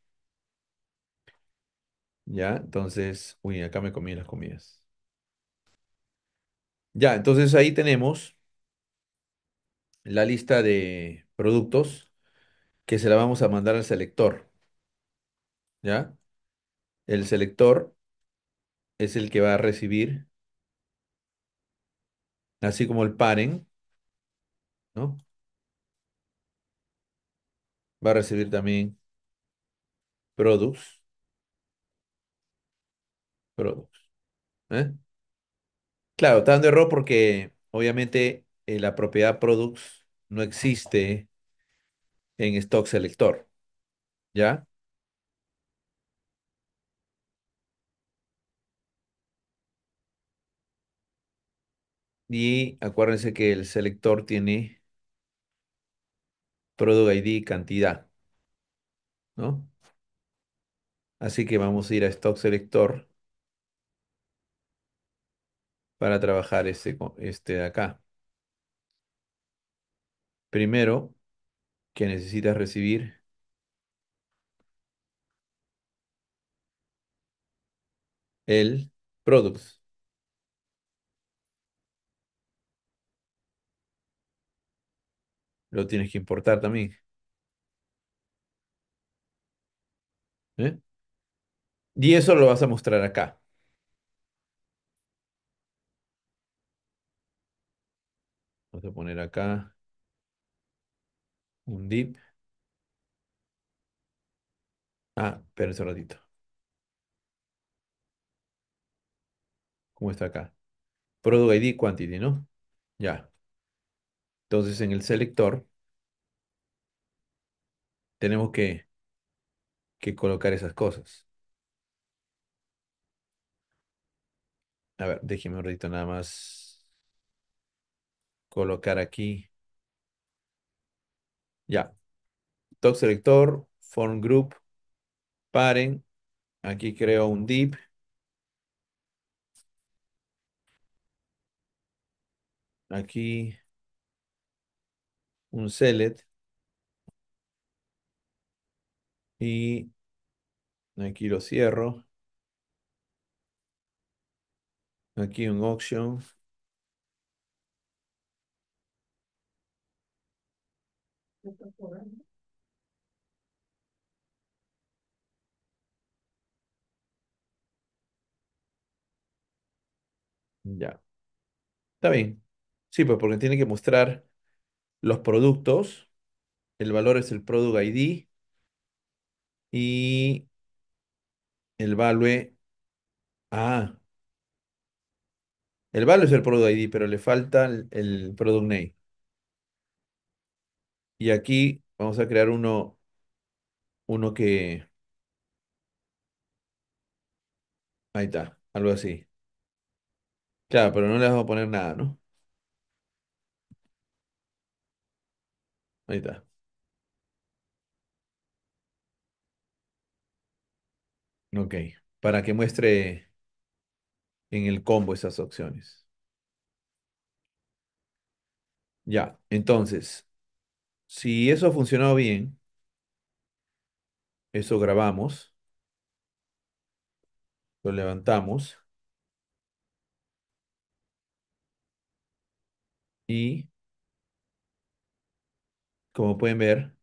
¿Ya? Entonces, uy, acá me comí las comidas. Ya, entonces ahí tenemos la lista de productos que se la vamos a mandar al selector. ¿Ya? El selector es el que va a recibir, así como el paren, ¿no? Va a recibir también products products ¿eh? Claro, está dando error porque obviamente eh, la propiedad products no existe en stock selector. ¿Ya? Y acuérdense que el selector tiene product ID cantidad. ¿No? Así que vamos a ir a stock selector para trabajar este, este de acá. Primero, que necesitas recibir el producto Lo tienes que importar también. ¿eh? Y eso lo vas a mostrar acá. Vamos a poner acá un dip Ah, espera un ratito. ¿Cómo está acá? Product ID Quantity, ¿no? Ya. Entonces en el selector tenemos que, que colocar esas cosas. A ver, déjeme un ratito nada más colocar aquí. Ya. Doc selector, form group, paren. Aquí creo un div. Aquí un select. Y aquí lo cierro. Aquí un auction. Ya. Está bien. Sí, pues porque tiene que mostrar los productos. El valor es el Product ID y el value. Ah, el value es el Product ID, pero le falta el, el Product Name. Y aquí vamos a crear uno, uno que... Ahí está, algo así. Claro, pero no le vamos a poner nada, ¿no? Ahí está. Ok, para que muestre en el combo esas opciones. Ya, entonces, si eso ha funcionado bien, eso grabamos, lo levantamos y como pueden ver,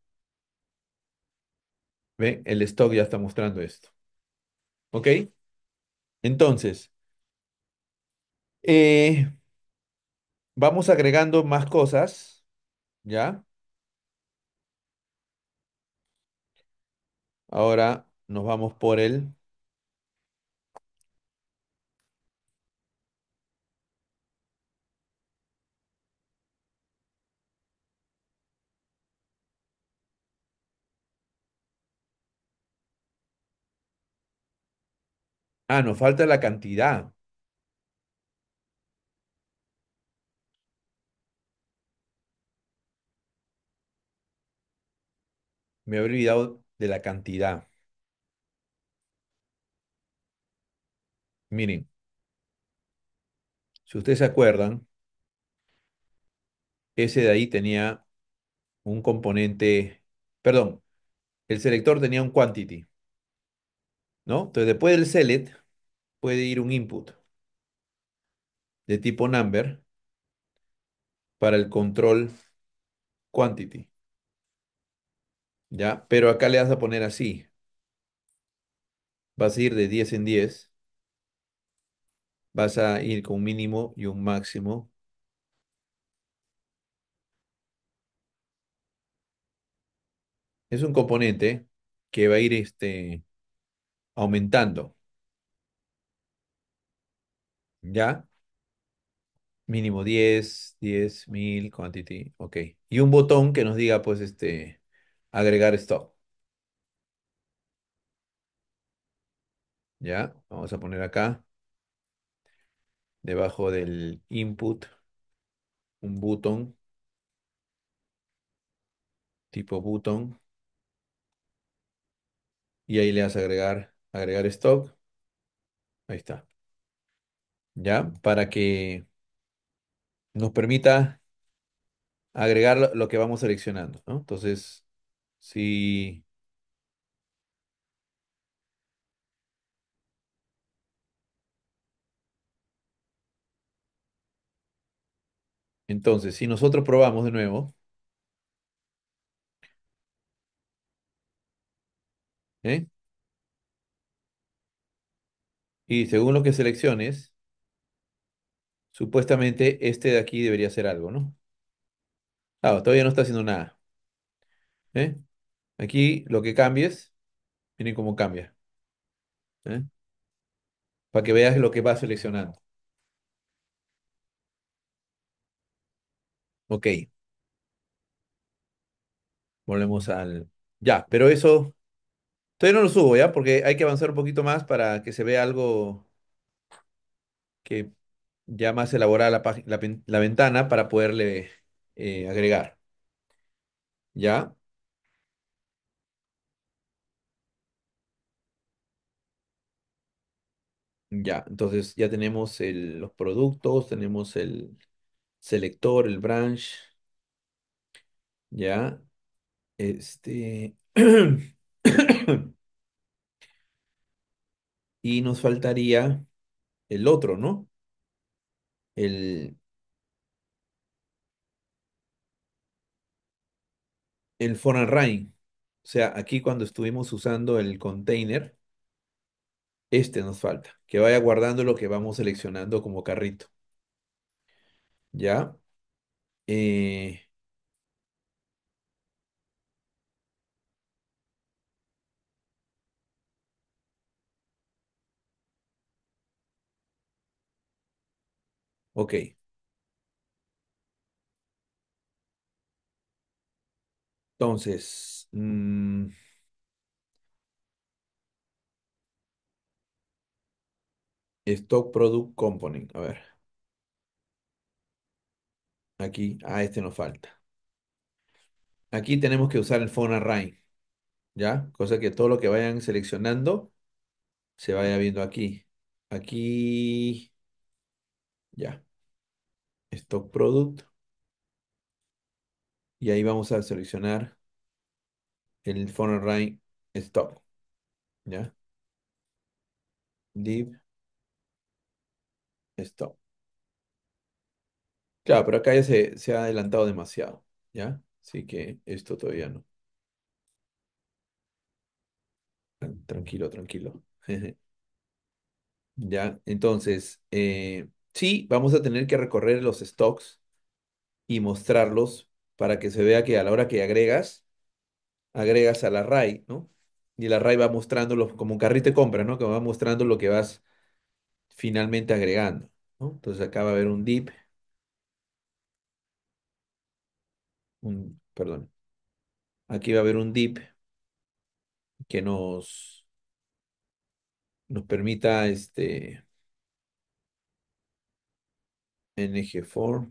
¿ve? el stock ya está mostrando esto. ¿Ok? Entonces, eh, vamos agregando más cosas, ¿ya? Ahora nos vamos por él. Ah, nos falta la cantidad. Me he olvidado de la cantidad. Miren, si ustedes se acuerdan, ese de ahí tenía un componente, perdón, el selector tenía un quantity, ¿no? Entonces después del select puede ir un input de tipo number para el control quantity. ¿ya? Pero acá le vas a poner así. Vas a ir de 10 en 10. Vas a ir con un mínimo y un máximo. Es un componente que va a ir este, aumentando. ¿Ya? Mínimo 10, 10, 1000, quantity, ok. Y un botón que nos diga, pues, este, agregar stock. Ya, vamos a poner acá, debajo del input, un botón, tipo button. y ahí le das agregar, agregar stock. Ahí está. Ya, para que nos permita agregar lo que vamos seleccionando, Entonces, si entonces, si nosotros probamos de nuevo, ¿eh? Y según lo que selecciones, supuestamente este de aquí debería ser algo, ¿no? Ah, todavía no está haciendo nada, ¿eh? Aquí lo que cambies, miren cómo cambia. ¿eh? Para que veas lo que va seleccionando. Ok. Volvemos al... Ya, pero eso... Todavía no lo subo, ¿ya? Porque hay que avanzar un poquito más para que se vea algo que ya más elaborada la, ventana para poderle eh, agregar. ¿Ya? Ya, entonces ya tenemos los productos, tenemos el selector, el branch, ya. Este. Y nos faltaría el otro, ¿no? El, el for Rain, O sea, aquí cuando estuvimos usando el container. Este nos falta, que vaya guardando lo que vamos seleccionando como carrito. ¿Ya? Eh... Ok. Entonces, mm, Stock Product Component. A ver. Aquí, ah, este nos falta. Aquí tenemos que usar el phone array. ¿Ya? Cosa que todo lo que vayan seleccionando se vaya viendo aquí. Aquí. Ya. Stock Product. Y ahí vamos a seleccionar el phone array stock. ¿Ya? Div esto. Claro, pero acá ya se, ha adelantado demasiado, ¿ya? Así que esto todavía no. Tranquilo, tranquilo. Ya, entonces, eh, sí, vamos a tener que recorrer los stocks y mostrarlos para que se vea que a la hora que agregas, agregas al array, ¿no? Y el array va mostrándolo como un carrito de compra, ¿no? Que va mostrando lo que vas finalmente agregando, Entonces acá va a haber un dip, un, perdón, aquí va a haber un dip que nos, nos permita este ng4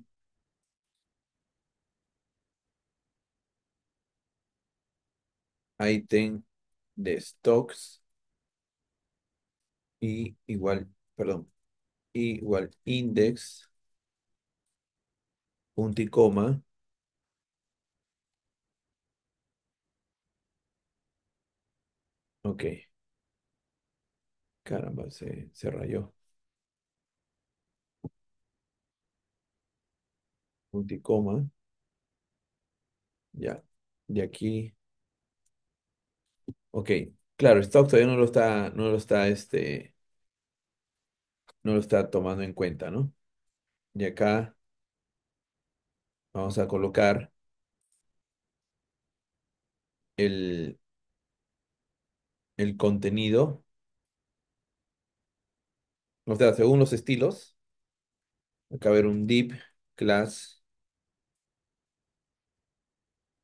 item de stocks y igual perdón, igual index, punticoma. coma, ok, caramba, se, rayó, Punticoma. coma, ya, de aquí, ok, claro, stock todavía no lo está, no lo está, este, no lo está tomando en cuenta, ¿no? Y acá vamos a colocar el, el contenido, o sea, según los estilos, acá va a haber un deep class,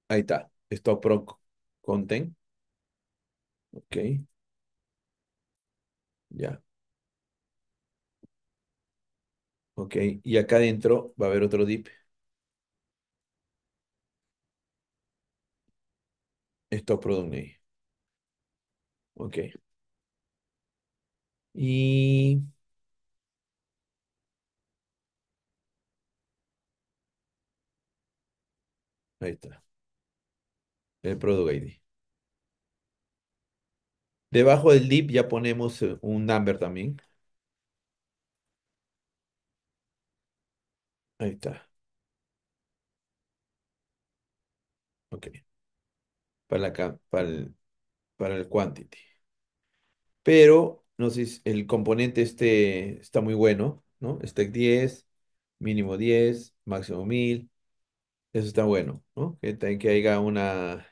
ahí está, stop pro content, ok, ya. Ok, y acá adentro va a haber otro dip. Esto product ID. Ok. Y... Ahí está. El product ID. Debajo del dip ya ponemos eh, un number también. Ahí está. Ok. Para, la, para, el, para el quantity. Pero, no sé, si el componente este está muy bueno, ¿no? Stack 10, mínimo 10, máximo 1000. Eso está bueno, ¿no? Que, que haya una...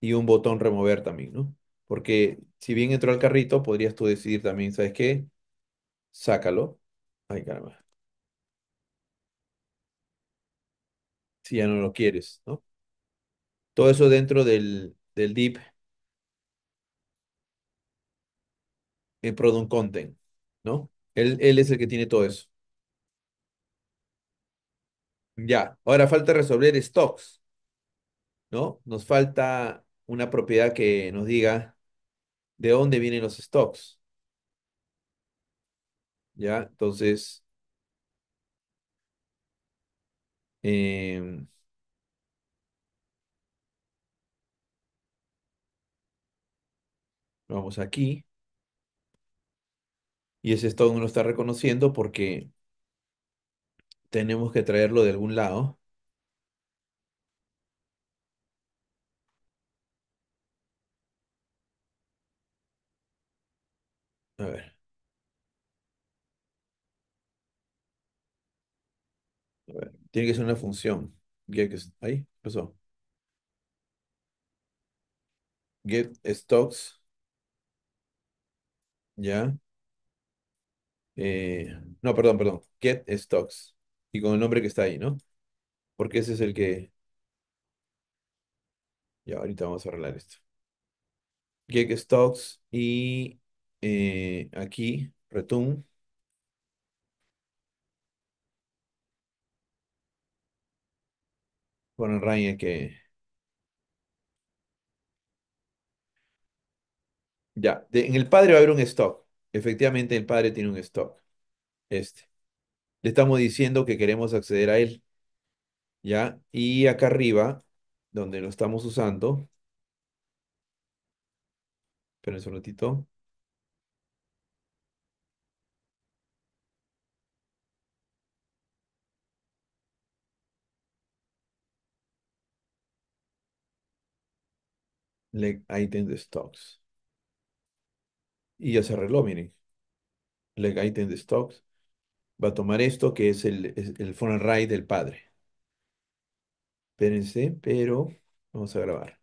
Y un botón remover también, ¿no? Porque si bien entró al carrito, podrías tú decidir también, ¿sabes qué? Sácalo. Ay, caramba. si ya no lo quieres, ¿no? Todo eso dentro del, del En el product content, ¿no? Él, él es el que tiene todo eso. Ya, ahora falta resolver stocks, ¿no? Nos falta una propiedad que nos diga de dónde vienen los stocks. Ya, entonces Em, vamos aquí. Y ese stock no lo está reconociendo porque tenemos que traerlo de algún lado. Tiene que ser una función. Get, ahí, pasó. Get stocks. ¿Ya? Eh, no, perdón, perdón. Get stocks. Y con el nombre que está ahí, ¿no? Porque ese es el que... Ya, ahorita vamos a arreglar esto. Get stocks y eh, aquí, return. Con el que... Ya, en el padre va a haber un stock. Efectivamente, el padre tiene un stock. Este. Le estamos diciendo que queremos acceder a él. ¿Ya? Y acá arriba, donde lo estamos usando. Esperen un ratito. leg item de stocks. Y ya se arregló, miren. Leg item de stocks. Va a tomar esto que es el, el phone array del padre. Espérense, pero vamos a grabar.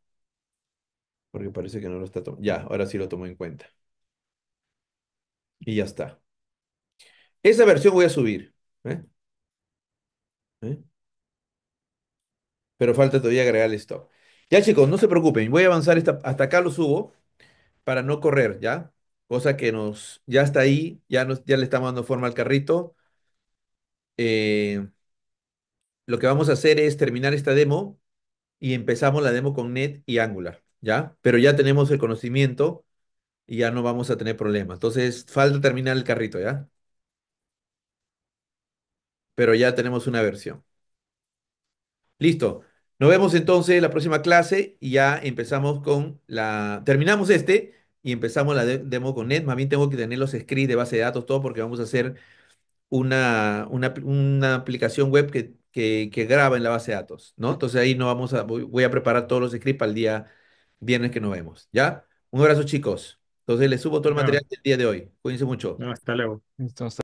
Porque parece que no lo está tomando. Ya, ahora sí lo tomo en cuenta. Y ya está. Esa versión voy a subir. ¿eh? ¿Eh? Pero falta todavía agregar el stock. Ya chicos, no se preocupen, voy a avanzar hasta acá lo subo para no correr, ¿ya? Cosa que nos, ya está ahí, ya, le estamos dando forma al carrito. Eh, lo que vamos a hacer es terminar esta demo y empezamos la demo con Net y Angular, ¿ya? Pero ya tenemos el conocimiento y ya no vamos a tener problemas. Entonces, falta terminar el carrito, ¿ya? Pero ya tenemos una versión. Listo. Nos vemos entonces en la próxima clase y ya empezamos con la... Terminamos este y empezamos la demo con NET. Más bien tengo que tener los scripts de base de datos, todo, porque vamos a hacer una, una, aplicación web que, graba en la base de datos, ¿no? Entonces ahí no vamos a... Voy, a preparar todos los scripts para el día viernes que nos vemos, ¿ya? Un abrazo, chicos. Entonces les subo todo el material del día de hoy. Cuídense mucho. hasta luego. Entonces,